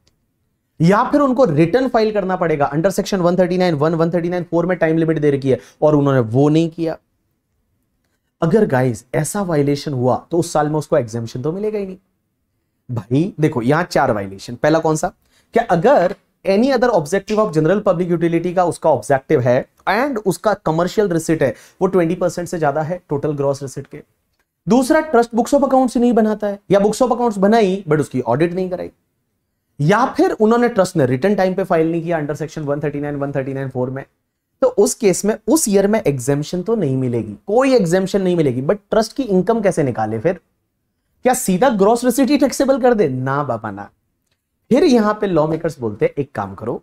या फिर उनको रिटर्न फाइल करना पड़ेगा अंडर सेक्शन 139 1 139 फोर में टाइम लिमिट दे रखी है और उन्होंने वो नहीं किया अगर गाइस ऐसा वायलेशन हुआ तो उस साल में उसको एग्जामेशन तो मिलेगा ही नहीं भाई देखो यहां चार वायलेशन पहला कौन सा क्या अगर any other objective of general public utility का उसका ऑब्जेक्टिव है एंड उसका कमर्शियल रिसिट है वो परसेंट से ज्यादा है टोटल ग्रॉस रिसिट के दूसरा ट्रस्ट बुक्स ऑफ अकाउंट्स नहीं बनाता है या बुक्स ऑफ अकाउंट्स बनाई बट उसकी ऑडिट नहीं कराई या फिर उन्होंने ट्रस्ट ने रिटर्न टाइम पे फाइल नहीं किया अंडर सेक्शन 139 139 फोर में तो उस केस में उस ईयर में एग्जेम्पन तो नहीं मिलेगी कोई एग्जेम्पन नहीं मिलेगी बट ट्रस्ट की इनकम कैसे निकाले फिर क्या सीधा ग्रॉस रिसिट ही टैक्सेबल कर दे ना बाबा ना फिर यहां पे लॉ मेकर्स बोलते हैं एक काम करो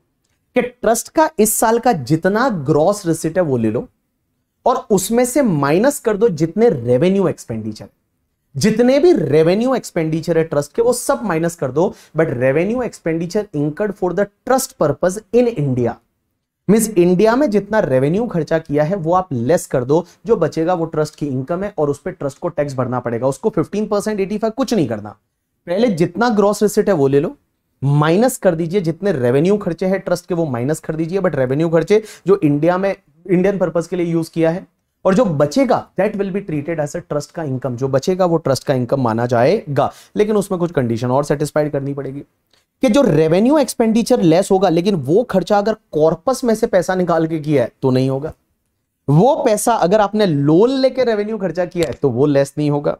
कि ट्रस्ट का इस साल का जितना ग्रॉस रिसिट है वो ले लो और उसमें से माइनस कर दो जितने रेवेन्यू एक्सपेंडिचर जितने भी रेवेन्यू एक्सपेंडिचर है ट्रस्ट के वो सब माइनस कर दो but revenue expenditure incurred for the trust purpose in India means India में जितना रेवेन्यू खर्चा किया है वो आप लेस कर दो जो बचेगा वो ट्रस्ट की इनकम है और उस पर ट्रस्ट को टैक्स भरना पड़ेगा उसको फिफ्टीन परसेंट एटी फाइव कुछ नहीं करना पहले जितना ग्रॉस रिसिट है वो ले लो माइनस कर दीजिए जितने रेवेन्यू खर्चे हैं ट्रस्ट के वो माइनस कर दीजिए बट रेवेन्यू खर्चे जो इंडिया में इंडियन पर्पज के लिए यूज किया है और जो बचेगा that will be treated as a trust का इनकम जो बचेगा वो ट्रस्ट का इनकम माना जाएगा लेकिन उसमें कुछ कंडीशन और सेटिस्फाइड करनी पड़ेगी कि जो रेवेन्यू एक्सपेंडिचर लेस होगा लेकिन वो खर्चा अगर कॉर्पस में से पैसा निकाल के किया है तो नहीं होगा वो पैसा अगर आपने लोन लेके रेवेन्यू खर्चा किया है तो वो लेस नहीं होगा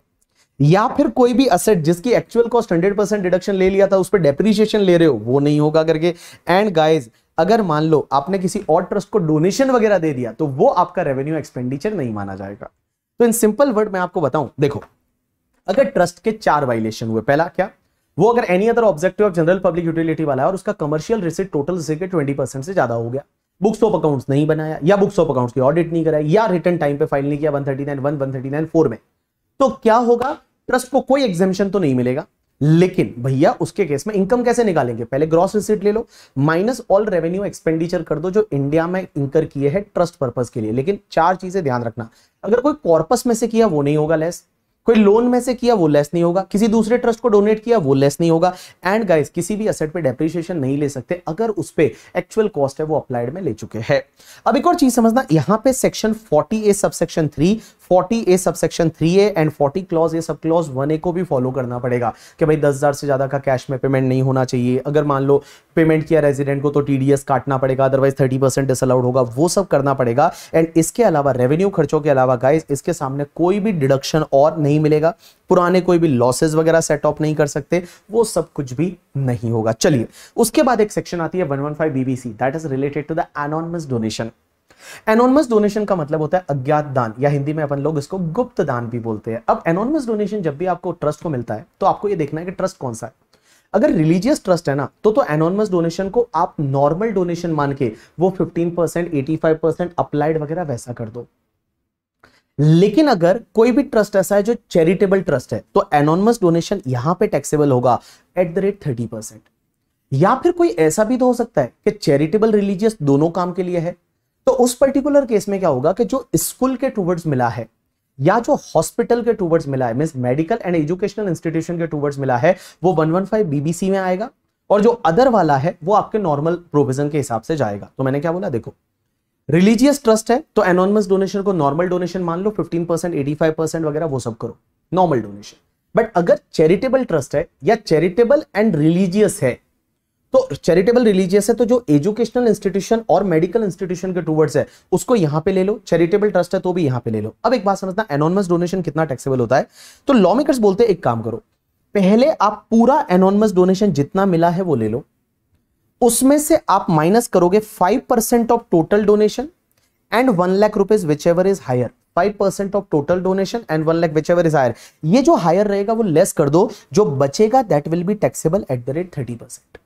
या फिर कोई भी असेट जिसकी actual cost hundred percent deduction ले लिया था उस पर डेप्रिशिएशन ले रहे हो वो नहीं होगा करके एंड गाइज अगर मान लो आपने किसी और ट्रस्ट को डोनेशन वगैरह दे दिया तो वो आपका रेवेन्यू एक्सपेंडिचर नहीं माना जाएगा तो इन सिंपल वर्ड मैं आपको बताऊं देखो अगर ट्रस्ट के चार वायलेशन हुए पहला क्या वो अगर any other objective of general public utility वाला है और उसका कमर्शियल रिसिट टोटल रिसिट के ट्वेंटी परसेंट से ज्यादा हो गया बुक्स ऑफ अकाउंट्स नहीं बनाया या बुक्स ऑफ अकाउंट्स की ऑडिट नहीं कराई या रिटर्न टाइम पे फाइल नहीं किया 139 1 139 4 में तो क्या होगा ट्रस्ट को कोई एग्जेम्पन तो नहीं मिलेगा लेकिन भैया उसके केस में इनकम कैसे निकालेंगे पहले ग्रॉस रिसीट ले लो माइनस ऑल रेवेन्यू एक्सपेंडिचर कर दो जो इंडिया में इंकर किए हैं ट्रस्ट पर्पज के लिए लेकिन चार चीजें ध्यान रखना अगर कोई कॉर्पस में से किया वो नहीं होगा लेस कोई लोन में से किया वो लेस नहीं होगा किसी दूसरे ट्रस्ट को डोनेट किया वो लेस नहीं होगा एंड गाइस किसी भी असेट पे डेप्रिशिएशन नहीं ले सकते अगर उस पर एक्चुअल कॉस्ट है वो अप्लाइड में ले चुके हैं अब एक और चीज समझना यहां पे section 40 A subsection section 40 A subsection 3 A and 40 clause A sub clause 1 ए को भी फॉलो करना पड़ेगा कि भाई 10000 से ज़्यादा का कैश में पेमेंट नहीं होना चाहिए अगर मान लो पेमेंट किया रेजिडेंट को तो टीडीएस काटना पड़ेगा अदरवाइज 30 परसेंट डिसअलाउड होगा वो सब करना पड़ेगा एंड इसके अलावा रेवेन्यू खर्चों के अलावा गाइज इसके सामने कोई भी डिडक्शन और नहीं मिलेगा पुराने कोई भी लॉसेज वगैरह सेट ऑफ नहीं कर सकते वो सब कुछ भी नहीं होगा चलिए उसके बाद एक सेक्शन आती है 115 BBC that is related to the anonymous donation anonymous donation का मतलब होता है अज्ञात दान या हिंदी में अपन लोग इसको गुप्त दान भी बोलते हैं अब एनोनमस डोनेशन जब भी आपको ट्रस्ट को मिलता है तो आपको यह देखना है कि ट्रस्ट कौन सा है अगर रिलीजियस ट्रस्ट है ना तो तो एनोनमस डोनेशन को आप नॉर्मल डोनेशन मान के वो 15 परसेंट एटी अप्लाइड वगैरह वैसा कर दो लेकिन अगर कोई भी ट्रस्ट ऐसा है जो चैरिटेबल ट्रस्ट है तो एनोनमस डोनेशन यहां पे टैक्सेबल होगा at the rate thirty percent या फिर कोई ऐसा भी तो हो सकता है कि चैरिटेबल रिलीजियस दोनों काम के लिए है तो उस पर्टिकुलर केस में क्या होगा कि जो स्कूल के टूवर्ड्स मिला है या जो हॉस्पिटल के टूवर्ड्स मिला है mean medical and educational institution के टूवर्ड्स मिला है वो 115 बीबीसी में आएगा और जो अदर वाला है वो आपके नॉर्मल प्रोविजन के हिसाब से जाएगा तो मैंने क्या बोला देखो रिलीजियस ट्रस्ट है तो एनोनमस डोनेशन को नॉर्मल डोनेशन मान लो 15 परसेंट एटी वगैरह वो सब करो नॉर्मल डोनेशन बट अगर चैरिटेबल ट्रस्ट है या चैरिटेबल एंड रिलीजियस है तो चैरिटेबल रिलीजियस है तो जो एजुकेशनल इंस्टीट्यूशन और मेडिकल इंस्टीट्यूशन के टूवर्ड्स है उसको यहां पे ले लो चैरिटेबल ट्रस्ट है तो भी यहां पे ले लो अब एक बात समझना एनोनमस डोनेशन कितना टैक्सेबल होता है तो लॉ मेकर्स बोलते एक काम करो पहले आप पूरा एनॉनमस डोनेशन जितना मिला है वो ले लो उसमें से आप माइनस करोगे five percent of total donation and one lakh rupees whichever is higher five percent of total donation and one lakh whichever is higher ये जो हायर रहेगा वो लेस कर दो जो बचेगा that will be taxable at the rate thirty percent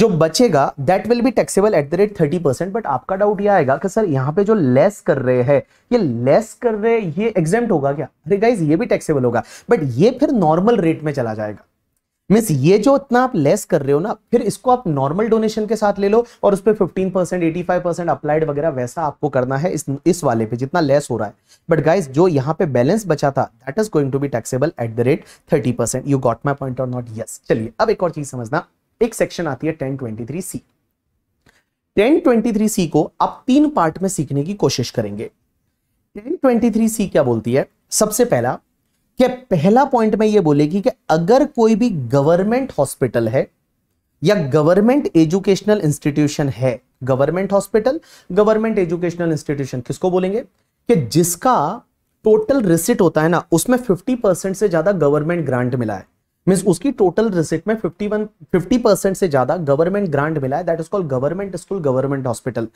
जो बचेगा that will be taxable at the rate thirty percent but आपका डाउट ये आएगा कि सर यहाँ पे जो लेस कर रहे हैं ये लेस कर रहे ये एग्जाम होगा क्या अरे गाइज ये भी टैक्सेबल होगा बट ये फिर नॉर्मल रेट में चला जाएगा मीन्स ये जो इतना आप लेस कर रहे हो ना फिर इसको आप नॉर्मल डोनेशन के साथ ले लो और उस पर fifteen percent eighty five percent applied वगैरह वैसा आपको करना है इस इस वाले पे जितना लेस हो रहा है बट गाइज जो यहाँ पे बैलेंस बचा था that is going to be taxable at the rate thirty percent you got my point और नॉट यस चलिए अब एक और चीज समझना एक सेक्शन आती है ten twenty three C ten twenty three C को आप तीन पार्ट में सीखने की कोशिश करेंगे टेन ट्वेंटी थ्री सी क्या बोलती है सबसे पहला कि पहला पॉइंट में यह बोलेगी कि अगर कोई भी गवर्नमेंट हॉस्पिटल है या गवर्नमेंट एजुकेशनल इंस्टीट्यूशन है government hospital government educational institution किसको बोलेंगे कि जिसका टोटल रिसिट होता है ना उसमें 50 परसेंट से ज्यादा गवर्नमेंट ग्रांट मिला है मीन उसकी टोटल रिसिट में 51 50 परसेंट से ज्यादा गवर्नमेंट ग्रांट मिला है that is called government school government hospital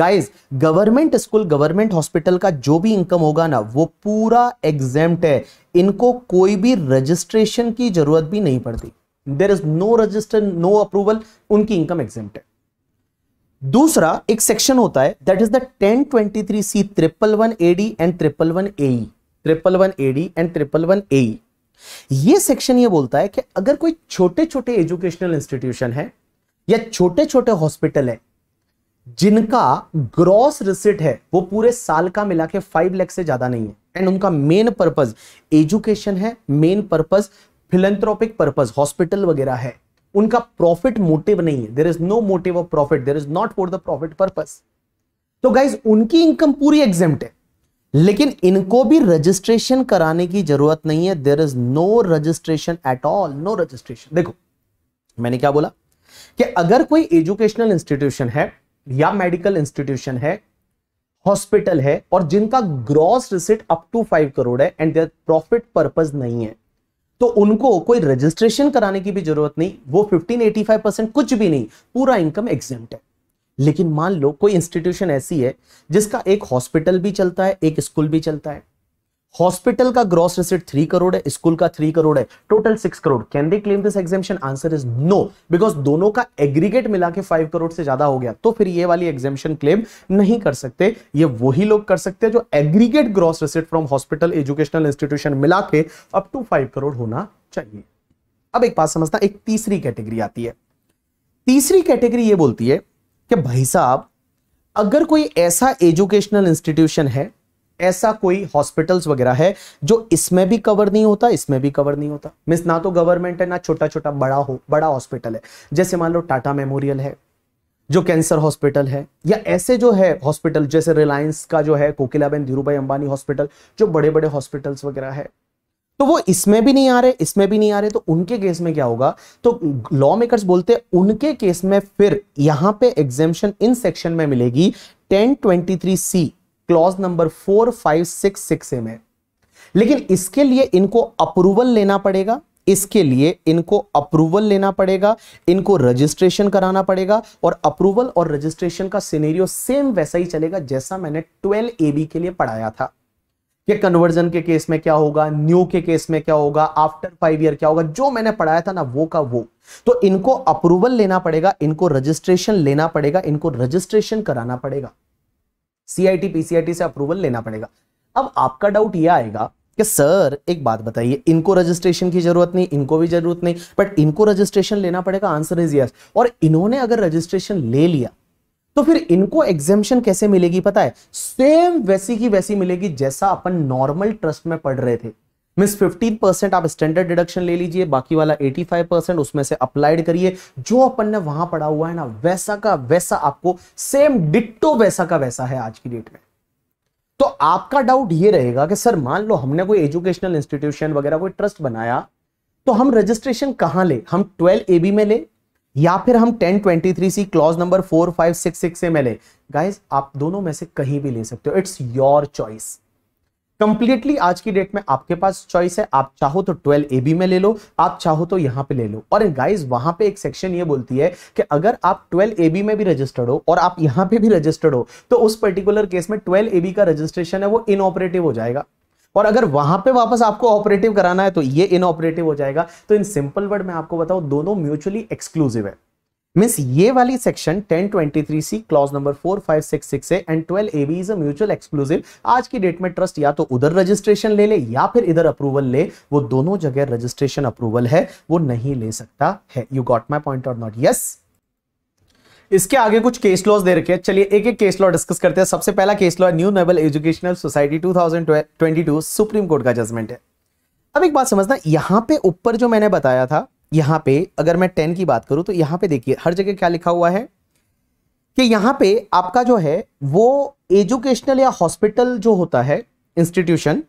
guys government school government hospital का जो भी इनकम होगा ना वो पूरा एग्जेम्प्ट है इनको कोई भी रजिस्ट्रेशन की जरूरत भी नहीं पड़ती there is no register no approval उनकी इनकम एग्जेम्प्ट है दूसरा एक सेक्शन होता है that is the ten twenty three C triple one AD and triple one A triple one AD and triple one AE ये सेक्शन ये बोलता है कि अगर कोई छोटे छोटे एजुकेशनल इंस्टीट्यूशन है या छोटे छोटे हॉस्पिटल है जिनका ग्रॉस रिसिट है वो पूरे साल का मिला के फाइव लैख से ज्यादा नहीं है एंड उनका मेन पर्पज एजुकेशन है main purpose philanthropic purpose hospital वगैरह है उनका प्रॉफिट मोटिव नहीं है there is no motive of profit there is not for the profit purpose तो गाइज उनकी इनकम पूरी एग्जेम्प्ट है लेकिन इनको भी रजिस्ट्रेशन कराने की जरूरत नहीं है there is no registration at all no registration देखो मैंने क्या बोला कि अगर कोई एजुकेशनल इंस्टीट्यूशन है या मेडिकल इंस्टीट्यूशन है हॉस्पिटल है और जिनका gross receipt up to five crore है एंड देर प्रॉफिट पर्पज नहीं है तो उनको कोई रजिस्ट्रेशन कराने की भी जरूरत नहीं वो फिफ्टीन परसेंट कुछ भी नहीं पूरा इनकम एग्जेंट है लेकिन मान लो कोई इंस्टीट्यूशन ऐसी है जिसका एक हॉस्पिटल भी चलता है एक स्कूल भी चलता है हॉस्पिटल का ग्रॉस रिसिट थ्री करोड़ है स्कूल का थ्री करोड़ है total six crore can they claim this exemption answer is no because दोनों का एग्रीगेट मिला के फाइव करोड़ से ज्यादा हो गया तो फिर ये वाली एग्जामेशन क्लेम नहीं कर सकते ये वही लोग कर सकते हैं जो aggregate gross receipt from hospital educational institution मिला के अप टू फाइव करोड़ होना चाहिए अब एक बात समझता एक तीसरी कैटेगरी आती है तीसरी कैटेगरी ये बोलती है कि भाई साहब अगर कोई ऐसा एजुकेशनल इंस्टीट्यूशन है ऐसा कोई हॉस्पिटल्स वगैरह है जो इसमें भी कवर नहीं होता इसमें भी कवर नहीं होता मीन्स ना तो गवर्नमेंट है ना छोटा छोटा बड़ा हो बड़ा हॉस्पिटल है जैसे मान लो टाटा मेमोरियल है जो कैंसर हॉस्पिटल है या ऐसे जो है हॉस्पिटल जैसे रिलायंस का जो है कोकिलाबेन धीरूभाई अंबानी हॉस्पिटल जो बड़े बड़े हॉस्पिटल्स वगैरह है तो वो इसमें भी नहीं आ रहे इसमें भी नहीं आ रहे तो उनके केस में क्या होगा तो लॉ मेकर्स बोलते हैं उनके केस में फिर यहां पे एग्जेम्पन इन सेक्शन में मिलेगी ten twenty three C clause number four five six six A में लेकिन इसके लिए इनको अप्रूवल लेना पड़ेगा इसके लिए इनको अप्रूवल लेना पड़ेगा इनको रजिस्ट्रेशन कराना पड़ेगा और अप्रूवल और रजिस्ट्रेशन का सिनेरियो सेम वैसा ही चलेगा जैसा मैंने 12 एबी के लिए पढ़ाया था कि कन्वर्जन के केस में क्या होगा न्यू के केस में क्या होगा आफ्टर फाइव ईयर क्या होगा जो मैंने पढ़ाया था ना वो का वो तो इनको अप्रूवल लेना पड़ेगा इनको रजिस्ट्रेशन लेना पड़ेगा इनको रजिस्ट्रेशन कराना पड़ेगा सीआईटी पीसीआईटी से अप्रूवल लेना पड़ेगा अब आपका डाउट यह आएगा कि सर एक बात बताइए इनको रजिस्ट्रेशन की जरूरत नहीं इनको भी जरूरत नहीं बट इनको रजिस्ट्रेशन लेना पड़ेगा आंसर इज यस और इन्होंने अगर रजिस्ट्रेशन ले लिया तो फिर इनको एग्जेम्पन कैसे मिलेगी पता है सेम वैसी की वैसी मिलेगी जैसा अपन नॉर्मल ट्रस्ट में पढ़ रहे थे मिस 15 परसेंट आप स्टैंडर्ड डिडक्शन ले लीजिए बाकी वाला 85 परसेंट उसमें से अप्लाइड करिए जो अपन ने वहां पढ़ा हुआ है ना वैसा का वैसा आपको सेम डिट्टो वैसा का वैसा है आज की डेट में तो आपका डाउट ये रहेगा कि सर मान लो हमने कोई एजुकेशनल इंस्टीट्यूशन वगैरह कोई ट्रस्ट बनाया तो हम रजिस्ट्रेशन कहां ले हम ट्वेल्व बी में ले या फिर हम ten twenty three C clause number four five six six से मिले गाइज आप दोनों में से कहीं भी ले सकते हो इट्स योर चॉइस कंप्लीटली आज की डेट में आपके पास चॉइस है आप चाहो तो 12 ए बी में ले लो आप चाहो तो यहां पे ले लो और गाइस वहां पे एक सेक्शन ये बोलती है कि अगर आप 12 ए बी में भी रजिस्टर्ड हो और आप यहां पे भी रजिस्टर्ड हो तो उस पर्टिकुलर केस में 12 ए बी का रजिस्ट्रेशन है वो इनऑपरेटिव हो जाएगा और अगर वहां पे वापस आपको ऑपरेटिव कराना है तो ये इनऑपरेटिव हो जाएगा तो इन सिंपल वर्ड में आपको बताऊं दोनों म्यूचुअली एक्सक्लूसिव है मीन्स ये वाली सेक्शन 1023 सी क्लॉज नंबर 4566 है and 12 A B is a mutual exclusive आज की डेट में ट्रस्ट या तो उधर रजिस्ट्रेशन ले ले या फिर इधर अप्रूवल ले वो दोनों जगह रजिस्ट्रेशन अप्रूवल है वो नहीं ले सकता है यू गॉट माई पॉइंट और नॉट यस इसके आगे कुछ केस लॉज दे रखे हैं चलिए एक एक केस लॉ डिस्कस करते हैं सबसे पहला case law new naval educational society 2022 supreme court का जजमेंट है अब एक बात समझना यहाँ पे ऊपर जो मैंने बताया था यहाँ पे अगर मैं टेन की बात करूँ तो यहाँ पे देखिए हर जगह क्या लिखा हुआ है कि यहाँ पे आपका जो है वो एजुकेशनल या हॉस्पिटल जो होता है institution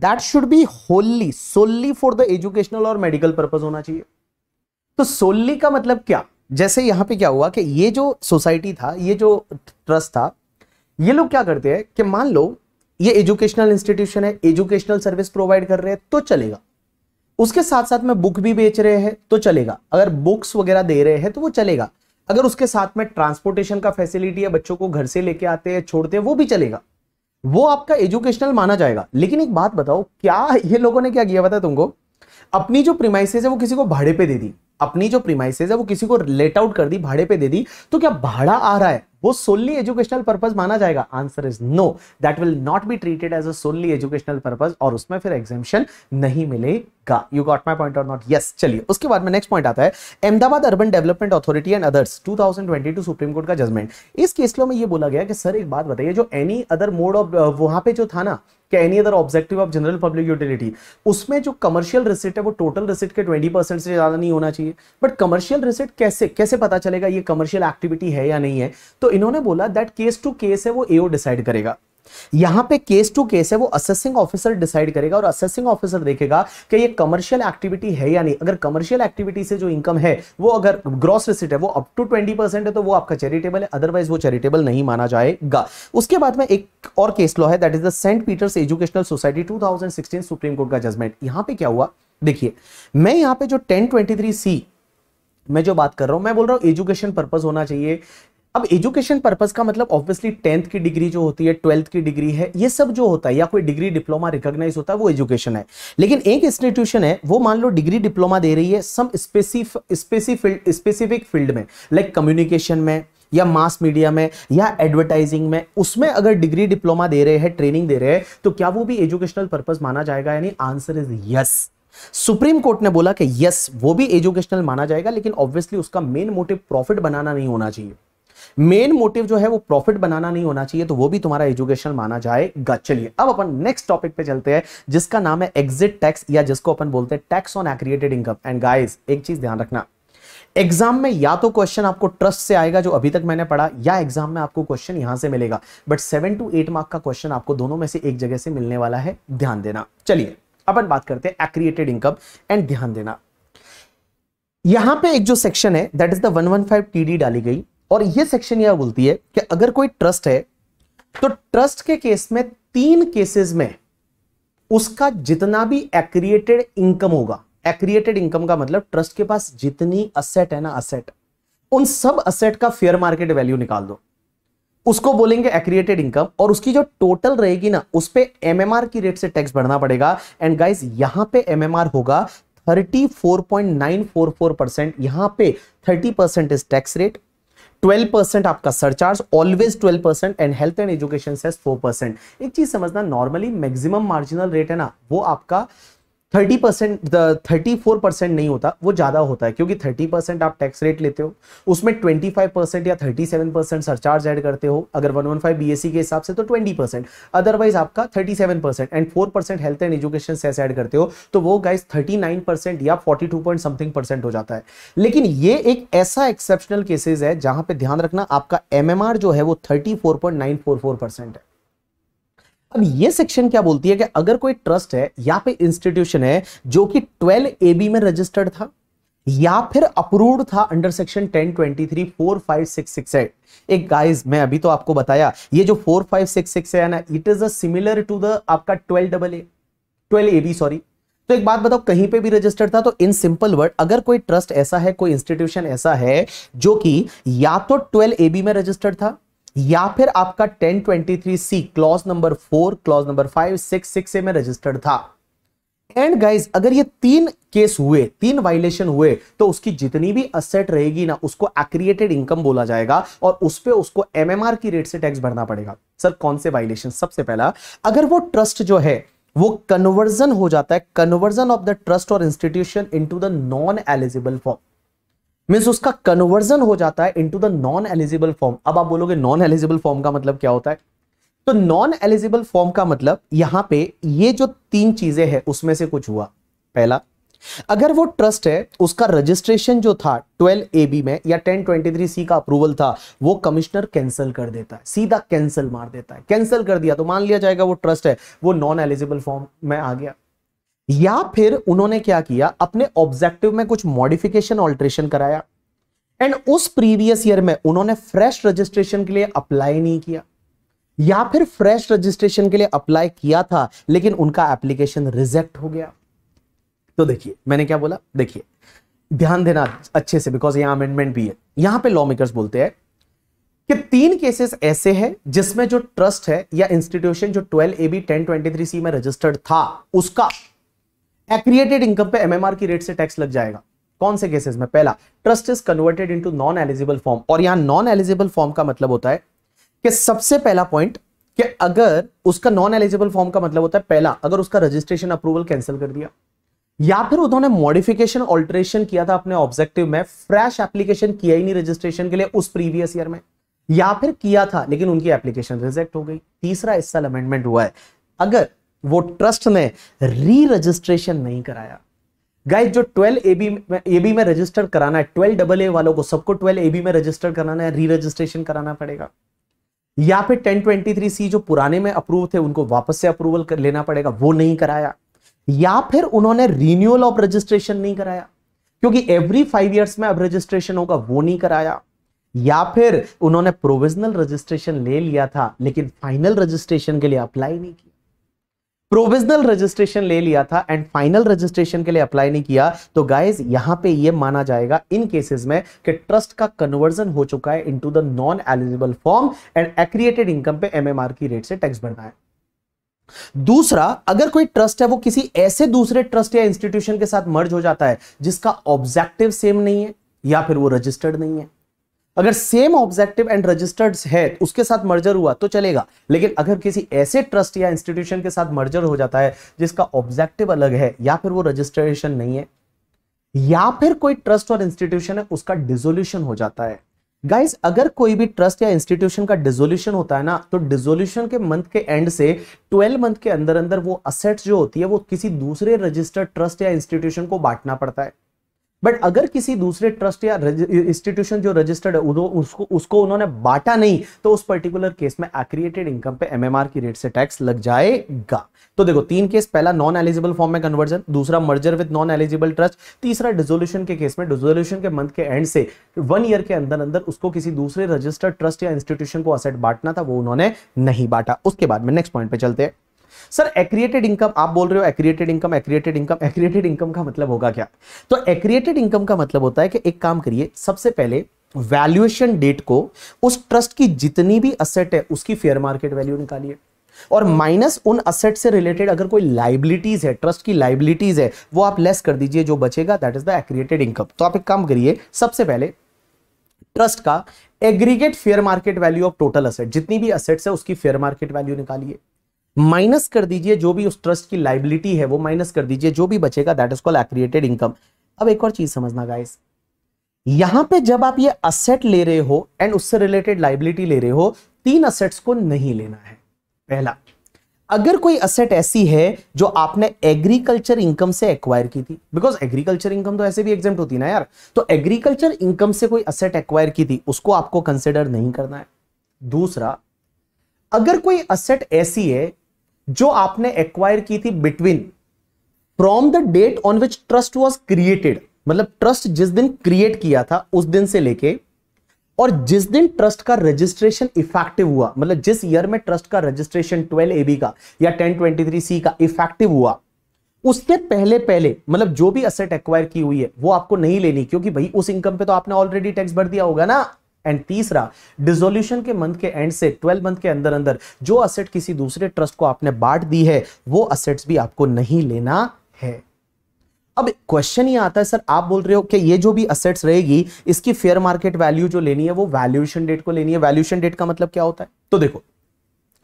that should be wholly solely for the educational और मेडिकल पर्पज होना चाहिए तो सोल्ली का मतलब क्या जैसे यहाँ पे क्या हुआ कि ये जो सोसाइटी था ये जो ट्रस्ट था ये लोग क्या करते हैं कि मान लो ये एजुकेशनल इंस्टीट्यूशन है एजुकेशनल सर्विस प्रोवाइड कर रहे हैं तो चलेगा उसके साथ साथ में बुक भी बेच रहे हैं तो चलेगा अगर बुक्स वगैरह दे रहे हैं तो वो चलेगा अगर उसके साथ में ट्रांसपोर्टेशन का फैसिलिटी है बच्चों को घर से लेके आते हैं छोड़ते हैं वो भी चलेगा वो आपका एजुकेशनल माना जाएगा लेकिन एक बात बताओ क्या ये लोगों ने क्या किया बताया तुमको अपनी जो प्रीमाइसेज है वो किसी को भाड़े पे दे दी अपनी जो प्रीमाइसेज है वो किसी को लेट आउट कर दी भाड़े पे दे दी तो क्या भाड़ा आ रहा है वो सोलली एजुकेशनल पर्पज माना जाएगा answer is no that will not be treated as a solely educational purpose और उसमें फिर एग्जेम्शन नहीं मिलेगा यू गॉट माई पॉइंट और नॉट यस चलिए उसके बाद में नेक्स्ट पॉइंट आता है Ahmedabad urban development authority and others 2022 supreme court का जजमेंट इस केस में ये बोला गया कि सर एक बात बताइए जो एनी अदर मोड ऑफ वहां पे जो था ना any other objective of general public utility उसमें जो कमर्शियल रिसिट है वो टोटल रिसिट के ट्वेंटी परसेंट से ज़्यादा नहीं होना चाहिए बट कमर्शियल रिसिट कैसे कैसे पता चलेगा ये कमर्शियल एक्टिविटी है या नहीं है तो इन्होंने बोला दैट केस टू केस है वो एओ डिसाइड करेगा यहां पे केस टू केस है वो असेसिंग ऑफिसर डिसाइड करेगा और असेसिंग ऑफिसर देखेगा कि ये कमर्शियल एक्टिविटी है या नहीं अगर कमर्शियल एक्टिविटी से जो इनकम है वो अगर ग्रॉस रिसिट है वो अप टू ट्वेंटी परसेंट है तो वो आपका चैरिटेबल है अदरवाइज वो चैरिटेबल नहीं माना जाएगा उसके बाद में एक और केस लॉ है that is the Saint Peter's educational society two supreme court का जजमेंट यहां पर क्या हुआ देखिए मैं यहां पर जो टेन सी मैं जो बात कर रहा हूं मैं बोल रहा हूं एजुकेशन पर्पज होना चाहिए अब एजुकेशन पर्पज का मतलब ऑब्वियसली टेंथ की डिग्री जो होती है ट्वेल्थ की डिग्री है ये सब जो होता है या कोई डिग्री डिप्लोमा रिकॉग्नाइज होता है वो एजुकेशन है लेकिन एक इंस्टीट्यूशन है वो मान लो डिग्री डिप्लोमा दे रही है सम स्पेसिफिक स्पेसिफिक फील्ड में लाइक कम्युनिकेशन में या मास मीडिया में या एडवर्टाइजिंग में उसमें अगर डिग्री डिप्लोमा दे रहे हैं ट्रेनिंग दे रहे हैं तो क्या वो भी एजुकेशनल पर्पज माना जाएगा यानी answer is yes supreme court ने बोला कि यस वो भी एजुकेशनल माना जाएगा लेकिन ऑब्वियसली उसका मेन मोटिव प्रॉफिट बनाना नहीं होना चाहिए मेन मोटिव जो है वो प्रॉफिट बनाना नहीं होना चाहिए तो वो भी तुम्हारा एजुकेशन माना जाएगा चलिए अब अपन नेक्स्ट टॉपिक पे चलते हैं जिसका नाम है एग्जिट टैक्स या जिसको अपन बोलते हैं tax on accreted income and guys एक चीज ध्यान रखना एग्जाम में या तो क्वेश्चन आपको ट्रस्ट से आएगा जो अभी तक मैंने पढ़ा या एग्जाम में आपको क्वेश्चन यहां से मिलेगा but seven to eight mark का क्वेश्चन आपको दोनों में से एक जगह से मिलने वाला है ध्यान देना चलिए अपन बात करते हैं एक्रिएटेड इनकम एंड ध्यान देना यहां पे एक जो सेक्शन है दैट इज द 115 टीडी डाली गई और ये सेक्शन यह बोलती है कि अगर कोई ट्रस्ट है तो ट्रस्ट के केस में तीन केसेस में उसका जितना भी एक्रिएटेड इनकम होगा एक्रिएटेड इनकम का मतलब ट्रस्ट के पास जितनी असेट है ना असेट उन सब असेट का फेयर मार्केट वैल्यू निकाल दो उसको बोलेंगे एक्रिएटेड इनकम और उसकी जो टोटल रहेगी ना उस पर एमएमआर की रेट से टैक्स भरना पड़ेगा एंड गाइज यहां पर एमएमआर होगा 34.944 परसेंट यहां पे 30 percent is tax rate 12 percent आपका surcharge always 12 percent and health and education से 4 परसेंट एक चीज समझना नॉर्मली मैक्सिमम मार्जिनल रेट है ना वो आपका thirty percent thirty four percent नहीं होता वो ज़्यादा होता है क्योंकि थर्टी परसेंट आप टैक्स रेट लेते हो उसमें ट्वेंटी फाइव परसेंट या thirty seven percent surcharge add करते हो अगर one one five B S C के हिसाब से तो ट्वेंटी परसेंट अदरवाइज आपका thirty seven percent and four percent health and education cess add करते हो तो वो गाइज थर्टी नाइन परसेंट या forty two point something percent हो जाता है लेकिन ये एक ऐसा एक्सेप्शनल केसेज है जहाँ पर ध्यान रखना आपका एम एम आर जो है वो thirty four point nine four four percent है अब ये सेक्शन क्या बोलती है कि अगर कोई ट्रस्ट है या फिर इंस्टीट्यूशन है जो कि ट्वेल्व बी में रजिस्टर्ड था या फिर अप्रूव्ड था under section ten twenty three four five six six eight एक गाइस मैं अभी तो आपको बताया ये जो फोर फाइव सिक्स सिक्स है ना it is similar to the आपका twelve double A twelve A B sorry तो एक बात बताओ कहीं पे भी रजिस्टर्ड था तो इन सिंपल वर्ड अगर कोई ट्रस्ट ऐसा है कोई इंस्टीट्यूशन ऐसा है जो कि या तो ट्वेल्व ए बी में रजिस्टर्ड था या फिर आपका 1023 C clause number four clause number five six six A में रजिस्टर्ड था एंड गाइज अगर ये तीन केस हुए तीन वायलेशन हुए तो उसकी जितनी भी असेट रहेगी ना उसको एक्रिएटेड इनकम बोला जाएगा और उस पर उसको एमएमआर की रेट से टैक्स भरना पड़ेगा सर कौन से वायलेशन सबसे पहला अगर वो ट्रस्ट जो है वो कन्वर्जन हो जाता है कन्वर्जन ऑफ द ट्रस्ट और institution into the non eligible form means उसका कन्वर्जन हो जाता है into the non eligible form अब आप बोलोगे नॉन एलिजिबल फॉर्म का मतलब क्या होता है तो नॉन एलिजिबल फॉर्म का मतलब यहां पे ये जो तीन चीजें हैं उसमें से कुछ हुआ पहला अगर वो ट्रस्ट है उसका रजिस्ट्रेशन जो था 12 ए बी में या 1023 सी का अप्रूवल था वो कमिश्नर कैंसिल कर देता है सीधा कैंसिल मार देता है कैंसिल कर दिया तो मान लिया जाएगा वो ट्रस्ट है वो नॉन एलिजिबल फॉर्म में आ गया या फिर उन्होंने क्या किया अपने ऑब्जेक्टिव में कुछ मॉडिफिकेशन ऑल्ट्रेशन कराया एंड उस प्रीवियस ईयर में उन्होंने फ्रेश रजिस्ट्रेशन के लिए अप्लाई नहीं किया या फिर फ्रेश रजिस्ट्रेशन के लिए अप्लाई किया था लेकिन उनका एप्लीकेशन रिजेक्ट हो गया तो देखिए मैंने क्या बोला देखिए ध्यान देना अच्छे से बिकॉज यहां अमेंडमेंट भी है यहां पे लॉ मेकर्स बोलते हैं कि तीन केसेस ऐसे हैं जिसमें जो ट्रस्ट है या इंस्टीट्यूशन जो 12 A B ten twenty three C में रजिस्टर्ड था उसका एक्रिएटेड इनकम पे एमएमआर की रेट से टैक्स लग जाएगा कौन से केसेस में पहला trust is converted into non eligible form और यहां नॉन एलिजिबल फॉर्म का मतलब होता है कि सबसे पहला पॉइंट कि अगर उसका नॉन एलिजिबल फॉर्म का मतलब होता है पहला अगर उसका रजिस्ट्रेशन अप्रूवल कैंसिल कर दिया या फिर उन्होंने मॉडिफिकेशन ऑल्टरेशन किया था अपने ऑब्जेक्टिव में फ्रेश एप्लीकेशन किया ही नहीं रजिस्ट्रेशन के लिए उस प्रीवियस ईयर में या फिर किया था लेकिन उनकी एप्लीकेशन रिजेक्ट हो गई तीसरा इस साल अमेंडमेंट हुआ है अगर वो ट्रस्ट ने री रजिस्ट्रेशन नहीं कराया गाइस जो 12 एबी में एबी में रजिस्टर कराना है 12 डबल ए वालों को सबको 12 एबी में रजिस्टर कराना है री रजिस्ट्रेशन कराना पड़ेगा या फिर 1023 सी जो पुराने में अप्रूव थे उनको वापस से अप्रूवल कर लेना पड़ेगा वो नहीं कराया या फिर उन्होंने रिन्यूअल ऑफ रजिस्ट्रेशन नहीं कराया क्योंकि एवरी फाइव ईयर्स में अब रजिस्ट्रेशन होगा वो नहीं कराया या फिर उन्होंने प्रोविजनल रजिस्ट्रेशन ले लिया था लेकिन फाइनल रजिस्ट्रेशन के लिए अप्लाई नहीं किया प्रोविजनल रजिस्ट्रेशन ले लिया था एंड फाइनल रजिस्ट्रेशन के लिए अप्लाई नहीं किया तो गाइज यहां पे ये माना जाएगा इन केसेस में कि ट्रस्ट का कन्वर्जन हो चुका है into the non eligible form and accreted income पे एमएमआर की रेट से टैक्स भरना है दूसरा अगर कोई ट्रस्ट है वो किसी ऐसे दूसरे ट्रस्ट या इंस्टीट्यूशन के साथ मर्ज हो जाता है जिसका ऑब्जेक्टिव सेम नहीं है या फिर वो रजिस्टर्ड नहीं है अगर सेम ऑब्जेक्टिव एंड रजिस्टर्ड है उसके साथ मर्जर हुआ तो चलेगा लेकिन अगर किसी ऐसे ट्रस्ट या इंस्टीट्यूशन के साथ मर्जर हो जाता है जिसका ऑब्जेक्टिव अलग है या फिर वो रजिस्ट्रेशन नहीं है या फिर कोई ट्रस्ट और इंस्टीट्यूशन है उसका डिजोल्यूशन हो जाता है गाइज अगर कोई भी ट्रस्ट या इंस्टीट्यूशन का डिजोल्यूशन होता है ना तो डिजोल्यूशन के मंथ के एंड से 12 मंथ के अंदर अंदर वो असेट्स जो होती है वो किसी दूसरे रजिस्टर्ड ट्रस्ट या इंस्टीट्यूशन को बांटना पड़ता है बट अगर किसी दूसरे ट्रस्ट या इंस्टीट्यूशन जो रजिस्टर्ड है उसको उसको उन्होंने बांटा नहीं तो उस पर्टिकुलर केस में एक्रिएटेड इनकम पे एमएमआर की रेट से टैक्स लग जाएगा तो देखो तीन केस पहला नॉन एलिजिबल फॉर्म में कन्वर्जन दूसरा merger with non eligible trust तीसरा डिजोल्यूशन के केस में डिजोल्यूशन के मंथ के एंड से वन ईयर के अंदर अंदर उसको किसी दूसरे रजिस्टर्ड ट्रस्ट या इंस्टीट्यूशन को असेट बांटना था वो उन्होंने नहीं बांटा उसके बाद में नेक्स्ट पॉइंट पे चलते हैं सर एक्रिएटेड इनकम आप बोल रहे हो accreted income accreted income accreted income का मतलब होगा क्या तो एक्रिएटेड इनकम का मतलब होता है कि एक काम करिए सबसे पहले वैल्यूएशन डेट को उस ट्रस्ट की जितनी भी असेट है उसकी फेयर मार्केट वैल्यू निकालिए और माइनस उन असेट से रिलेटेड अगर कोई लाइबिलिटीज है ट्रस्ट की लाइबिलिटीज है वो आप लेस कर दीजिए जो बचेगा that is the accreted income तो आप एक काम करिए सबसे पहले ट्रस्ट का aggregate fair market value of total asset जितनी भी असेट्स है उसकी फेयर मार्केट वैल्यू निकालिए माइनस कर दीजिए जो भी उस ट्रस्ट की लाइबिलिटी है वो माइनस कर दीजिए जो भी बचेगा that is called accreted income अब एक और चीज समझना गाइस यहां पे जब आप ये असेट ले रहे हो एंड उससे रिलेटेड लाइबिलिटी ले रहे हो तीन असेट्स को नहीं लेना है पहला अगर कोई असेट ऐसी है जो आपने एग्रीकल्चर इनकम से एक्वायर की थी बिकॉज एग्रीकल्चर इनकम तो ऐसे भी एग्जाम होती ना यार तो एग्रीकल्चर इनकम से कोई असेट एक्वायर की थी उसको आपको कंसिडर नहीं करना है दूसरा अगर कोई असेट ऐसी है जो आपने एक्वायर की थी between from the date on which trust was created मतलब ट्रस्ट जिस दिन क्रिएट किया था उस दिन से लेके और जिस दिन ट्रस्ट का रजिस्ट्रेशन इफेक्टिव हुआ मतलब जिस ईयर में ट्रस्ट का रजिस्ट्रेशन 12 एबी का या 1023 सी का इफेक्टिव हुआ उसके पहले पहले मतलब जो भी असेट एक्वायर की हुई है वो आपको नहीं लेनी क्योंकि भाई उस इनकम पे तो आपने ऑलरेडी टैक्स भर दिया होगा ना एंड तीसरा डिजोल्यूशन के मंथ के एंड से ट्वेल्व मंथ के अंदर अंदर जो असेट किसी दूसरे ट्रस्ट को आपने बांट दी है वो असेट्स भी आपको नहीं लेना है अब क्वेश्चन ये आता है सर आप बोल रहे हो कि ये जो भी असेट्स रहेगी इसकी फेयर मार्केट वैल्यू जो लेनी है वो वैल्यूएशन डेट को लेनी है वैल्यूएशन डेट का मतलब क्या होता है तो देखो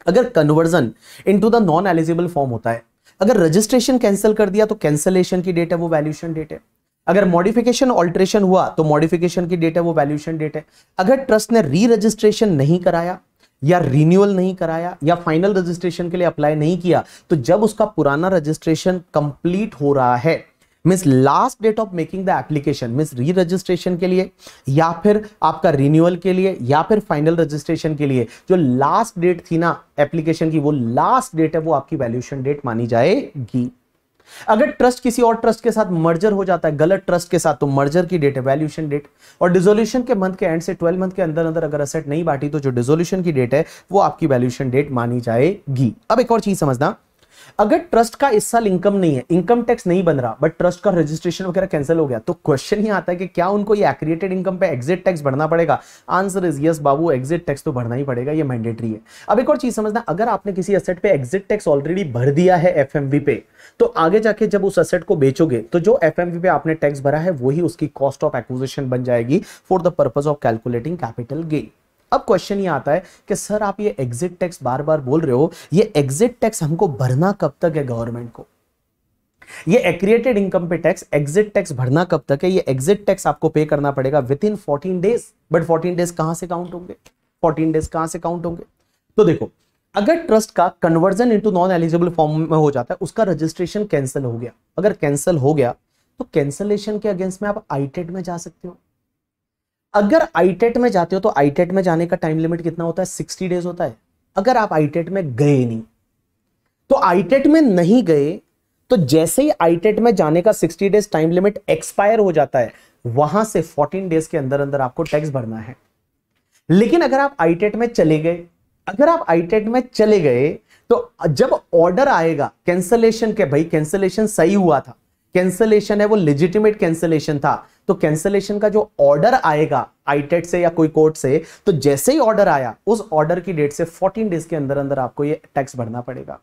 अगर conversion into the non eligible form होता है अगर रजिस्ट्रेशन कैंसिल कर दिया तो कैंसलेशन की डेट है वो वैल्यूएशन डेट है अगर मॉडिफिकेशन ऑल्ट्रेशन हुआ तो मॉडिफिकेशन की डेट है वो वैल्यूशन डेट है अगर ट्रस्ट ने री रजिस्ट्रेशन नहीं कराया या रिन्यूअल नहीं कराया या फाइनल रजिस्ट्रेशन के लिए अप्लाई नहीं किया तो जब उसका पुराना रजिस्ट्रेशन कंप्लीट हो रहा है means last date of making the application means re registration के लिए या फिर आपका रिन्यूअल के लिए या फिर फाइनल रजिस्ट्रेशन के लिए जो लास्ट डेट थी ना एप्लीकेशन की वो लास्ट डेट है वो आपकी वैल्यूशन डेट मानी जाएगी अगर ट्रस्ट किसी और ट्रस्ट के साथ मर्जर हो जाता है गलत ट्रस्ट के साथ तो मर्जर की डेट है वैल्यूशन डेट और डिजोल्यूशन के मंथ के एंड से ट्वेल्व मंथ के अंदर अंदर अगर असेट नहीं बांटी तो जो डिजोल्यूशन की डेट है वो आपकी वैल्यूशन डेट मानी जाएगी अब एक और चीज समझना अगर ट्रस्ट का इस साल इनकम नहीं है इनकम टैक्स नहीं बन रहा बट ट्रस्ट का रजिस्ट्रेशन वगैरह कैंसिल हो गया तो क्वेश्चन ही आता है कि क्या उनको ये इनकम पे एग्जिट टैक्स भरना पड़ेगा आंसर इज यस बाबू एग्जिट टैक्स तो भरना ही पड़ेगा ये मैंडेटरी है अब एक और चीज समझना अगर आपने किसी असेट पे एग्जिट टैक्स ऑलरेडी भर दिया है एफ पे तो आगे जाके जब उस असेट को बेचोगे तो जो एफ पे आपने टैक्स भरा है वही उसकी कॉस्ट ऑफ एक्विजिशन बन जाएगी for the purpose of calculating capital gain अब क्वेश्चन ये आता है कि सर आप ये एग्जिट टैक्स बार बार बोल रहे हो ये एग्जिट टैक्स हमको भरना कब तक है गवर्नमेंट को ये एक्रिएटेड इनकम पे टैक्स एग्जिट टैक्स भरना कब तक है ये एग्जिट टैक्स आपको पे करना पड़ेगा within fourteen days but fourteen days कहां से काउंट होंगे फोर्टीन डेज कहां से काउंट होंगे तो देखो अगर ट्रस्ट का conversion into non eligible form में हो जाता है उसका रजिस्ट्रेशन कैंसिल हो गया अगर कैंसिल हो गया तो कैंसलेशन के अगेंस्ट में आप आईटेड e में जा सकते हो अगर आईटेट e में जाते हो तो आईटेट e में जाने का टाइम लिमिट कितना होता है सिक्सटी डेज होता है अगर आप आईटेट e में गए नहीं तो आईटेट में नहीं गए तो जैसे ही आईटेट में जाने का sixty days time limit expire हो जाता है वहां से फोर्टीन डेज के अंदर अंदर आपको टैक्स भरना है लेकिन अगर आप आईटेट में चले गए अगर आप आईटेट में चले गए तो जब ऑर्डर आएगा कैंसलेशन के भाई कैंसलेशन सही हुआ था कैंसलेशन है वो लेजिटिमेट कैंसलेशन था तो कैंसलेशन का जो ऑर्डर आएगा आईटेट e से या कोई कोर्ट से तो जैसे ही ऑर्डर आया उस ऑर्डर की डेट से 14 डेज के अंदर अंदर आपको ये टैक्स भरना पड़ेगा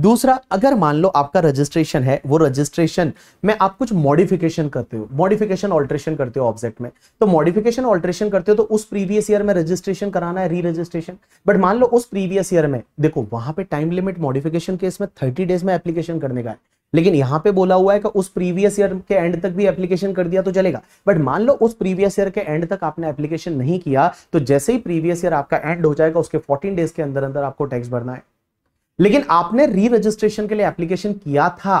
दूसरा अगर मान लो आपका रजिस्ट्रेशन है वो रजिस्ट्रेशन में आप कुछ मॉडिफिकेशन करते हो मॉडिफिकेशन ऑल्ट्रेशन करते हो ऑब्जेक्ट में तो मॉडिफिकेशन ऑल्ट्रेशन करते हो तो उस प्रीवियस ईयर में रजिस्ट्रेशन कराना है री रजिस्ट्रेशन बट मान लो उस प्रीवियस ईयर में देखो वहां पे टाइम लिमिट मॉडिफिकेशन केस में थर्टी डेज में एप्लीकेशन करने का है लेकिन यहां पे बोला हुआ है कि उस प्रीवियस ईयर के एंड तक भी एप्लीकेशन कर दिया तो चलेगा बट मान लो उस प्रीवियस ईयर के एंड तक आपने एप्लीकेशन नहीं किया तो जैसे ही प्रीवियस ईयर आपका एंड हो जाएगा उसके फोर्टीन डेज के अंदर अंदर आपको टैक्स भरना है लेकिन आपने री रजिस्ट्रेशन के लिए एप्लीकेशन किया था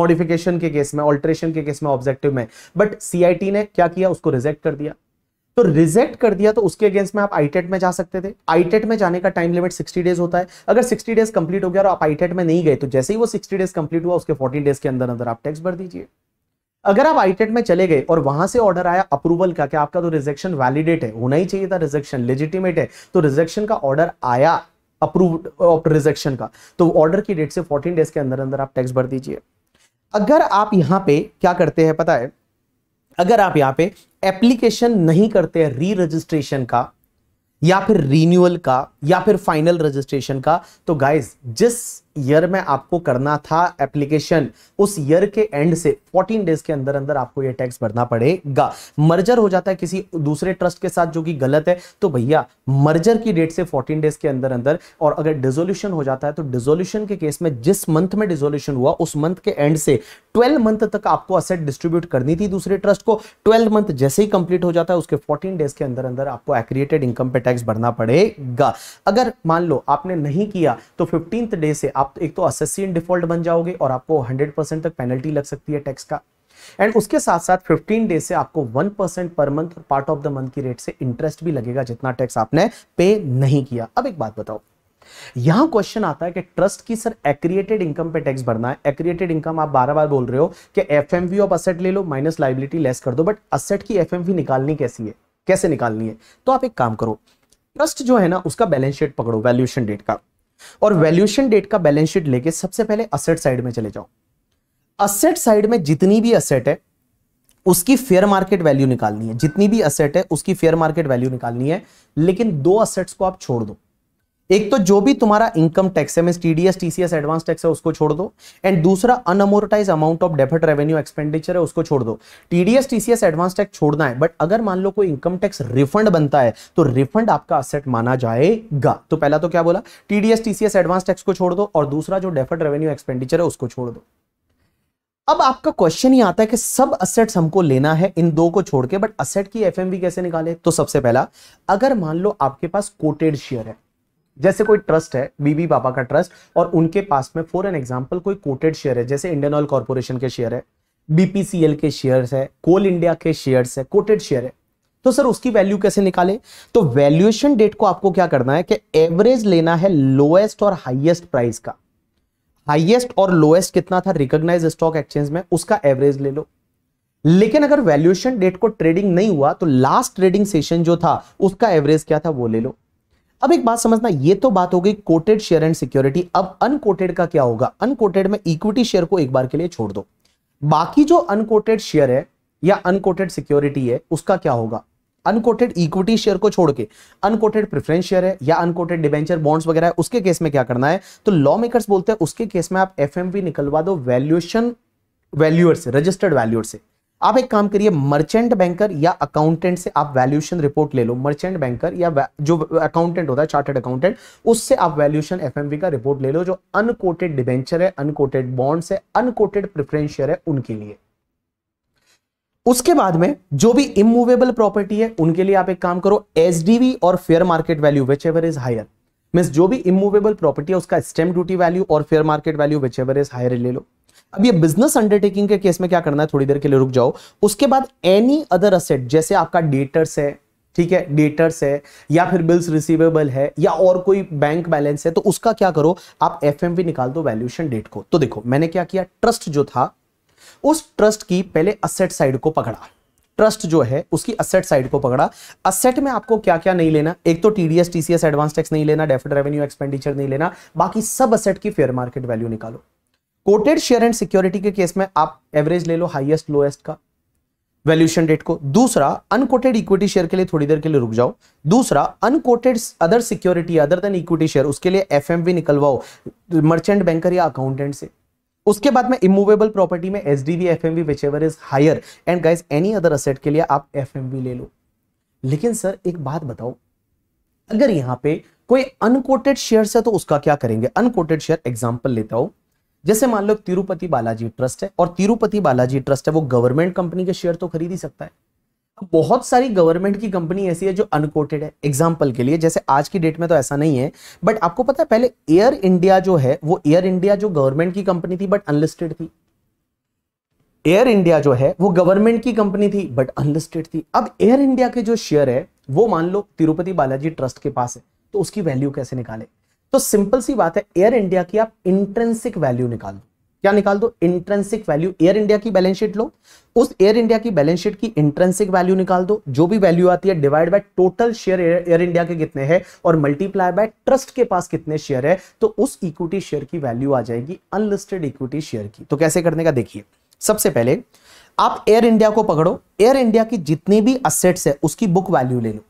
मॉडिफिकेशन के केस में ऑल्ट्रेशन के केस में ऑब्जेक्टिव में बट सीआईटी ने क्या किया उसको रिजेक्ट कर दिया तो रिजेक्ट कर दिया तो उसके अगेंस्ट में आप आईटेट e में जा सकते थे आईटेट e में जाने का टाइम लिमिट 60 डेज होता है अगर 60 डेज कंप्लीट हो गया और आप आईटेट e में नहीं गए तो जैसे ही वो 60 डेज कंप्लीट हुआ उसके 14 डेज के अंदर अंदर आप टैक्स भर दीजिए अगर आप आईटेट में चले गए और वहां से ऑर्डर आया अप्रूवल का कि आपका तो रिजेक्शन वैलिडेट है होना ही चाहिए था रिजेक्शन लेजिटिमेट है तो रिजेक्शन का ऑर्डर आया अप्रूव्ड रिजेक्शन uh, का तो ऑर्डर की डेट से 14 डेज के अंदर अंदर आप टैक्स भर दीजिए अगर आप यहां पे क्या करते हैं पता है अगर आप यहाँ पे एप्लीकेशन नहीं करते हैं री रजिस्ट्रेशन का या फिर रिन्यूअल का या फिर फाइनल रजिस्ट्रेशन का तो गाइज जिस ईयर में आपको करना था एप्लीकेशन उस ईयर के एंड से 14 डेज के अंदर अंदर आपको ये टैक्स भरना पड़ेगा मर्जर हो जाता है किसी दूसरे ट्रस्ट के साथ जो कि गलत है तो भैया मर्जर की डेट से 14 डेज के अंदर अंदर और अगर डिजोल्यूशन हो जाता है तो डिजोल्यूशन के केस में जिस मंथ में डिजोल्यूशन हुआ उस मंथ के एंड से ट्वेल्व मंथ तक आपको असेट डिस्ट्रीब्यूट करनी थी दूसरे ट्रस्ट को ट्वेल्व मंथ जैसे ही कंप्लीट हो जाता है उसके फोर्टीन डेज के अंदर अंदर आपको एक्रिएटेड इनकम पे टैक्स भरना पड़ेगा अगर मान लो आपने नहीं किया तो फिफ्टींथ डे से आप आप एक तो असेसी इन डिफॉल्ट बन जाओगे और आपको 100 परसेंट तक पेनल्टी लग सकती है टैक्स का एंड उसके साथ साथ 15 डेज से आपको 1 परसेंट पर मंथ और पार्ट ऑफ द मंथ की रेट से इंटरेस्ट भी लगेगा जितना टैक्स आपने पे नहीं किया अब एक बात बताओ यहां क्वेश्चन आता है कि ट्रस्ट की सर एक्रिएटेड इनकम पे टैक्स भरना है एक्रिएटेड इनकम आप बार बार बोल रहे हो कि F M V of asset ले लो माइनस लाइबिलिटी लेस कर दो बट असेट की एफ निकालनी कैसी है कैसे निकालनी है तो आप एक काम करो ट्रस्ट जो है ना उसका बैलेंस शीट पकड़ो वैल्यूएशन डेट का और वैल्यूएशन डेट का बैलेंस शीट लेके सबसे पहले असेट साइड में चले जाओ असेट साइड में जितनी भी असेट है उसकी फेयर मार्केट वैल्यू निकालनी है जितनी भी असेट है उसकी फेयर मार्केट वैल्यू निकालनी है लेकिन दो असेट्स को आप छोड़ दो एक तो जो भी तुम्हारा इनकम टैक्स है mean TDS TCS advance tax है उसको छोड़ दो एंड दूसरा unamortised amount of deferred revenue expenditure है उसको छोड़ दो टीडीएस टीसीएस एडवांस टैक्स छोड़ना है बट अगर मान लो कोई इनकम टैक्स रिफंड बनता है तो रिफंड आपका असेट माना जाएगा तो पहला तो क्या बोला टीडीएस टीसीएस एडवांस टैक्स को छोड़ दो और दूसरा जो डेफेट रेवेन्यू एक्सपेंडिचर है उसको छोड़ दो अब आपका क्वेश्चन ही आता है कि सब असेट्स हमको लेना है इन दो को छोड़ के बट असेट की एफएमवी कैसे निकाले तो सबसे पहला अगर मान लो आपके पास कोटेड शेयर है जैसे कोई ट्रस्ट है बीबी बाबा का ट्रस्ट और उनके पास में फॉर एन एग्जाम्पल कोई कोटेड शेयर है जैसे इंडियन ऑयल कॉर्पोरेशन के शेयर है बीपीसीएल के शेयर्स है कोल इंडिया के शेयर्स है कोटेड शेयर है तो सर उसकी वैल्यू कैसे निकाले तो वैल्यूएशन डेट को आपको क्या करना है कि एवरेज लेना है लोएस्ट और हाइएस्ट प्राइस का हाइएस्ट और लोएस्ट कितना था रिकोगनाइज स्टॉक एक्सचेंज में उसका एवरेज ले लो लेकिन अगर वैल्यूएशन डेट को ट्रेडिंग नहीं हुआ तो लास्ट ट्रेडिंग सेशन जो था उसका एवरेज क्या था वो ले लो अब एक बात समझना ये तो बात हो गई कोटेड शेयर एंड सिक्योरिटी अब अनकोटेड का क्या होगा अनकोटेड में इक्विटी शेयर को एक बार के लिए छोड़ दो बाकी जो अनकोटेड शेयर है या अनकोटेड सिक्योरिटी है उसका क्या होगा अनकोटेड इक्विटी शेयर को छोड़ के अनकोटेड प्रिफरेंस शेयर है या अनकोटेड डिबेंचर बॉन्ड्स वगैरह है उसके केस में क्या करना है तो लॉ मेकर्स बोलते हैं उसके केस में आप एफ निकलवा दो वैल्यूएशन वैल्यूअर से रजिस्टर्ड वैल्यूअर से आप एक काम करिए मर्चेंट बैंकर या अकाउंटेंट से आप वैल्यूएशन रिपोर्ट ले लो मर्चेंट बैंकर या जो अकाउंटेंट होता है चार्टर्ड अकाउंटेंट उससे आप वैल्यूशन एफएमवी का रिपोर्ट ले लो जो अनकोटेड डिबेंचर है अनकोटेड बॉन्ड्स है अनकोटेड प्रिफरेंस शेयर है उनके लिए उसके बाद में जो भी इमूवेबल प्रॉपर्टी है उनके लिए आप एक काम करो एसडीवी और fair market value whichever is higher mean जो भी इमूवेबल प्रॉपर्टी है उसका स्टेम ड्यूटी वैल्यू और fair market value whichever is higher ले लो अब ये बिजनेस अंडरटेकिंग के केस में क्या करना है थोड़ी देर के लिए रुक जाओ उसके बाद एनी अदर असेट जैसे आपका डेटर्स है ठीक है डेटर्स है या फिर बिल्स रिसीवेबल है या और कोई बैंक बैलेंस है तो उसका क्या करो आप एफ निकाल दो वैल्यूशन डेट को तो देखो मैंने क्या किया ट्रस्ट जो था उस ट्रस्ट की पहले असेट साइड को पकड़ा ट्रस्ट जो है उसकी असेट साइड को पकड़ा असेट में आपको क्या क्या नहीं लेना एक तो टीडीएस टीसीएस एडवांस टैक्स नहीं लेना डेफिट रेवेन्यू एक्सपेंडिचर नहीं लेना बाकी सब असेट की फेयर मार्केट वैल्यू निकालो कोटेड शेयर एंड सिक्योरिटी के केस में आप एवरेज ले लो हाईएस्ट लोएस्ट का वैल्यूशन डेट को दूसरा अनकोटेड इक्विटी शेयर के लिए थोड़ी देर के लिए रुक जाओ दूसरा unquoted other security other than equity share उसके लिए एफ निकलवाओ मर्चेंट बैंकर या अकाउंटेंट से उसके बाद में इमूवेबल प्रॉपर्टी में S D V F M V whichever is higher and guys any other asset के लिए आप एफ एम वी ले लो लेकिन सर एक बात बताओ अगर यहां पर कोई अनकोटेड शेयर है तो उसका क्या करेंगे अनकोटेड शेयर एग्जाम्पल लेता हूं जैसे मान लो तिरुपति बालाजी ट्रस्ट है और तिरुपति बालाजी ट्रस्ट है वो गवर्नमेंट कंपनी के शेयर तो खरीद ही सकता है बहुत सारी गवर्नमेंट की कंपनी ऐसी है जो अनकोटेड है एग्जाम्पल के लिए जैसे आज की डेट में तो ऐसा नहीं है बट आपको पता है पहले एयर इंडिया जो है वो एयर इंडिया जो गवर्नमेंट की कंपनी थी बट अनलिस्टेड थी एयर इंडिया जो है वो गवर्नमेंट की कंपनी थी बट अनलिस्टेड थी अब एयर इंडिया के जो शेयर है वो मान लो तिरुपति बालाजी ट्रस्ट के पास है तो उसकी वैल्यू कैसे निकाले तो सिंपल सी बात है एयर इंडिया की आप इंट्रेंसिक वैल्यू निकाल दो क्या निकाल दो इंट्रेंसिक वैल्यू एयर इंडिया की बैलेंस शीट लो उस एयर इंडिया की बैलेंस शीट की इंट्रेंसिक वैल्यू निकाल दो जो भी वैल्यू आती है divide by total share Air India के कितने हैं और मल्टीप्लाई बाय ट्रस्ट के पास कितने शेयर है तो उस इक्विटी शेयर की वैल्यू आ जाएगी अनलिस्टेड इक्विटी शेयर की तो कैसे करने का देखिए सबसे पहले आप एयर इंडिया को पकड़ो एयर इंडिया की जितनी भी असेट्स है उसकी बुक वैल्यू ले लो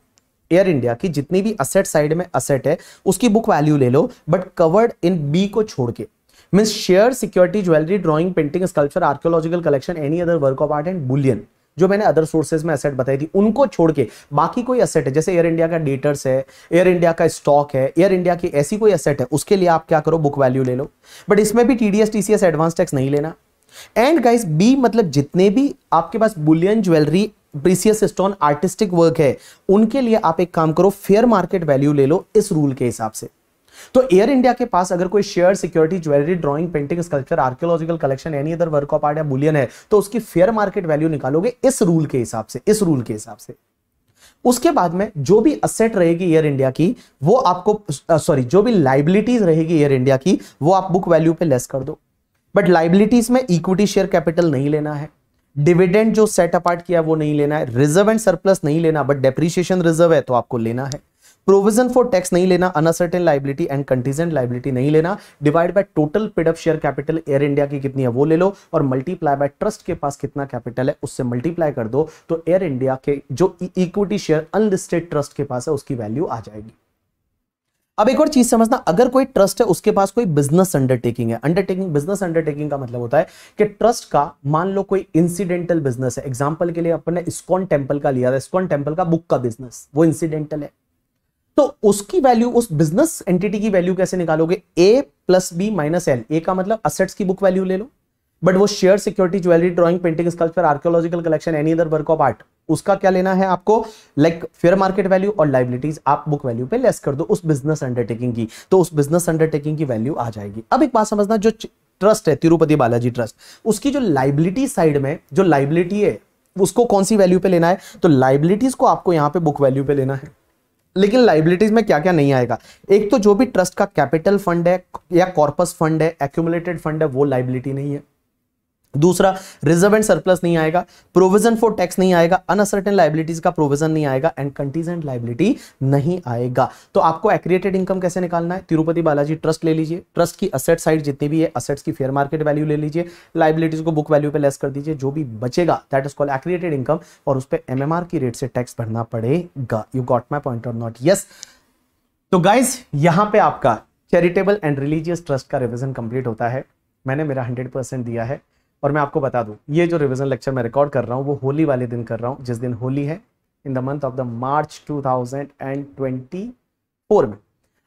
एयर इंडिया की जितनी भी असेट साइड में असेट है उसकी बुक वैल्यू ले लो बट कवर्ड इन बी को छोड़ के means share security jewellery drawing painting sculpture archaeological collection any other work of art and bullion जो मैंने अदर सोर्सेज में असेट बताई थी उनको छोड़ के बाकी कोई असेट है जैसे एयर इंडिया का डेटर्स है एयर इंडिया का स्टॉक है एयर इंडिया की ऐसी कोई असेट है उसके लिए आप क्या करो बुक वैल्यू ले लो बट इसमें भी टीडीएस टीसीएस एडवांस टैक्स नहीं लेना एंड गाइस बी मतलब जितने भी आपके पास bullion jewellery precious stone artistic work है उनके लिए आप एक काम करो फेयर मार्केट वैल्यू ले लो इस रूल के हिसाब से तो एयर इंडिया के पास अगर कोई share security jewellery drawing painting sculpture archaeological collection any other work of art या बुलियन है तो उसकी फेयर मार्केट वैल्यू निकालोगे इस रूल के हिसाब से इस रूल के हिसाब से उसके बाद में जो भी असेट रहेगी एयर इंडिया की वो आपको सॉरी जो भी लाइबिलिटीज रहेगी एयर इंडिया की वो आप बुक वैल्यू पे लेस कर दो बट लाइबिलिटीज में इक्विटी शेयर कैपिटल नहीं लेना है डिविडेंड जो सेट अपार्ट किया वो नहीं लेना है रिजर्व एंड सरप्लस नहीं लेना बट डेप्रिशिएशन रिजर्व है तो आपको लेना है प्रोविजन फॉर टैक्स नहीं लेना uncertain liability and contingent liability नहीं लेना divide by total paid up share capital Air India की कितनी है वो ले लो और मल्टीप्लाई बाय ट्रस्ट के पास कितना कैपिटल है उससे मल्टीप्लाई कर दो तो एयर इंडिया के जो इक्विटी शेयर अनलिस्टेड ट्रस्ट के पास है उसकी वैल्यू आ जाएगी अब एक और चीज समझना अगर कोई ट्रस्ट है उसके पास कोई बिजनेस अंडरटेकिंग है अंडरटेकिंग बिजनेस अंडरटेकिंग का मतलब होता है कि ट्रस्ट का मान लो कोई इंसिडेंटल बिजनेस है एग्जाम्पल के लिए अपने स्कॉन टेम्पल का लिया था स्कॉन टेम्पल का बुक का बिजनेस वो इंसिडेंटल है तो उसकी वैल्यू उस बिजनेस एंटिटी की वैल्यू कैसे निकालोगे A plus B minus L A का मतलब असेट्स की बुक वैल्यू ले लो बट वो share security jewellery drawing painting sculpture archaeological collection any other work of art उसका क्या लेना है आपको लाइक फेयर मार्केट वैल्यू और लाइबिलिटीज आप बुक वैल्यू पे लेस कर दो उस बिजनेस अंडरटेकिंग की तो उस बिजनेस अंडरटेकिंग की वैल्यू आ जाएगी अब एक बात समझना जो ट्रस्ट है तिरुपति बालाजी ट्रस्ट उसकी जो लाइबिलिटी साइड में जो लाइबिलिटी है उसको कौन सी वैल्यू पे लेना है तो लाइबिलिटीज को आपको यहाँ पे बुक वैल्यू पे लेना है लेकिन लाइबिलिटीज में क्या क्या नहीं आएगा एक तो जो भी ट्रस्ट का कैपिटल फंड है या कॉर्पस फंड है एक्यूमुलेटेड फंड है वो लाइबिलिटी नहीं है दूसरा रिजर्व एंड सरप्लस नहीं आएगा प्रोविजन फॉर टैक्स नहीं आएगा अनअसर्टेन लाइबिलिटीज का प्रोविजन नहीं आएगा एंड कंटीजेंट लाइबिलिटी नहीं आएगा तो आपको एक्रिएटेड इनकम कैसे निकालना है तिरुपति बालाजी ट्रस्ट ले लीजिए ट्रस्ट की असेट साइड जितनी भी है असेट्स की फेयर मार्केट वैल्यू ले लीजिए लाइबिलिटीज को बुक वैल्यू पे लेस कर दीजिए जो भी बचेगा that is called accreted income और उस पर एमएमआर की रेट से टैक्स भरना पड़ेगा you got my point of not yes तो गाइज यहां पर आपका चैरिटेबल एंड रिलीजियस ट्रस्ट का रिविजन कंप्लीट होता है मैंने मेरा हंड्रेड परसेंट दिया है और मैं आपको बता दूं ये जो रिविजन लेक्चर मैं रिकॉर्ड कर रहा हूँ वो होली वाले दिन कर रहा हूँ जिस दिन होली है in the month of the March 2024 में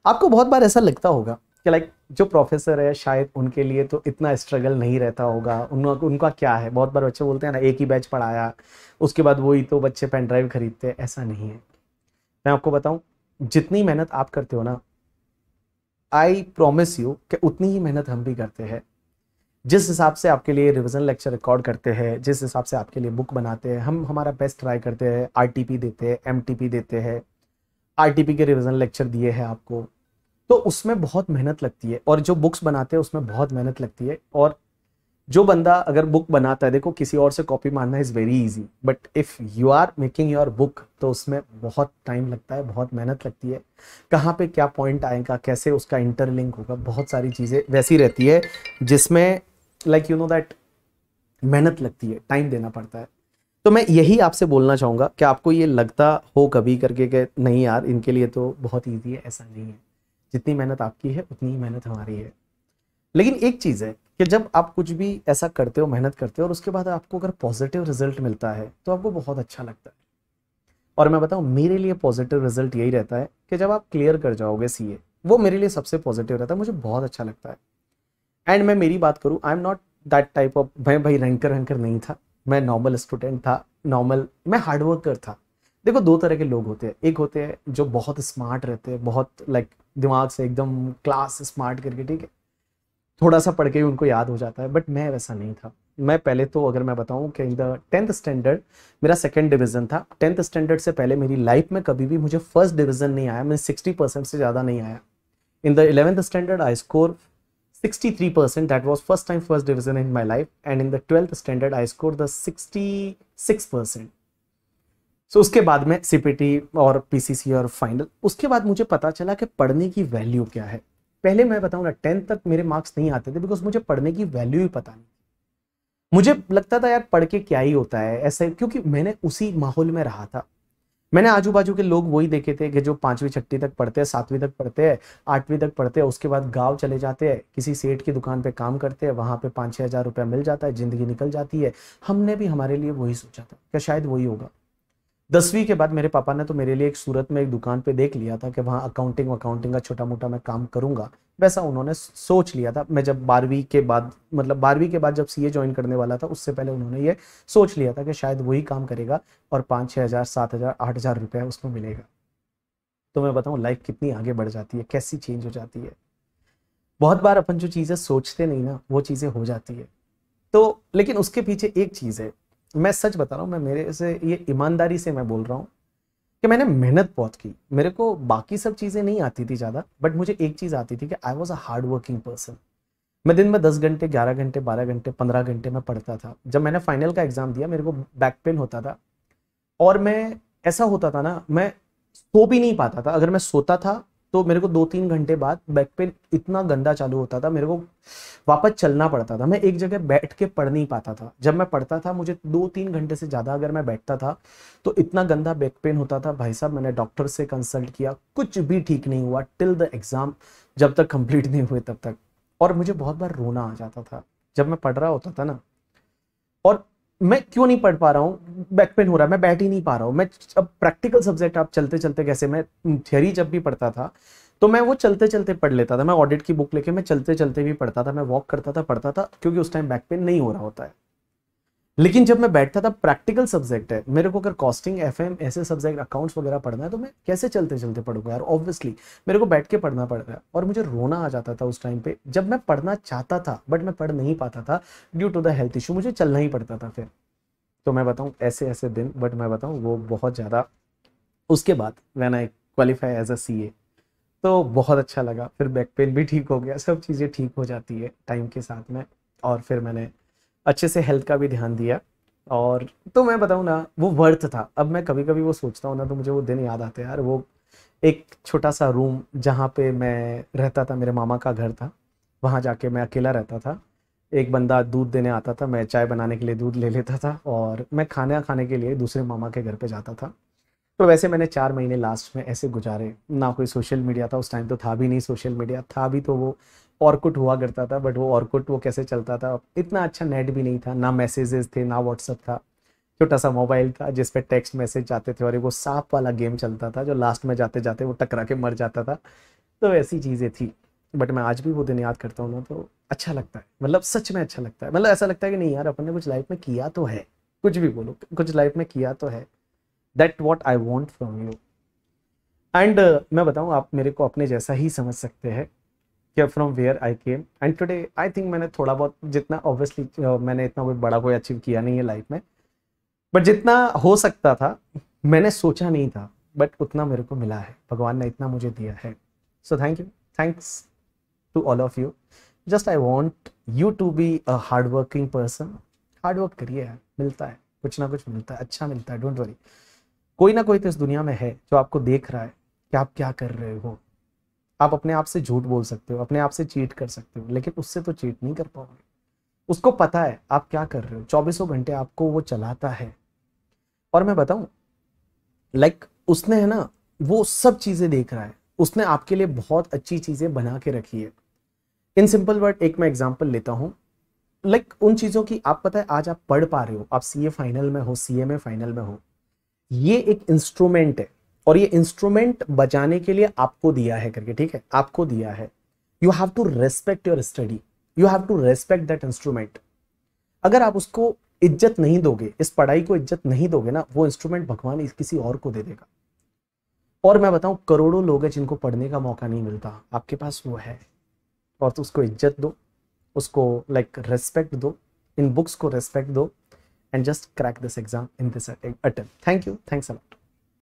आपको बहुत बार ऐसा लगता होगा कि लाइक जो प्रोफेसर है शायद उनके लिए तो इतना स्ट्रगल नहीं रहता होगा उनका उनका क्या है बहुत बार बच्चे बोलते हैं ना एक ही बैच पढ़ाया उसके बाद वही तो बच्चे पेन ड्राइव खरीदते हैं ऐसा नहीं है मैं आपको बताऊं जितनी मेहनत आप करते हो ना आई प्रोमिस यू कि उतनी ही मेहनत हम भी करते हैं जिस हिसाब से आपके लिए रिविजन लेक्चर रिकॉर्ड करते हैं जिस हिसाब से आपके लिए बुक बनाते हैं हम हमारा बेस्ट ट्राई करते हैं आर देते हैं एम देते हैं आर के रिविजन लेक्चर दिए हैं आपको तो उसमें बहुत मेहनत लगती है और जो बुक्स बनाते हैं उसमें बहुत मेहनत लगती है और जो बंदा अगर बुक बनाता है देखो किसी और से कॉपी मारना is very easy but if you are making your book तो उसमें बहुत टाइम लगता है बहुत मेहनत लगती है कहाँ पे क्या पॉइंट आएगा कैसे उसका इंटरलिंक होगा बहुत सारी चीज़ें वैसी रहती है जिसमें लाइक यू नो दैट मेहनत लगती है टाइम देना पड़ता है तो मैं यही आपसे बोलना चाहूँगा कि आपको ये लगता हो कभी करके कि नहीं यार इनके लिए तो बहुत ईजी है ऐसा नहीं है जितनी मेहनत आपकी है उतनी ही मेहनत हमारी है लेकिन एक चीज़ है कि जब आप कुछ भी ऐसा करते हो मेहनत करते हो और उसके बाद आपको अगर पॉजिटिव रिजल्ट मिलता है तो आपको बहुत अच्छा लगता है और मैं बताऊँ मेरे लिए पॉजिटिव रिजल्ट यही रहता है कि जब आप क्लियर कर जाओगे सी वो मेरे लिए सबसे पॉजिटिव रहता है मुझे बहुत अच्छा लगता है एंड मैं मेरी बात करूँ I am not that type of मैं भाई रैंकर रैंकर नहीं था मैं नॉर्मल स्टूडेंट था नॉर्मल मैं हार्ड वर्कर था देखो दो तरह के लोग होते हैं एक होते हैं जो बहुत स्मार्ट रहते हैं बहुत लाइक दिमाग से एकदम क्लास स्मार्ट करके ठीक है थोड़ा सा पढ़ के भी उनको याद हो जाता है बट मैं वैसा नहीं था मैं पहले तो अगर मैं बताऊं कि इन द टेंथ स्टैंडर्ड मेरा सेकंड डिवीजन था टेंथ स्टैंडर्ड से पहले मेरी लाइफ में कभी भी मुझे फर्स्ट डिवीजन नहीं आया मैं सिक्सटी परसेंट से ज़्यादा नहीं आया in the eleventh standard I score 63% that was first time first division in my life and in the 12th standard I scored the 66% so so, उसके बाद में सीपीटी और पीसीसी और फाइनल उसके बाद मुझे पता चला कि पढ़ने की वैल्यू क्या है पहले मैं बताऊं ना टेंथ तक मेरे मार्क्स नहीं आते थे बिकॉज मुझे पढ़ने की वैल्यू ही पता नहीं मुझे लगता था यार पढ़ के क्या ही होता है ऐसे क्योंकि मैंने उसी माहौल में रहा था मैंने आजू बाजू के लोग वही देखे थे कि जो पांचवी छठी तक पढ़ते हैं सातवीं तक पढ़ते हैं आठवीं तक पढ़ते हैं उसके बाद गांव चले जाते हैं किसी सेठ की दुकान पे काम करते हैं वहां पे पाँच छः हज़ार रुपया मिल जाता है ज़िंदगी निकल जाती है हमने भी हमारे लिए वही सोचा था क्या शायद वही होगा दसवीं के बाद मेरे पापा ने तो मेरे लिए एक सूरत में एक दुकान पे देख लिया था कि वहाँ अकाउंटिंग अकाउंटिंग का छोटा मोटा मैं काम करूँगा वैसा उन्होंने सोच लिया था मैं जब बारहवीं के बाद मतलब बारहवीं के बाद जब सीए ज्वाइन करने वाला था उससे पहले उन्होंने ये सोच लिया था कि शायद वही काम करेगा और पाँच छः हज़ार सात हज़ार आठ हज़ार रुपया उसको मिलेगा तो मैं बताऊँ लाइफ कितनी आगे बढ़ जाती है कैसी चेंज हो जाती है बहुत बार अपन जो चीज़ें सोचते नहीं ना वो चीज़ें हो जाती है तो लेकिन उसके पीछे एक चीज़ है मैं सच बता रहा हूँ मैं मेरे से ये ईमानदारी से मैं बोल रहा हूँ कि मैंने मेहनत बहुत की मेरे को बाकी सब चीज़ें नहीं आती थी ज़्यादा बट मुझे एक चीज़ आती थी कि I was a hard working person मैं दिन में दस घंटे ग्यारह घंटे बारह घंटे पंद्रह घंटे में पढ़ता था जब मैंने फाइनल का एग्ज़ाम दिया मेरे को बैक पेन होता था और मैं ऐसा होता था ना मैं सो भी नहीं पाता था अगर मैं सोता था तो मेरे को दो तीन घंटे बाद बैक पेन इतना गंदा चालू होता था मेरे को वापस चलना पड़ता था मैं एक जगह बैठ के पढ़ नहीं पाता था जब मैं पढ़ता था मुझे दो तीन घंटे से ज़्यादा अगर मैं बैठता था तो इतना गंदा बैक पेन होता था भाई साहब मैंने डॉक्टर से कंसल्ट किया कुछ भी ठीक नहीं हुआ टिल द एग्ज़ाम जब तक कंप्लीट नहीं हुए तब तक और मुझे बहुत बार रोना आ जाता था जब मैं पढ़ रहा होता था ना और मैं क्यों नहीं पढ़ पा रहा हूँ बैक पेन हो रहा है मैं बैठ ही नहीं पा रहा हूँ मैं अब प्रैक्टिकल सब्जेक्ट आप चलते चलते कैसे मैं थियरी जब भी पढ़ता था तो मैं वो चलते चलते पढ़ लेता था मैं ऑडिट की बुक लेके मैं चलते चलते भी पढ़ता था मैं वॉक करता था पढ़ता था क्योंकि उस टाइम बैक पेन नहीं हो रहा होता है लेकिन जब मैं बैठता था प्रैक्टिकल सब्जेक्ट है मेरे को अगर कॉस्टिंग एफ ऐसे सब्जेक्ट अकाउंट्स वगैरह पढ़ना है तो मैं कैसे चलते चलते पढ़ूंगा यार ऑब्वियसली मेरे को बैठ के पढ़ना पड़ रहा है और मुझे रोना आ जाता था उस टाइम पे जब मैं पढ़ना चाहता था बट मैं पढ़ नहीं पाता था due to the health issue मुझे चलना ही पड़ता था फिर तो मैं बताऊँ ऐसे ऐसे दिन बट मैं बताऊँ वो बहुत ज़्यादा उसके बाद when I qualify as a C तो बहुत अच्छा लगा फिर बैक पेन भी ठीक हो गया सब चीज़ें ठीक हो जाती है टाइम के साथ में और फिर मैंने अच्छे से हेल्थ का भी ध्यान दिया और तो मैं बताऊँ ना वो वर्थ था अब मैं कभी कभी वो सोचता हूँ ना तो मुझे वो दिन याद आते यार वो एक छोटा सा रूम जहाँ पे मैं रहता था मेरे मामा का घर था वहाँ जाके मैं अकेला रहता था एक बंदा दूध देने आता था मैं चाय बनाने के लिए दूध ले लेता था और मैं खाना खाने के लिए दूसरे मामा के घर पे जाता था तो वैसे मैंने चार महीने लास्ट में ऐसे गुजारे ना कोई सोशल मीडिया था उस टाइम तो था भी नहीं सोशल मीडिया था भी तो वो ऑर्कुट हुआ करता था बट वो ऑर्कुट वो कैसे चलता था इतना अच्छा नेट भी नहीं था ना मैसेजेस थे ना व्हाट्सअप था छोटा सा मोबाइल था जिस पे टेक्स्ट मैसेज जाते थे और वो सांप वाला गेम चलता था जो लास्ट में जाते जाते वो टकरा के मर जाता था तो ऐसी चीज़ें थी बट मैं आज भी वो दिन याद करता हूँ ना तो अच्छा लगता है मतलब सच में अच्छा लगता है मतलब ऐसा लगता है कि नहीं यार अपन ने कुछ लाइफ में किया तो है कुछ भी बोलो कुछ लाइफ में किया तो है that what I want from you and मैं बताऊँ आप मेरे को अपने जैसा ही समझ सकते हैं कि from where I came and today I think मैंने थोड़ा बहुत जितना ऑब्वियसली uh, मैंने इतना कोई बड़ा कोई अचीव किया नहीं है लाइफ में बट जितना हो सकता था मैंने सोचा नहीं था बट उतना मेरे को मिला है भगवान ने इतना मुझे दिया है so thank you thanks to all of you just I want you to be a hard working person hard work करिए मिलता है कुछ ना कुछ मिलता है अच्छा मिलता है डोंट वरी कोई ना कोई तो इस दुनिया में है जो आपको देख रहा है कि आप क्या कर रहे हो आप अपने आप से झूठ बोल सकते हो अपने आप से चीट कर सकते हो लेकिन उससे तो चीट नहीं कर पाओगे उसको पता है आप क्या कर रहे हो चौबीसों घंटे आपको वो चलाता है और मैं बताऊं लाइक like, उसने है ना वो सब चीजें देख रहा है उसने आपके लिए बहुत अच्छी चीजें बना के रखी है इन सिंपल वर्ड एक मैं एग्जाम्पल लेता हूं लाइक like, उन चीजों की आप पता है आज आप पढ़ पा रहे हो आप सीए फाइनल में हो सीएमए फाइनल में हो ये एक इंस्ट्रूमेंट है और ये इंस्ट्रूमेंट बजाने के लिए आपको दिया है करके ठीक है आपको दिया है you have to respect your study you have to respect that instrument अगर आप उसको इज्जत नहीं दोगे इस पढ़ाई को इज्जत नहीं दोगे ना वो इंस्ट्रूमेंट भगवान किसी और को दे देगा और मैं बताऊं करोड़ों लोग हैं जिनको पढ़ने का मौका नहीं मिलता आपके पास वो है और तो उसको इज्जत दो उसको लाइक like, रेस्पेक्ट दो इन बुक्स को रेस्पेक्ट दो and just crack this exam in this attempt thank you thanks allot